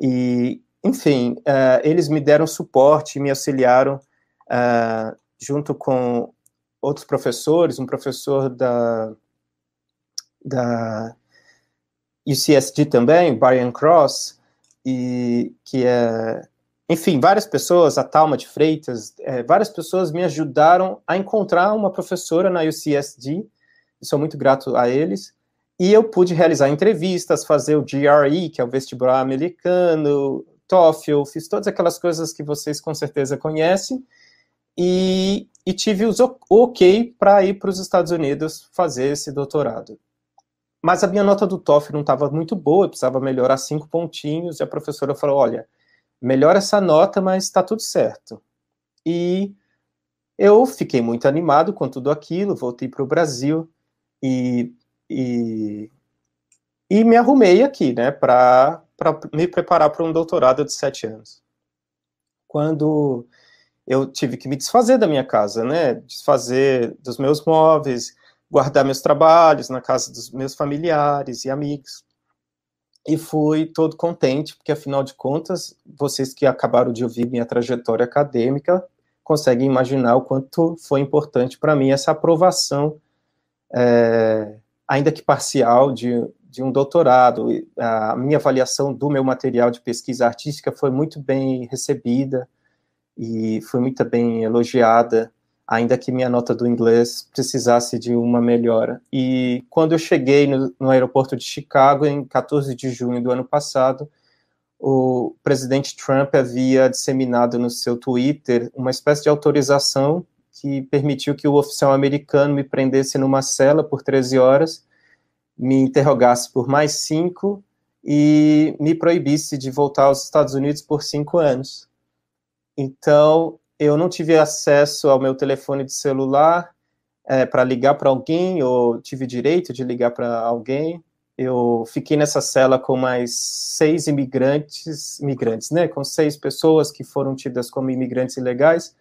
e enfim, uh, eles me deram suporte, me auxiliaram uh, junto com outros professores, um professor da, da UCSD também, Brian Cross, e que é, enfim, várias pessoas, a Talma de Freitas, é, várias pessoas me ajudaram a encontrar uma professora na UCSD, sou muito grato a eles, e eu pude realizar entrevistas, fazer o GRE, que é o vestibular americano, TOEFL, fiz todas aquelas coisas que vocês com certeza conhecem. E, e tive o ok para ir para os Estados Unidos fazer esse doutorado. Mas a minha nota do TOEFL não estava muito boa, eu precisava melhorar cinco pontinhos, e a professora falou, olha, melhora essa nota, mas está tudo certo. E eu fiquei muito animado com tudo aquilo, voltei para o Brasil e e, e me arrumei aqui, né, para me preparar para um doutorado de sete anos. Quando eu tive que me desfazer da minha casa, né, desfazer dos meus móveis, guardar meus trabalhos na casa dos meus familiares e amigos. E fui todo contente, porque afinal de contas, vocês que acabaram de ouvir minha trajetória acadêmica conseguem imaginar o quanto foi importante para mim essa aprovação é, ainda que parcial, de, de um doutorado. A minha avaliação do meu material de pesquisa artística foi muito bem recebida e foi muito bem elogiada, ainda que minha nota do inglês precisasse de uma melhora. E quando eu cheguei no, no aeroporto de Chicago, em 14 de junho do ano passado, o presidente Trump havia disseminado no seu Twitter uma espécie de autorização que permitiu que o oficial americano me prendesse numa cela por 13 horas, me interrogasse por mais cinco e me proibisse de voltar aos Estados Unidos por cinco anos. Então, eu não tive acesso ao meu telefone de celular é, eh, para ligar para alguém, ou tive direito de ligar para alguém. Eu fiquei nessa cela com mais seis imigrantes, imigrantes, né? Com seis pessoas que foram tidas como imigrantes ilegais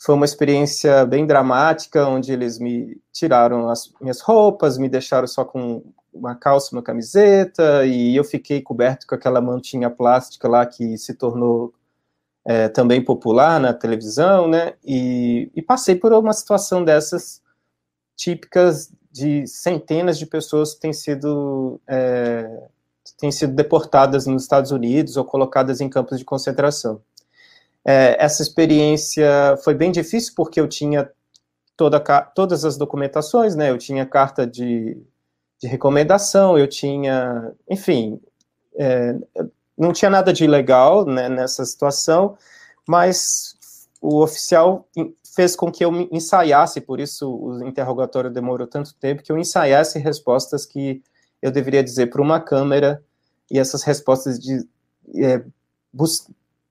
foi uma experiência bem dramática, onde eles me tiraram as minhas roupas, me deixaram só com uma calça, uma camiseta, e eu fiquei coberto com aquela mantinha plástica lá que se tornou é, também popular na televisão, né? E, e passei por uma situação dessas típicas de centenas de pessoas que têm sido, é, têm sido deportadas nos Estados Unidos ou colocadas em campos de concentração. É, essa experiência foi bem difícil porque eu tinha toda, todas as documentações, né? Eu tinha carta de, de recomendação, eu tinha, enfim, é, não tinha nada de ilegal né, nessa situação, mas o oficial fez com que eu ensaiasse, por isso o interrogatório demorou tanto tempo, que eu ensaiasse respostas que eu deveria dizer para uma câmera, e essas respostas de, é,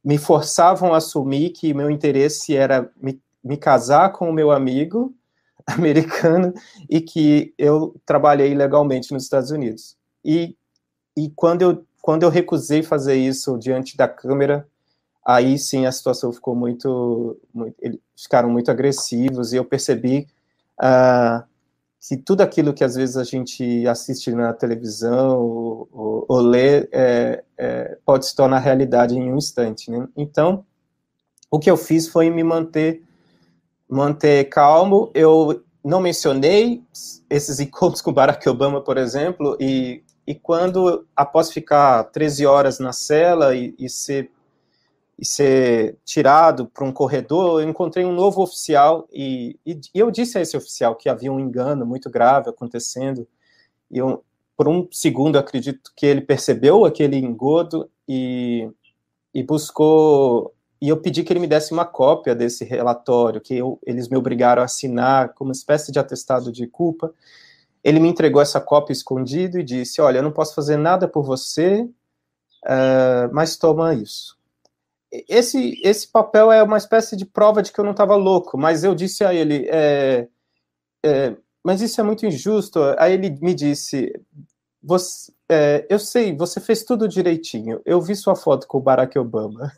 me forçavam a assumir que meu interesse era me, me casar com o meu amigo americano e que eu trabalhei legalmente nos Estados Unidos. E, e quando, eu, quando eu recusei fazer isso diante da câmera, aí sim a situação ficou muito, muito eles ficaram muito agressivos e eu percebi uh, que tudo aquilo que às vezes a gente assiste na televisão ou, ou, ou lê é, é, pode se tornar realidade em um instante. Né? Então, o que eu fiz foi me manter, manter calmo. Eu não mencionei esses encontros com Barack Obama, por exemplo, e, e quando, após ficar 13 horas na cela e, e ser e ser tirado para um corredor, eu encontrei um novo oficial e, e, e, eu disse a esse oficial que havia um engano muito grave acontecendo. E eu, por um segundo, acredito que ele percebeu aquele engodo e, e buscou. E eu pedi que ele me desse uma cópia desse relatório, que eu, eles me obrigaram a assinar como espécie de atestado de culpa. Ele me entregou essa cópia escondido e disse: Olha, eu não posso fazer nada por você, uh, mas toma isso esse, esse papel é uma espécie de prova de que eu não estava louco, mas eu disse a ele, é, é, mas isso é muito injusto. Aí ele me disse, você, é, eu sei, você fez tudo direitinho. Eu vi sua foto com o Barack Obama.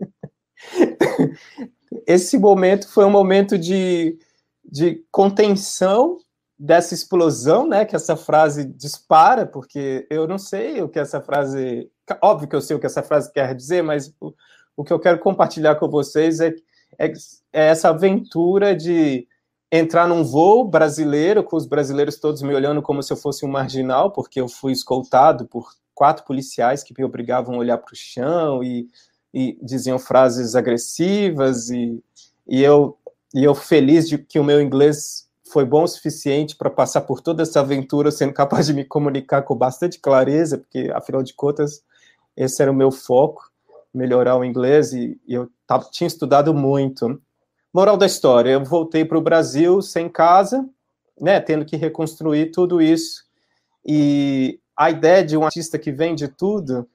Esse momento foi um momento de, de contenção dessa explosão, né? Que essa frase dispara, porque eu não sei o que essa frase Óbvio que eu sei o que essa frase quer dizer, mas o, o que eu quero compartilhar com vocês é, é, é essa aventura de entrar num voo brasileiro, com os brasileiros todos me olhando como se eu fosse um marginal, porque eu fui escoltado por quatro policiais que me obrigavam a olhar para o chão e, e, diziam frases agressivas e, e, eu, e eu feliz de que o meu inglês foi bom o suficiente para passar por toda essa aventura sendo capaz de me comunicar com bastante clareza, porque afinal de contas esse era o meu foco, melhorar o inglês, e, eu tava, tinha estudado muito. Moral da história, eu voltei para o Brasil sem casa, né, tendo que reconstruir tudo isso. E a ideia de um artista que vende tudo,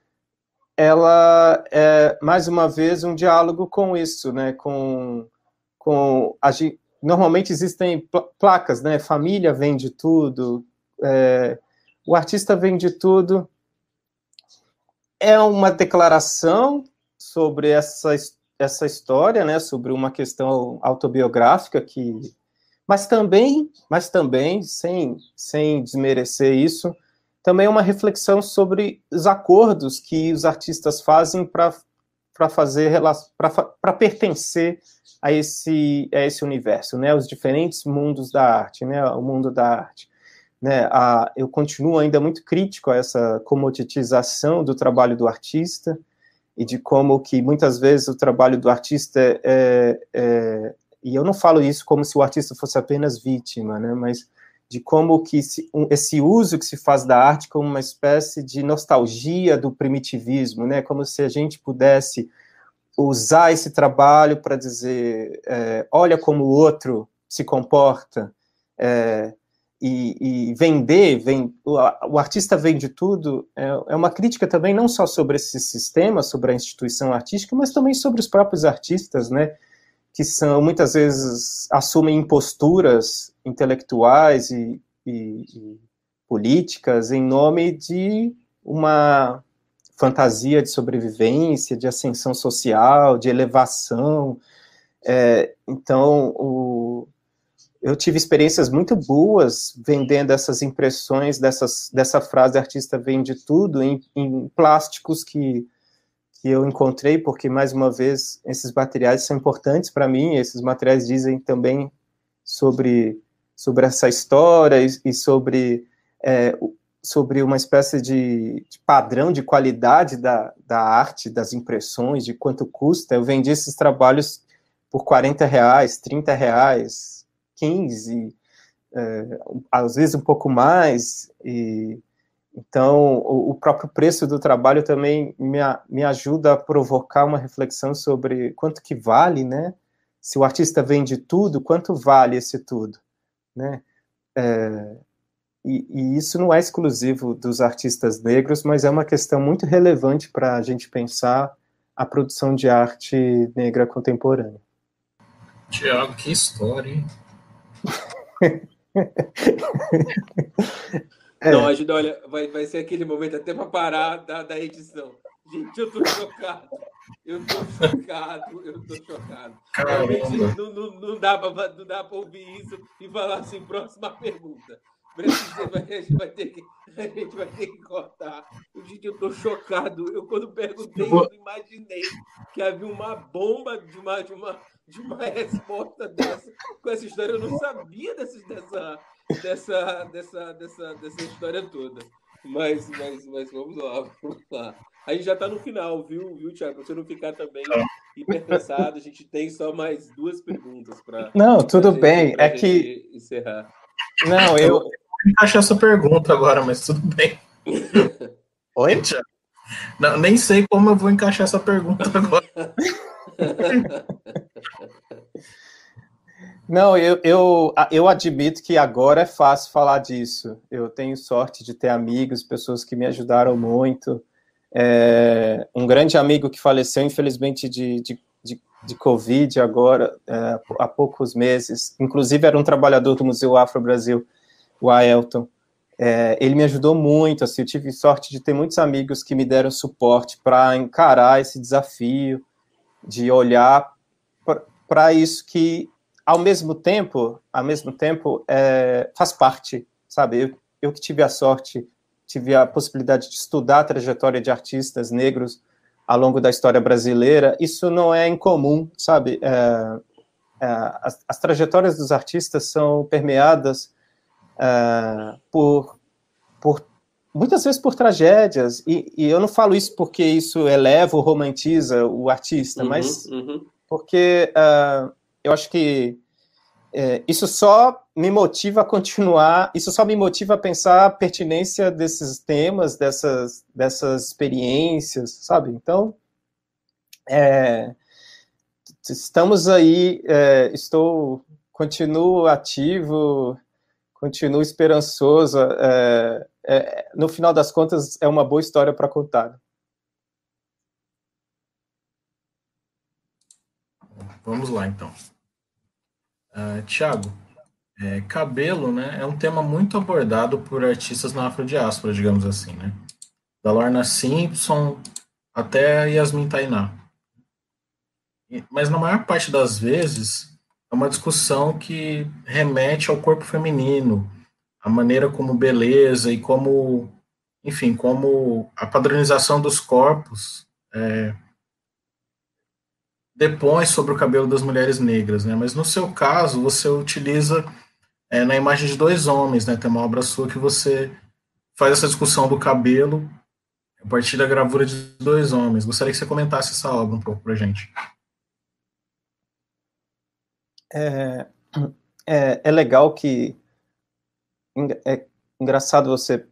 ela é, mais uma vez, um diálogo com isso, né, com... com a, normalmente existem placas, né, família vende tudo, é, o artista vende tudo, é uma declaração sobre essa, essa história, né, sobre uma questão autobiográfica que mas também, mas também sem sem desmerecer isso, também é uma reflexão sobre os acordos que os artistas fazem para para fazer para pertencer a esse a esse universo, né, os diferentes mundos da arte, né, o mundo da arte. Né, a, eu continuo ainda muito crítico a essa comoditização do trabalho do artista e de como que muitas vezes o trabalho do artista é, é e eu não falo isso como se o artista fosse apenas vítima, né, mas de como que se, um, esse uso que se faz da arte como uma espécie de nostalgia do primitivismo, né, como se a gente pudesse usar esse trabalho para dizer, é, olha como o outro se comporta, é, e, e vender, vem, o, o, artista vende tudo, é, é, uma crítica também não só sobre esse sistema, sobre a instituição artística, mas também sobre os próprios artistas, né? Que são, muitas vezes, assumem imposturas intelectuais e, e, e políticas em nome de uma fantasia de sobrevivência, de ascensão social, de elevação. É, então, o, eu tive experiências muito boas vendendo essas impressões dessas, dessa frase artista vende tudo em, em, plásticos que, que eu encontrei, porque, mais uma vez, esses materiais são importantes para mim, esses materiais dizem também sobre, sobre essa história e, e sobre, é, sobre uma espécie de, de padrão de qualidade da, da arte, das impressões, de quanto custa. Eu vendi esses trabalhos por 40 reais, 30 reais, 15, é, às vezes um pouco mais. E, então, o, o, próprio preço do trabalho também me, me ajuda a provocar uma reflexão sobre quanto que vale, né? Se o artista vende tudo, quanto vale esse tudo, né? É, e, e, isso não é exclusivo dos artistas negros, mas é uma questão muito relevante para a gente pensar a produção de arte negra contemporânea. Tiago, que história, hein? é. Não, ajuda, olha, vai, vai ser aquele momento até para parar da, da edição. Gente, eu tô chocado. Eu tô chocado, eu tô chocado. Realmente não, não, não dá para ouvir isso e falar assim, próxima pergunta. A gente, vai ter que, a gente vai ter que cortar. Gente, eu tô chocado. Eu, quando perguntei, eu imaginei que havia uma bomba de uma, de uma, de uma resposta dessa com essa história. Eu não sabia dessa, dessa, dessa, dessa, dessa, dessa história toda. Mas, mas, mas vamos lá, vamos lá. A gente já está no final, viu, viu, Tiago? Para você não ficar também hipercansado, a gente tem só mais duas perguntas para. Não, tudo bem. É que. Encerrar. Não, eu. encaixar sua pergunta agora, mas tudo bem. Oi? Não, nem sei como eu vou encaixar essa pergunta agora. Não, eu, eu, eu admito que agora é fácil falar disso. Eu tenho sorte de ter amigos, pessoas que me ajudaram muito. É, um grande amigo que faleceu, infelizmente, de, de, de, de Covid agora, é, há poucos meses. Inclusive, era um trabalhador do Museu Afro-Brasil, o Aelton. É, ele me ajudou muito, assim, eu tive sorte de ter muitos amigos que me deram suporte para encarar esse desafio de olhar para isso que, ao mesmo tempo, ao mesmo tempo é, faz parte, sabe? Eu, eu que tive a sorte, tive a possibilidade de estudar a trajetória de artistas negros ao longo da história brasileira, isso não é incomum, sabe? É, é, as, as, trajetórias dos artistas são permeadas é, por, por muitas vezes por tragédias, e, e, eu não falo isso porque isso eleva ou romantiza o artista, uhum, mas uhum. porque uh, eu acho que é, isso só me motiva a continuar, isso só me motiva a pensar a pertinência desses temas, dessas, dessas experiências, sabe? Então, é, estamos aí, é, estou, continuo ativo, continuo esperançoso, é, é, no final das contas, é uma boa história para contar. Vamos lá, então. Uh, ah, Tiago, é, cabelo né, é um tema muito abordado por artistas na afrodiáspora, digamos assim, né? Da Lorna Simpson até Yasmin Tainá. Mas na maior parte das vezes é uma discussão que remete ao corpo feminino, a maneira como beleza e como, enfim, como a padronização dos corpos é, depõe sobre o cabelo das mulheres negras, né? Mas no seu caso, você utiliza é, na imagem de dois homens, né? Tem uma obra sua que você faz essa discussão do cabelo a partir da gravura de dois homens. Gostaria que você comentasse essa obra um pouco para gente. É, é, é legal que é engraçado você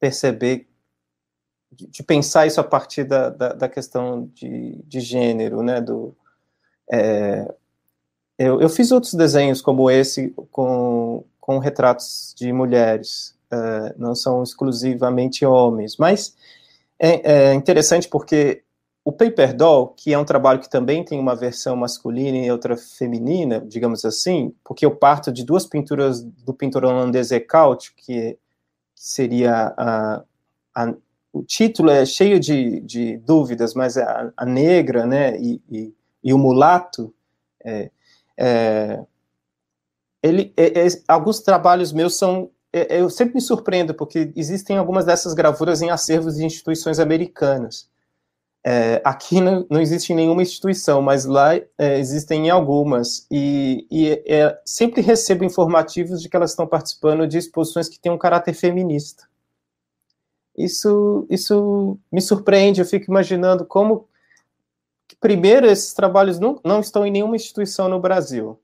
perceber, de, de pensar isso a partir da, da, da, questão de, de gênero, né? Do, é, eu, eu fiz outros desenhos como esse com, com retratos de mulheres, é, não são exclusivamente homens, mas é, é interessante porque o Paper Doll, que é um trabalho que também tem uma versão masculina e outra feminina, digamos assim, porque eu parto de duas pinturas do pintor holandês Eckhout, que seria a, a, o título é cheio de, de dúvidas, mas a, a negra, né, e, e, e o mulato, é, é, ele, é, é alguns trabalhos meus são é, é, eu sempre me surpreendo porque existem algumas dessas gravuras em acervos de instituições americanas é, aqui não, não, existe nenhuma instituição, mas lá é, existem algumas, e, e é, sempre recebo informativos de que elas estão participando de exposições que têm um caráter feminista. Isso, isso me surpreende, eu fico imaginando como, primeiro, esses trabalhos não, não estão em nenhuma instituição no Brasil.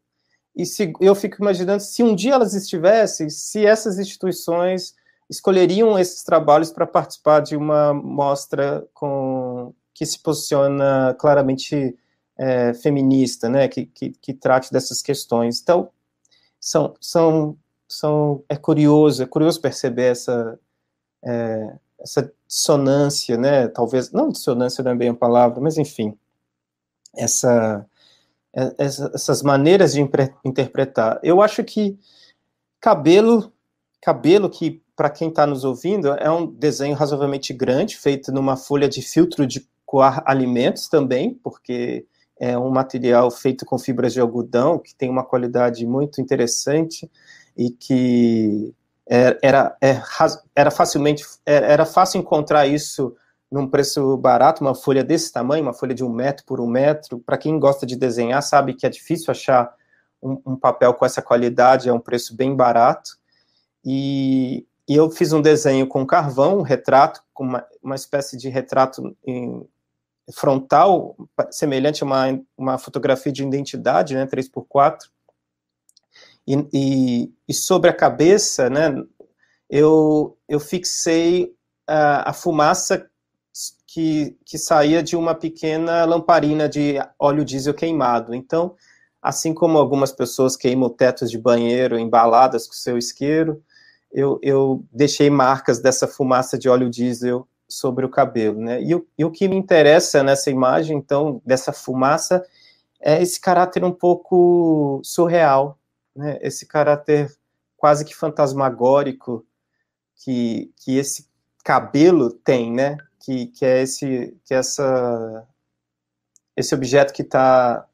E se, eu fico imaginando se um dia elas estivessem, se essas instituições escolheriam esses trabalhos para participar de uma mostra com que se posiciona claramente é, feminista, né, que, que, que, trate dessas questões. Então, são, são, são, é curioso, é curioso perceber essa, é, essa dissonância, né, talvez, não dissonância não é bem a palavra, mas enfim, essa, é, essa essas maneiras de interpretar. Eu acho que cabelo, cabelo que para quem está nos ouvindo, é um desenho razoavelmente grande, feito numa folha de filtro de coar alimentos também, porque é um material feito com fibras de algodão que tem uma qualidade muito interessante e que é, era, era, é, era facilmente é, era fácil encontrar isso num preço barato, uma folha desse tamanho, uma folha de um metro por um metro. Para quem gosta de desenhar, sabe que é difícil achar um, um, papel com essa qualidade, é um preço bem barato. E, e eu fiz um desenho com carvão, um retrato, com uma, uma espécie de retrato em, frontal, semelhante a uma, uma fotografia de identidade, né, 3x4. E, e, e sobre a cabeça, né, eu, eu fixei a, a fumaça que, que saía de uma pequena lamparina de óleo diesel queimado. Então, assim como algumas pessoas queimam tetos de banheiro embaladas com seu isqueiro, eu, eu deixei marcas dessa fumaça de óleo diesel sobre o cabelo, né? E o, e o que me interessa nessa imagem, então, dessa fumaça, é esse caráter um pouco surreal, né? Esse caráter quase que fantasmagórico que, que esse cabelo tem, né? Que, que é esse que é essa esse objeto que está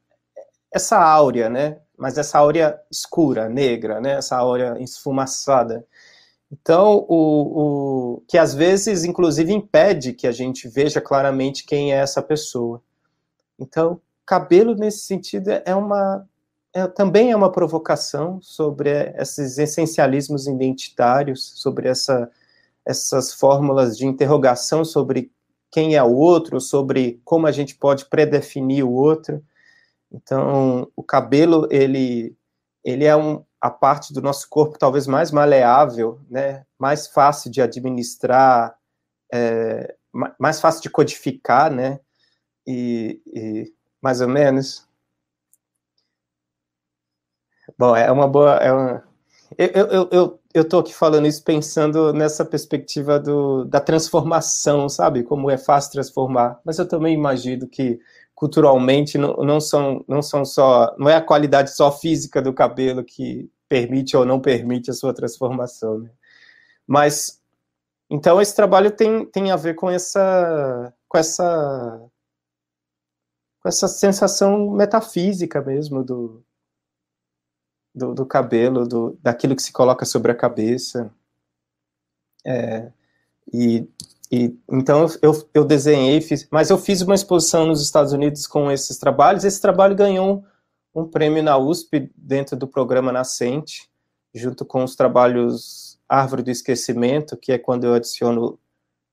essa áurea, né? Mas essa áurea escura, negra, né? Essa áurea esfumaçada então, o, o, que às vezes, inclusive, impede que a gente veja claramente quem é essa pessoa. Então, cabelo, nesse sentido, é, é uma, é, também é uma provocação sobre esses essencialismos identitários, sobre essa, essas fórmulas de interrogação sobre quem é o outro, sobre como a gente pode predefinir o outro. Então, o cabelo, ele, ele é um, a parte do nosso corpo talvez mais maleável, né? mais fácil de administrar, é, mais fácil de codificar, né? E, e, mais ou menos. Bom, é uma boa. É uma... Eu estou eu, eu, eu tô aqui falando isso pensando nessa perspectiva do, da transformação, sabe? Como é fácil transformar. Mas eu também imagino que culturalmente não, não, são não são só não é a qualidade só física do cabelo que permite ou não permite a sua transformação, né? mas então esse trabalho tem, tem a ver com essa com essa com essa sensação metafísica mesmo do, do, do, cabelo, do, daquilo que se coloca sobre a cabeça. É, e e, então eu, eu desenhei, fiz, mas eu fiz uma exposição nos Estados Unidos com esses trabalhos. Esse trabalho ganhou um, um prêmio na USP dentro do programa Nascente, junto com os trabalhos Árvore do Esquecimento, que é quando eu adiciono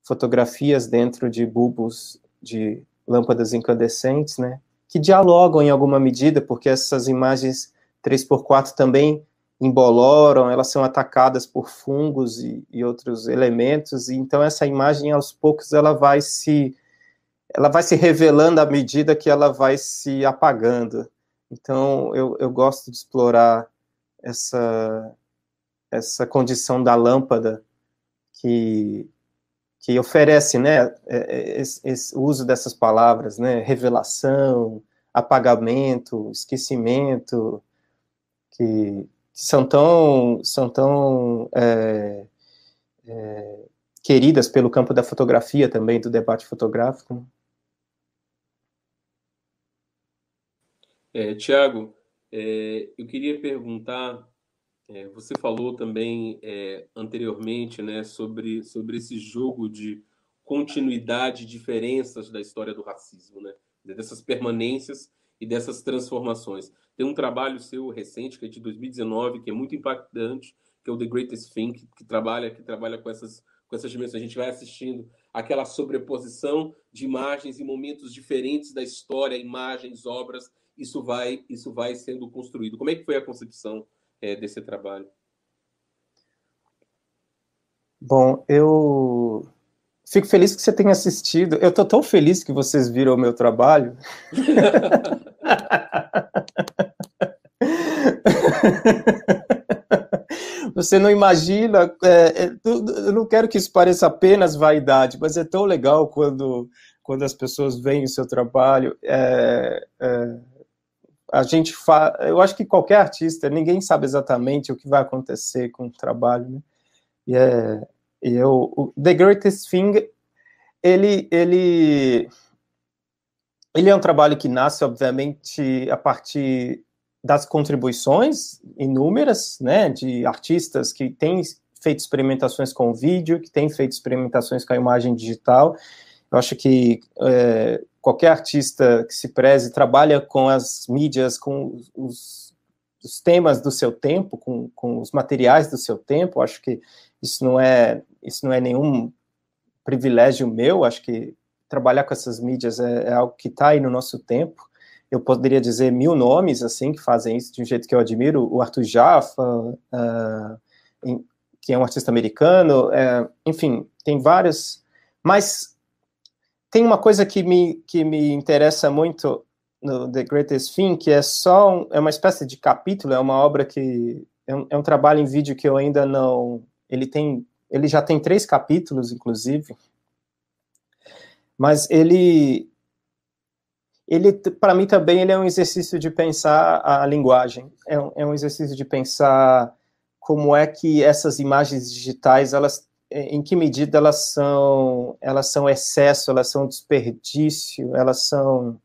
fotografias dentro de bulbos de lâmpadas incandescentes, né? Que dialogam em alguma medida, porque essas imagens 3x4 também emboloram, elas são atacadas por fungos e, e outros elementos, e então essa imagem aos poucos ela vai se ela vai se revelando à medida que ela vai se apagando. Então eu, eu gosto de explorar essa essa condição da lâmpada que que oferece, né, é, é, esse, esse uso dessas palavras, né, revelação, apagamento, esquecimento, que são tão, são tão é, é, queridas pelo campo da fotografia também, do debate fotográfico. É, Tiago, é, eu queria perguntar, é, você falou também é, anteriormente né, sobre, sobre esse jogo de continuidade e diferenças da história do racismo, né? dessas permanências e dessas transformações. Tem um trabalho seu recente, que é de 2019, que é muito impactante, que é o The Greatest Thing, que trabalha, que trabalha com essas com essas dimensões. A gente vai assistindo aquela sobreposição de imagens e momentos diferentes da história, imagens, obras. Isso vai, isso vai sendo construído. Como é que foi a concepção é, desse trabalho? Bom, eu Fico feliz que você tenha assistido. Eu tô tão feliz que vocês viram o meu trabalho. Você não imagina. É, é, eu não quero que isso pareça apenas vaidade, mas é tão legal quando, quando as pessoas veem o seu trabalho. É, é, a gente fa... Eu acho que qualquer artista, ninguém sabe exatamente o que vai acontecer com o trabalho, né? E é, e eu, o The Greatest Thing, ele, ele, ele é um trabalho que nasce, obviamente, a partir das contribuições inúmeras, né, de artistas que têm feito experimentações com vídeo, que têm feito experimentações com a imagem digital. Eu acho que é, qualquer artista que se preze trabalha com as mídias, com os, os temas do seu tempo, com, com os materiais do seu tempo. acho que isso não é isso não é nenhum privilégio meu. Acho que trabalhar com essas mídias é, é algo que está aí no nosso tempo. Eu poderia dizer mil nomes assim que fazem isso de um jeito que eu admiro. O Arthur Jaffa, uh, em, que é um artista americano, é, enfim, tem vários. Mas tem uma coisa que me, que me interessa muito no The Greatest Thing, que é só um, é uma espécie de capítulo, é uma obra que é um, é um, trabalho em vídeo que eu ainda não ele tem, ele já tem três capítulos, inclusive. Mas ele, ele para mim também ele é um exercício de pensar a linguagem. É um, é um exercício de pensar como é que essas imagens digitais elas é, em que medida elas são elas são excesso, elas são desperdício, elas são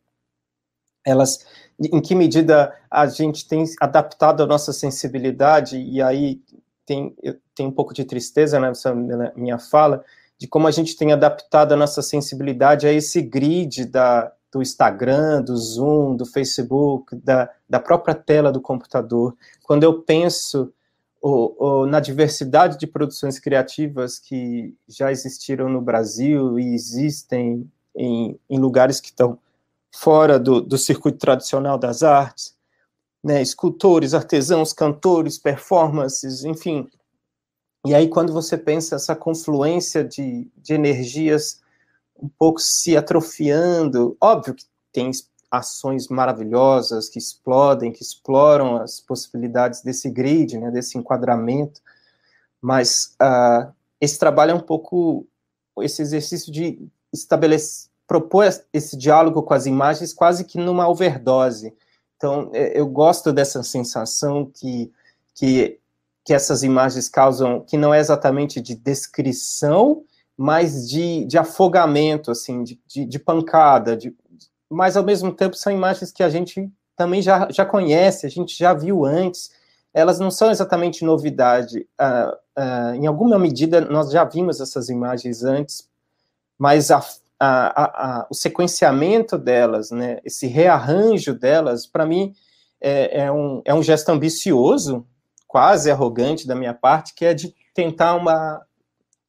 elas em que medida a gente tem adaptado a nossa sensibilidade e aí tem, tem um pouco de tristeza nessa né, né, minha fala, de como a gente tem adaptado a nossa sensibilidade a esse grid da, do Instagram, do Zoom, do Facebook, da, da própria tela do computador. Quando eu penso o na diversidade de produções criativas que já existiram no Brasil e existem em, em lugares que estão fora do, do circuito tradicional das artes, né, escultores, artesãos, cantores, performances, enfim. E aí, quando você pensa essa confluência de, de energias um pouco se atrofiando, óbvio que tem ações maravilhosas que explodem, que exploram as possibilidades desse grid, né, desse enquadramento, mas uh, esse trabalho é um pouco esse exercício de estabelecer, propor esse diálogo com as imagens quase que numa overdose então, é, eu gosto dessa sensação que, que, que essas imagens causam, que não é exatamente de descrição, mas de, de afogamento, assim, de, de, de pancada. De, mas, ao mesmo tempo, são imagens que a gente também já, já conhece, a gente já viu antes. Elas não são exatamente novidade. Ah, ah, em alguma medida, nós já vimos essas imagens antes, mas a a, a, o sequenciamento delas, né, esse rearranjo delas, para mim é, é, um, é um gesto ambicioso, quase arrogante da minha parte, que é de tentar uma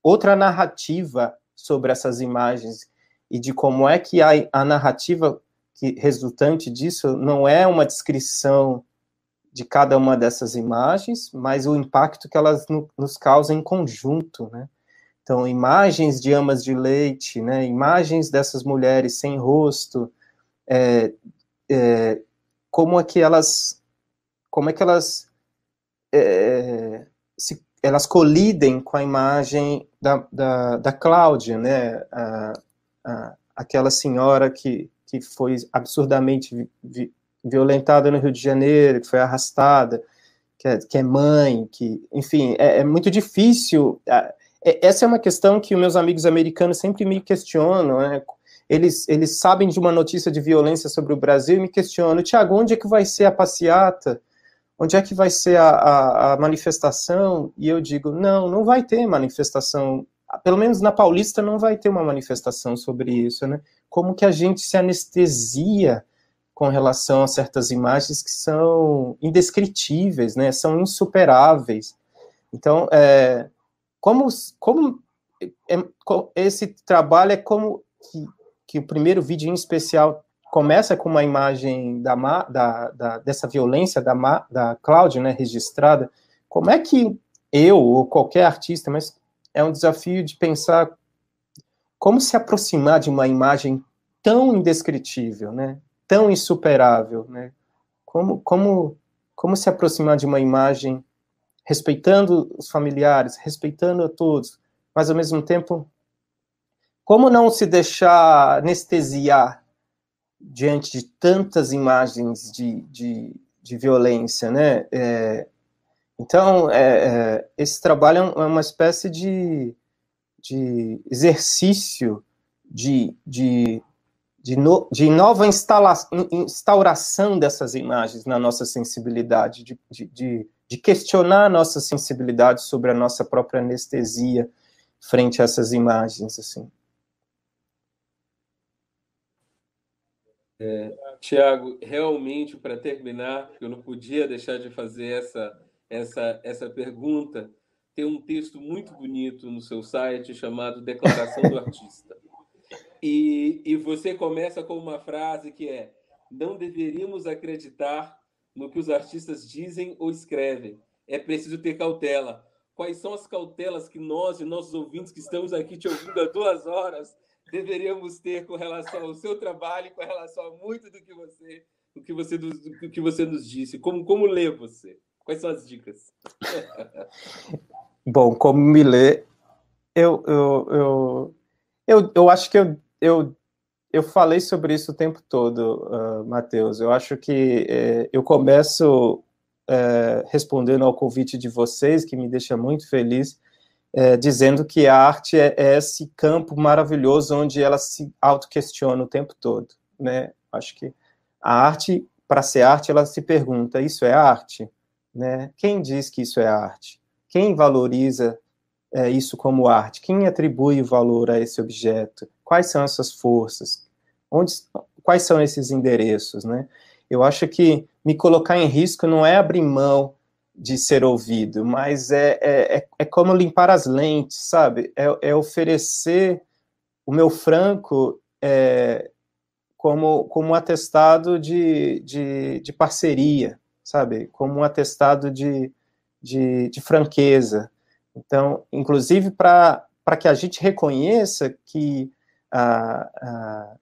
outra narrativa sobre essas imagens e de como é que a, a narrativa que resultante disso não é uma descrição de cada uma dessas imagens, mas o impacto que elas no, nos causam em conjunto, né? Então, imagens de amas de leite, né, imagens dessas mulheres sem rosto, é, é, como é que elas, como é que elas, é, se, elas colidem com a imagem da, da, da Cláudia, né, a, a, aquela senhora que, que foi absurdamente vi, vi, violentada no Rio de Janeiro, que foi arrastada, que é, que é mãe, que, enfim, é, é muito difícil. A, é, essa é uma questão que meus amigos americanos sempre me questionam, né? Eles, eles sabem de uma notícia de violência sobre o Brasil e me questionam, Tiago, onde é que vai ser a passeata? Onde é que vai ser a, a, a manifestação? E eu digo, não, não vai ter manifestação. Pelo menos na Paulista não vai ter uma manifestação sobre isso, né? Como que a gente se anestesia com relação a certas imagens que são indescritíveis, né? São insuperáveis. Então, é, como, como é, esse trabalho é como que, que o primeiro vídeo em especial começa com uma imagem da, da, da dessa violência da, da Cláudia, né, registrada. Como é que eu ou qualquer artista, mas é um desafio de pensar como se aproximar de uma imagem tão indescritível, né? Tão insuperável, né? Como como como se aproximar de uma imagem respeitando os familiares, respeitando a todos, mas ao mesmo tempo, como não se deixar anestesiar diante de tantas imagens de, de, de violência, né? É, então, é, é, esse trabalho é uma espécie de, de exercício de, de, de, no, de nova instala, instauração dessas imagens na nossa sensibilidade, de, de, de questionar a nossa sensibilidade sobre a nossa própria anestesia frente a essas imagens, assim. É, Tiago, realmente para terminar, eu não podia deixar de fazer essa essa essa pergunta. Tem um texto muito bonito no seu site chamado Declaração do Artista. E, e você começa com uma frase que é: não deveríamos acreditar no que os artistas dizem ou escrevem. É preciso ter cautela. Quais são as cautelas que nós e nossos ouvintes que estamos aqui te ouvindo há duas horas deveríamos ter com relação ao seu trabalho, com relação a muito do que você, do que você, do, do que você nos disse? Como, como ler você? Quais são as dicas? Bom, como me ler, eu, eu, eu, eu, eu acho que eu, eu eu falei sobre isso o tempo todo, uh, Matheus. Eu acho que eh, eu começo eh, respondendo ao convite de vocês, que me deixa muito feliz, eh, dizendo que a arte é, é, esse campo maravilhoso onde ela se auto-questiona o tempo todo. Né? Acho que a arte, para ser arte, ela se pergunta: isso é arte? Né? Quem diz que isso é arte? Quem valoriza isso como arte? Quem atribui o valor a esse objeto? Quais são essas forças? Onde, quais são esses endereços, né? Eu acho que me colocar em risco não é abrir mão de ser ouvido, mas é, é, é, é como limpar as lentes, sabe? É, é oferecer o meu franco é, como, como um atestado de, de, de, parceria, sabe? Como um atestado de, de, de franqueza. Então, inclusive para que a gente reconheça que ah, ah,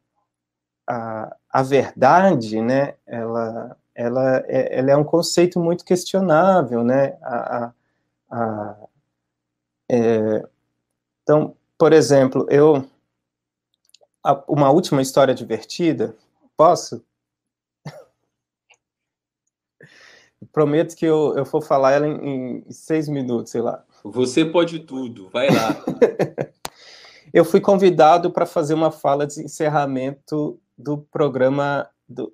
a, a verdade, né, ela, ela, é, ela é um conceito muito questionável, né, a, a, é, então, por exemplo, eu, uma última história divertida, posso? Prometo que eu, eu vou falar ela em, em seis minutos, sei lá. Você pode tudo, vai lá. eu fui convidado para fazer uma fala de encerramento do programa. Do,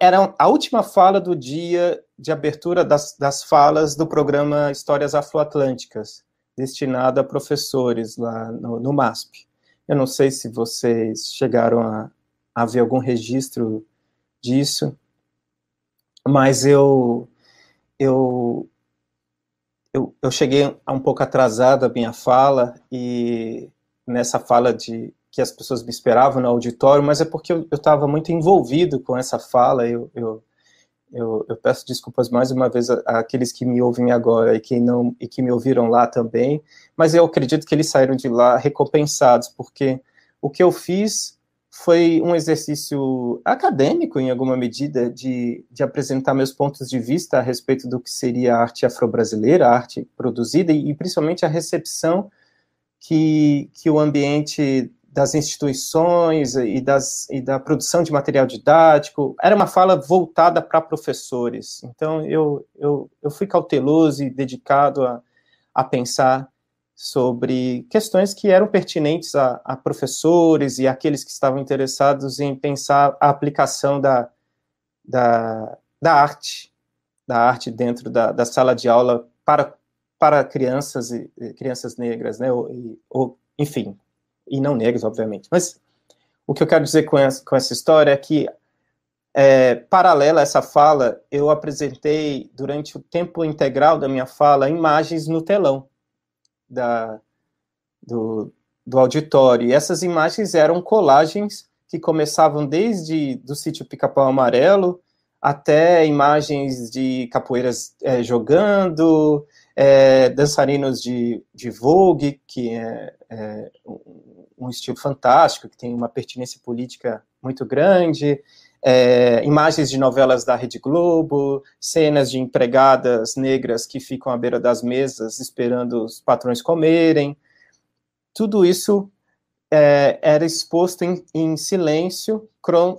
era a última fala do dia de abertura das, das falas do programa Histórias Afroatlânticas, destinado a professores lá no, no MASP. Eu não sei se vocês chegaram a, a ver algum registro disso, mas eu, eu eu, eu, cheguei um pouco atrasada a minha fala e nessa fala de que as pessoas me esperavam no auditório, mas é porque eu estava muito envolvido com essa fala. Eu, eu, eu, eu peço desculpas mais uma vez àqueles que me ouvem agora e que, não, e que me ouviram lá também, mas eu acredito que eles saíram de lá recompensados, porque o que eu fiz foi um exercício acadêmico, em alguma medida, de, de apresentar meus pontos de vista a respeito do que seria a arte afro-brasileira, a arte produzida e, e principalmente a recepção que, que o ambiente das instituições e, das, e da produção de material didático, era uma fala voltada para professores. Então, eu, eu, eu fui cauteloso e dedicado a, a pensar sobre questões que eram pertinentes a, a professores e aqueles que estavam interessados em pensar a aplicação da, da, da arte, da arte dentro da, da sala de aula para, para crianças e crianças negras, né? ou, ou enfim, e não negros, obviamente. Mas o que eu quero dizer com essa, com essa história é que, é, paralela a essa fala, eu apresentei durante o tempo integral da minha fala imagens no telão da, do, do auditório. E essas imagens eram colagens que começavam desde do sítio Pica-Pau Amarelo até imagens de capoeiras é, jogando, é, dançarinos de, de vogue, que é, é, um estilo fantástico, que tem uma pertinência política muito grande, é, imagens de novelas da Rede Globo, cenas de empregadas negras que ficam à beira das mesas esperando os patrões comerem. Tudo isso é, era exposto em, em silêncio, cron,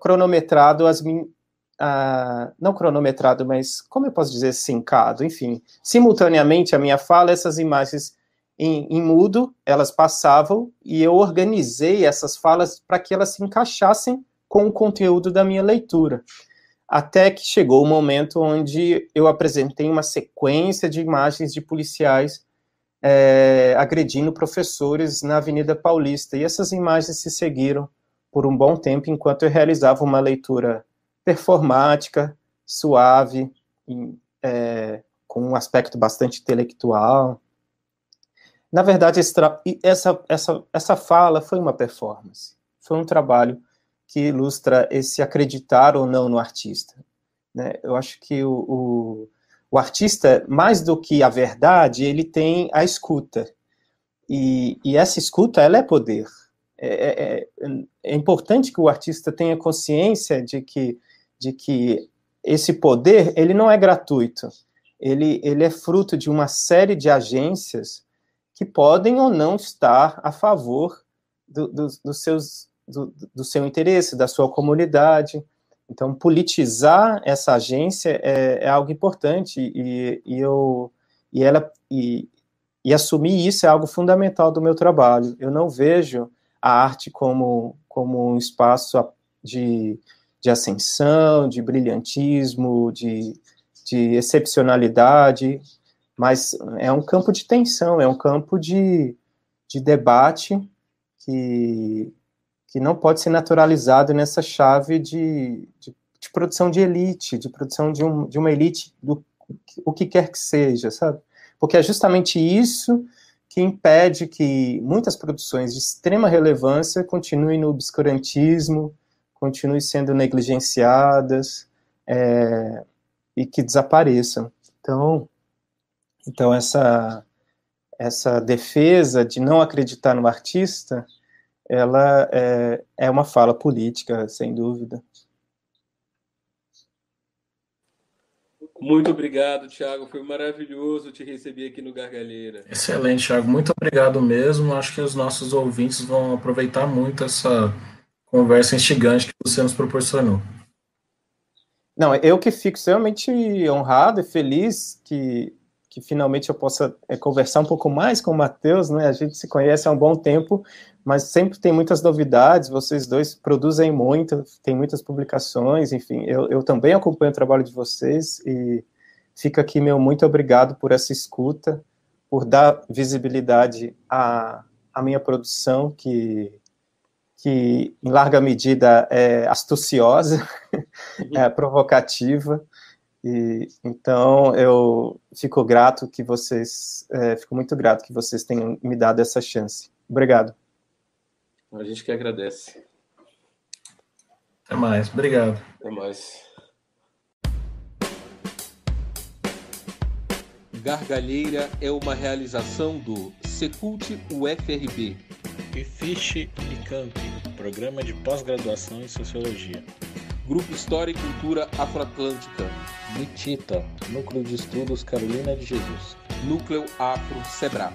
cronometrado as min, ah, não cronometrado, mas como eu posso dizer, sincado, enfim, simultaneamente à minha fala, essas imagens em, em mudo, elas passavam e eu organizei essas falas para que elas se encaixassem com o conteúdo da minha leitura. Até que chegou o momento onde eu apresentei uma sequência de imagens de policiais é, agredindo professores na Avenida Paulista. E essas imagens se seguiram por um bom tempo enquanto eu realizava uma leitura performática, suave, em, é, com um aspecto bastante intelectual, na verdade, essa, essa, essa fala foi uma performance, foi um trabalho que ilustra esse acreditar ou não no artista. Né? Eu acho que o, o, o, artista, mais do que a verdade, ele tem a escuta. E, e essa escuta, ela é poder. É, é, é, é importante que o artista tenha consciência de que, de que esse poder, ele não é gratuito. Ele, ele é fruto de uma série de agências que podem ou não estar a favor do, do, do seus, do, do, seu interesse, da sua comunidade. Então, politizar essa agência é, é algo importante e, e eu e ela e, e assumir isso é algo fundamental do meu trabalho. Eu não vejo a arte como como um espaço de, de ascensão, de brilhantismo, de, de excepcionalidade. Mas é um campo de tensão, é um campo de, de debate que, que não pode ser naturalizado nessa chave de, de, de produção de elite, de produção de, um, de uma elite do o que quer que seja, sabe? Porque é justamente isso que impede que muitas produções de extrema relevância continuem no obscurantismo, continuem sendo negligenciadas é, e que desapareçam. Então, então, essa, essa defesa de não acreditar no artista, ela é, é uma fala política, sem dúvida. Muito obrigado, Thiago. Foi maravilhoso te receber aqui no Gargalheira. Excelente, Thiago. Muito obrigado mesmo. Acho que os nossos ouvintes vão aproveitar muito essa conversa instigante que você nos proporcionou. Não, eu que fico extremamente honrado e feliz que que finalmente eu possa é, conversar um pouco mais com o Matheus, né? A gente se conhece há um bom tempo, mas sempre tem muitas novidades. Vocês dois produzem muito, tem muitas publicações, enfim. Eu, eu também acompanho o trabalho de vocês e fica aqui meu muito obrigado por essa escuta, por dar visibilidade à, à minha produção, que, que em larga medida é astuciosa, é provocativa e, então, eu fico grato que vocês, é, fico muito grato que vocês tenham me dado essa chance. Obrigado. A gente que agradece. Até mais, obrigado. Até mais. Gargalheira é uma realização do Secult UFRB. E Fiche e Camp, programa de pós-graduação em Sociologia. Grupo História e Cultura Afroatlântica. Mitita, Núcleo de Estudos Carolina de Jesus. Núcleo Afro Sebrap.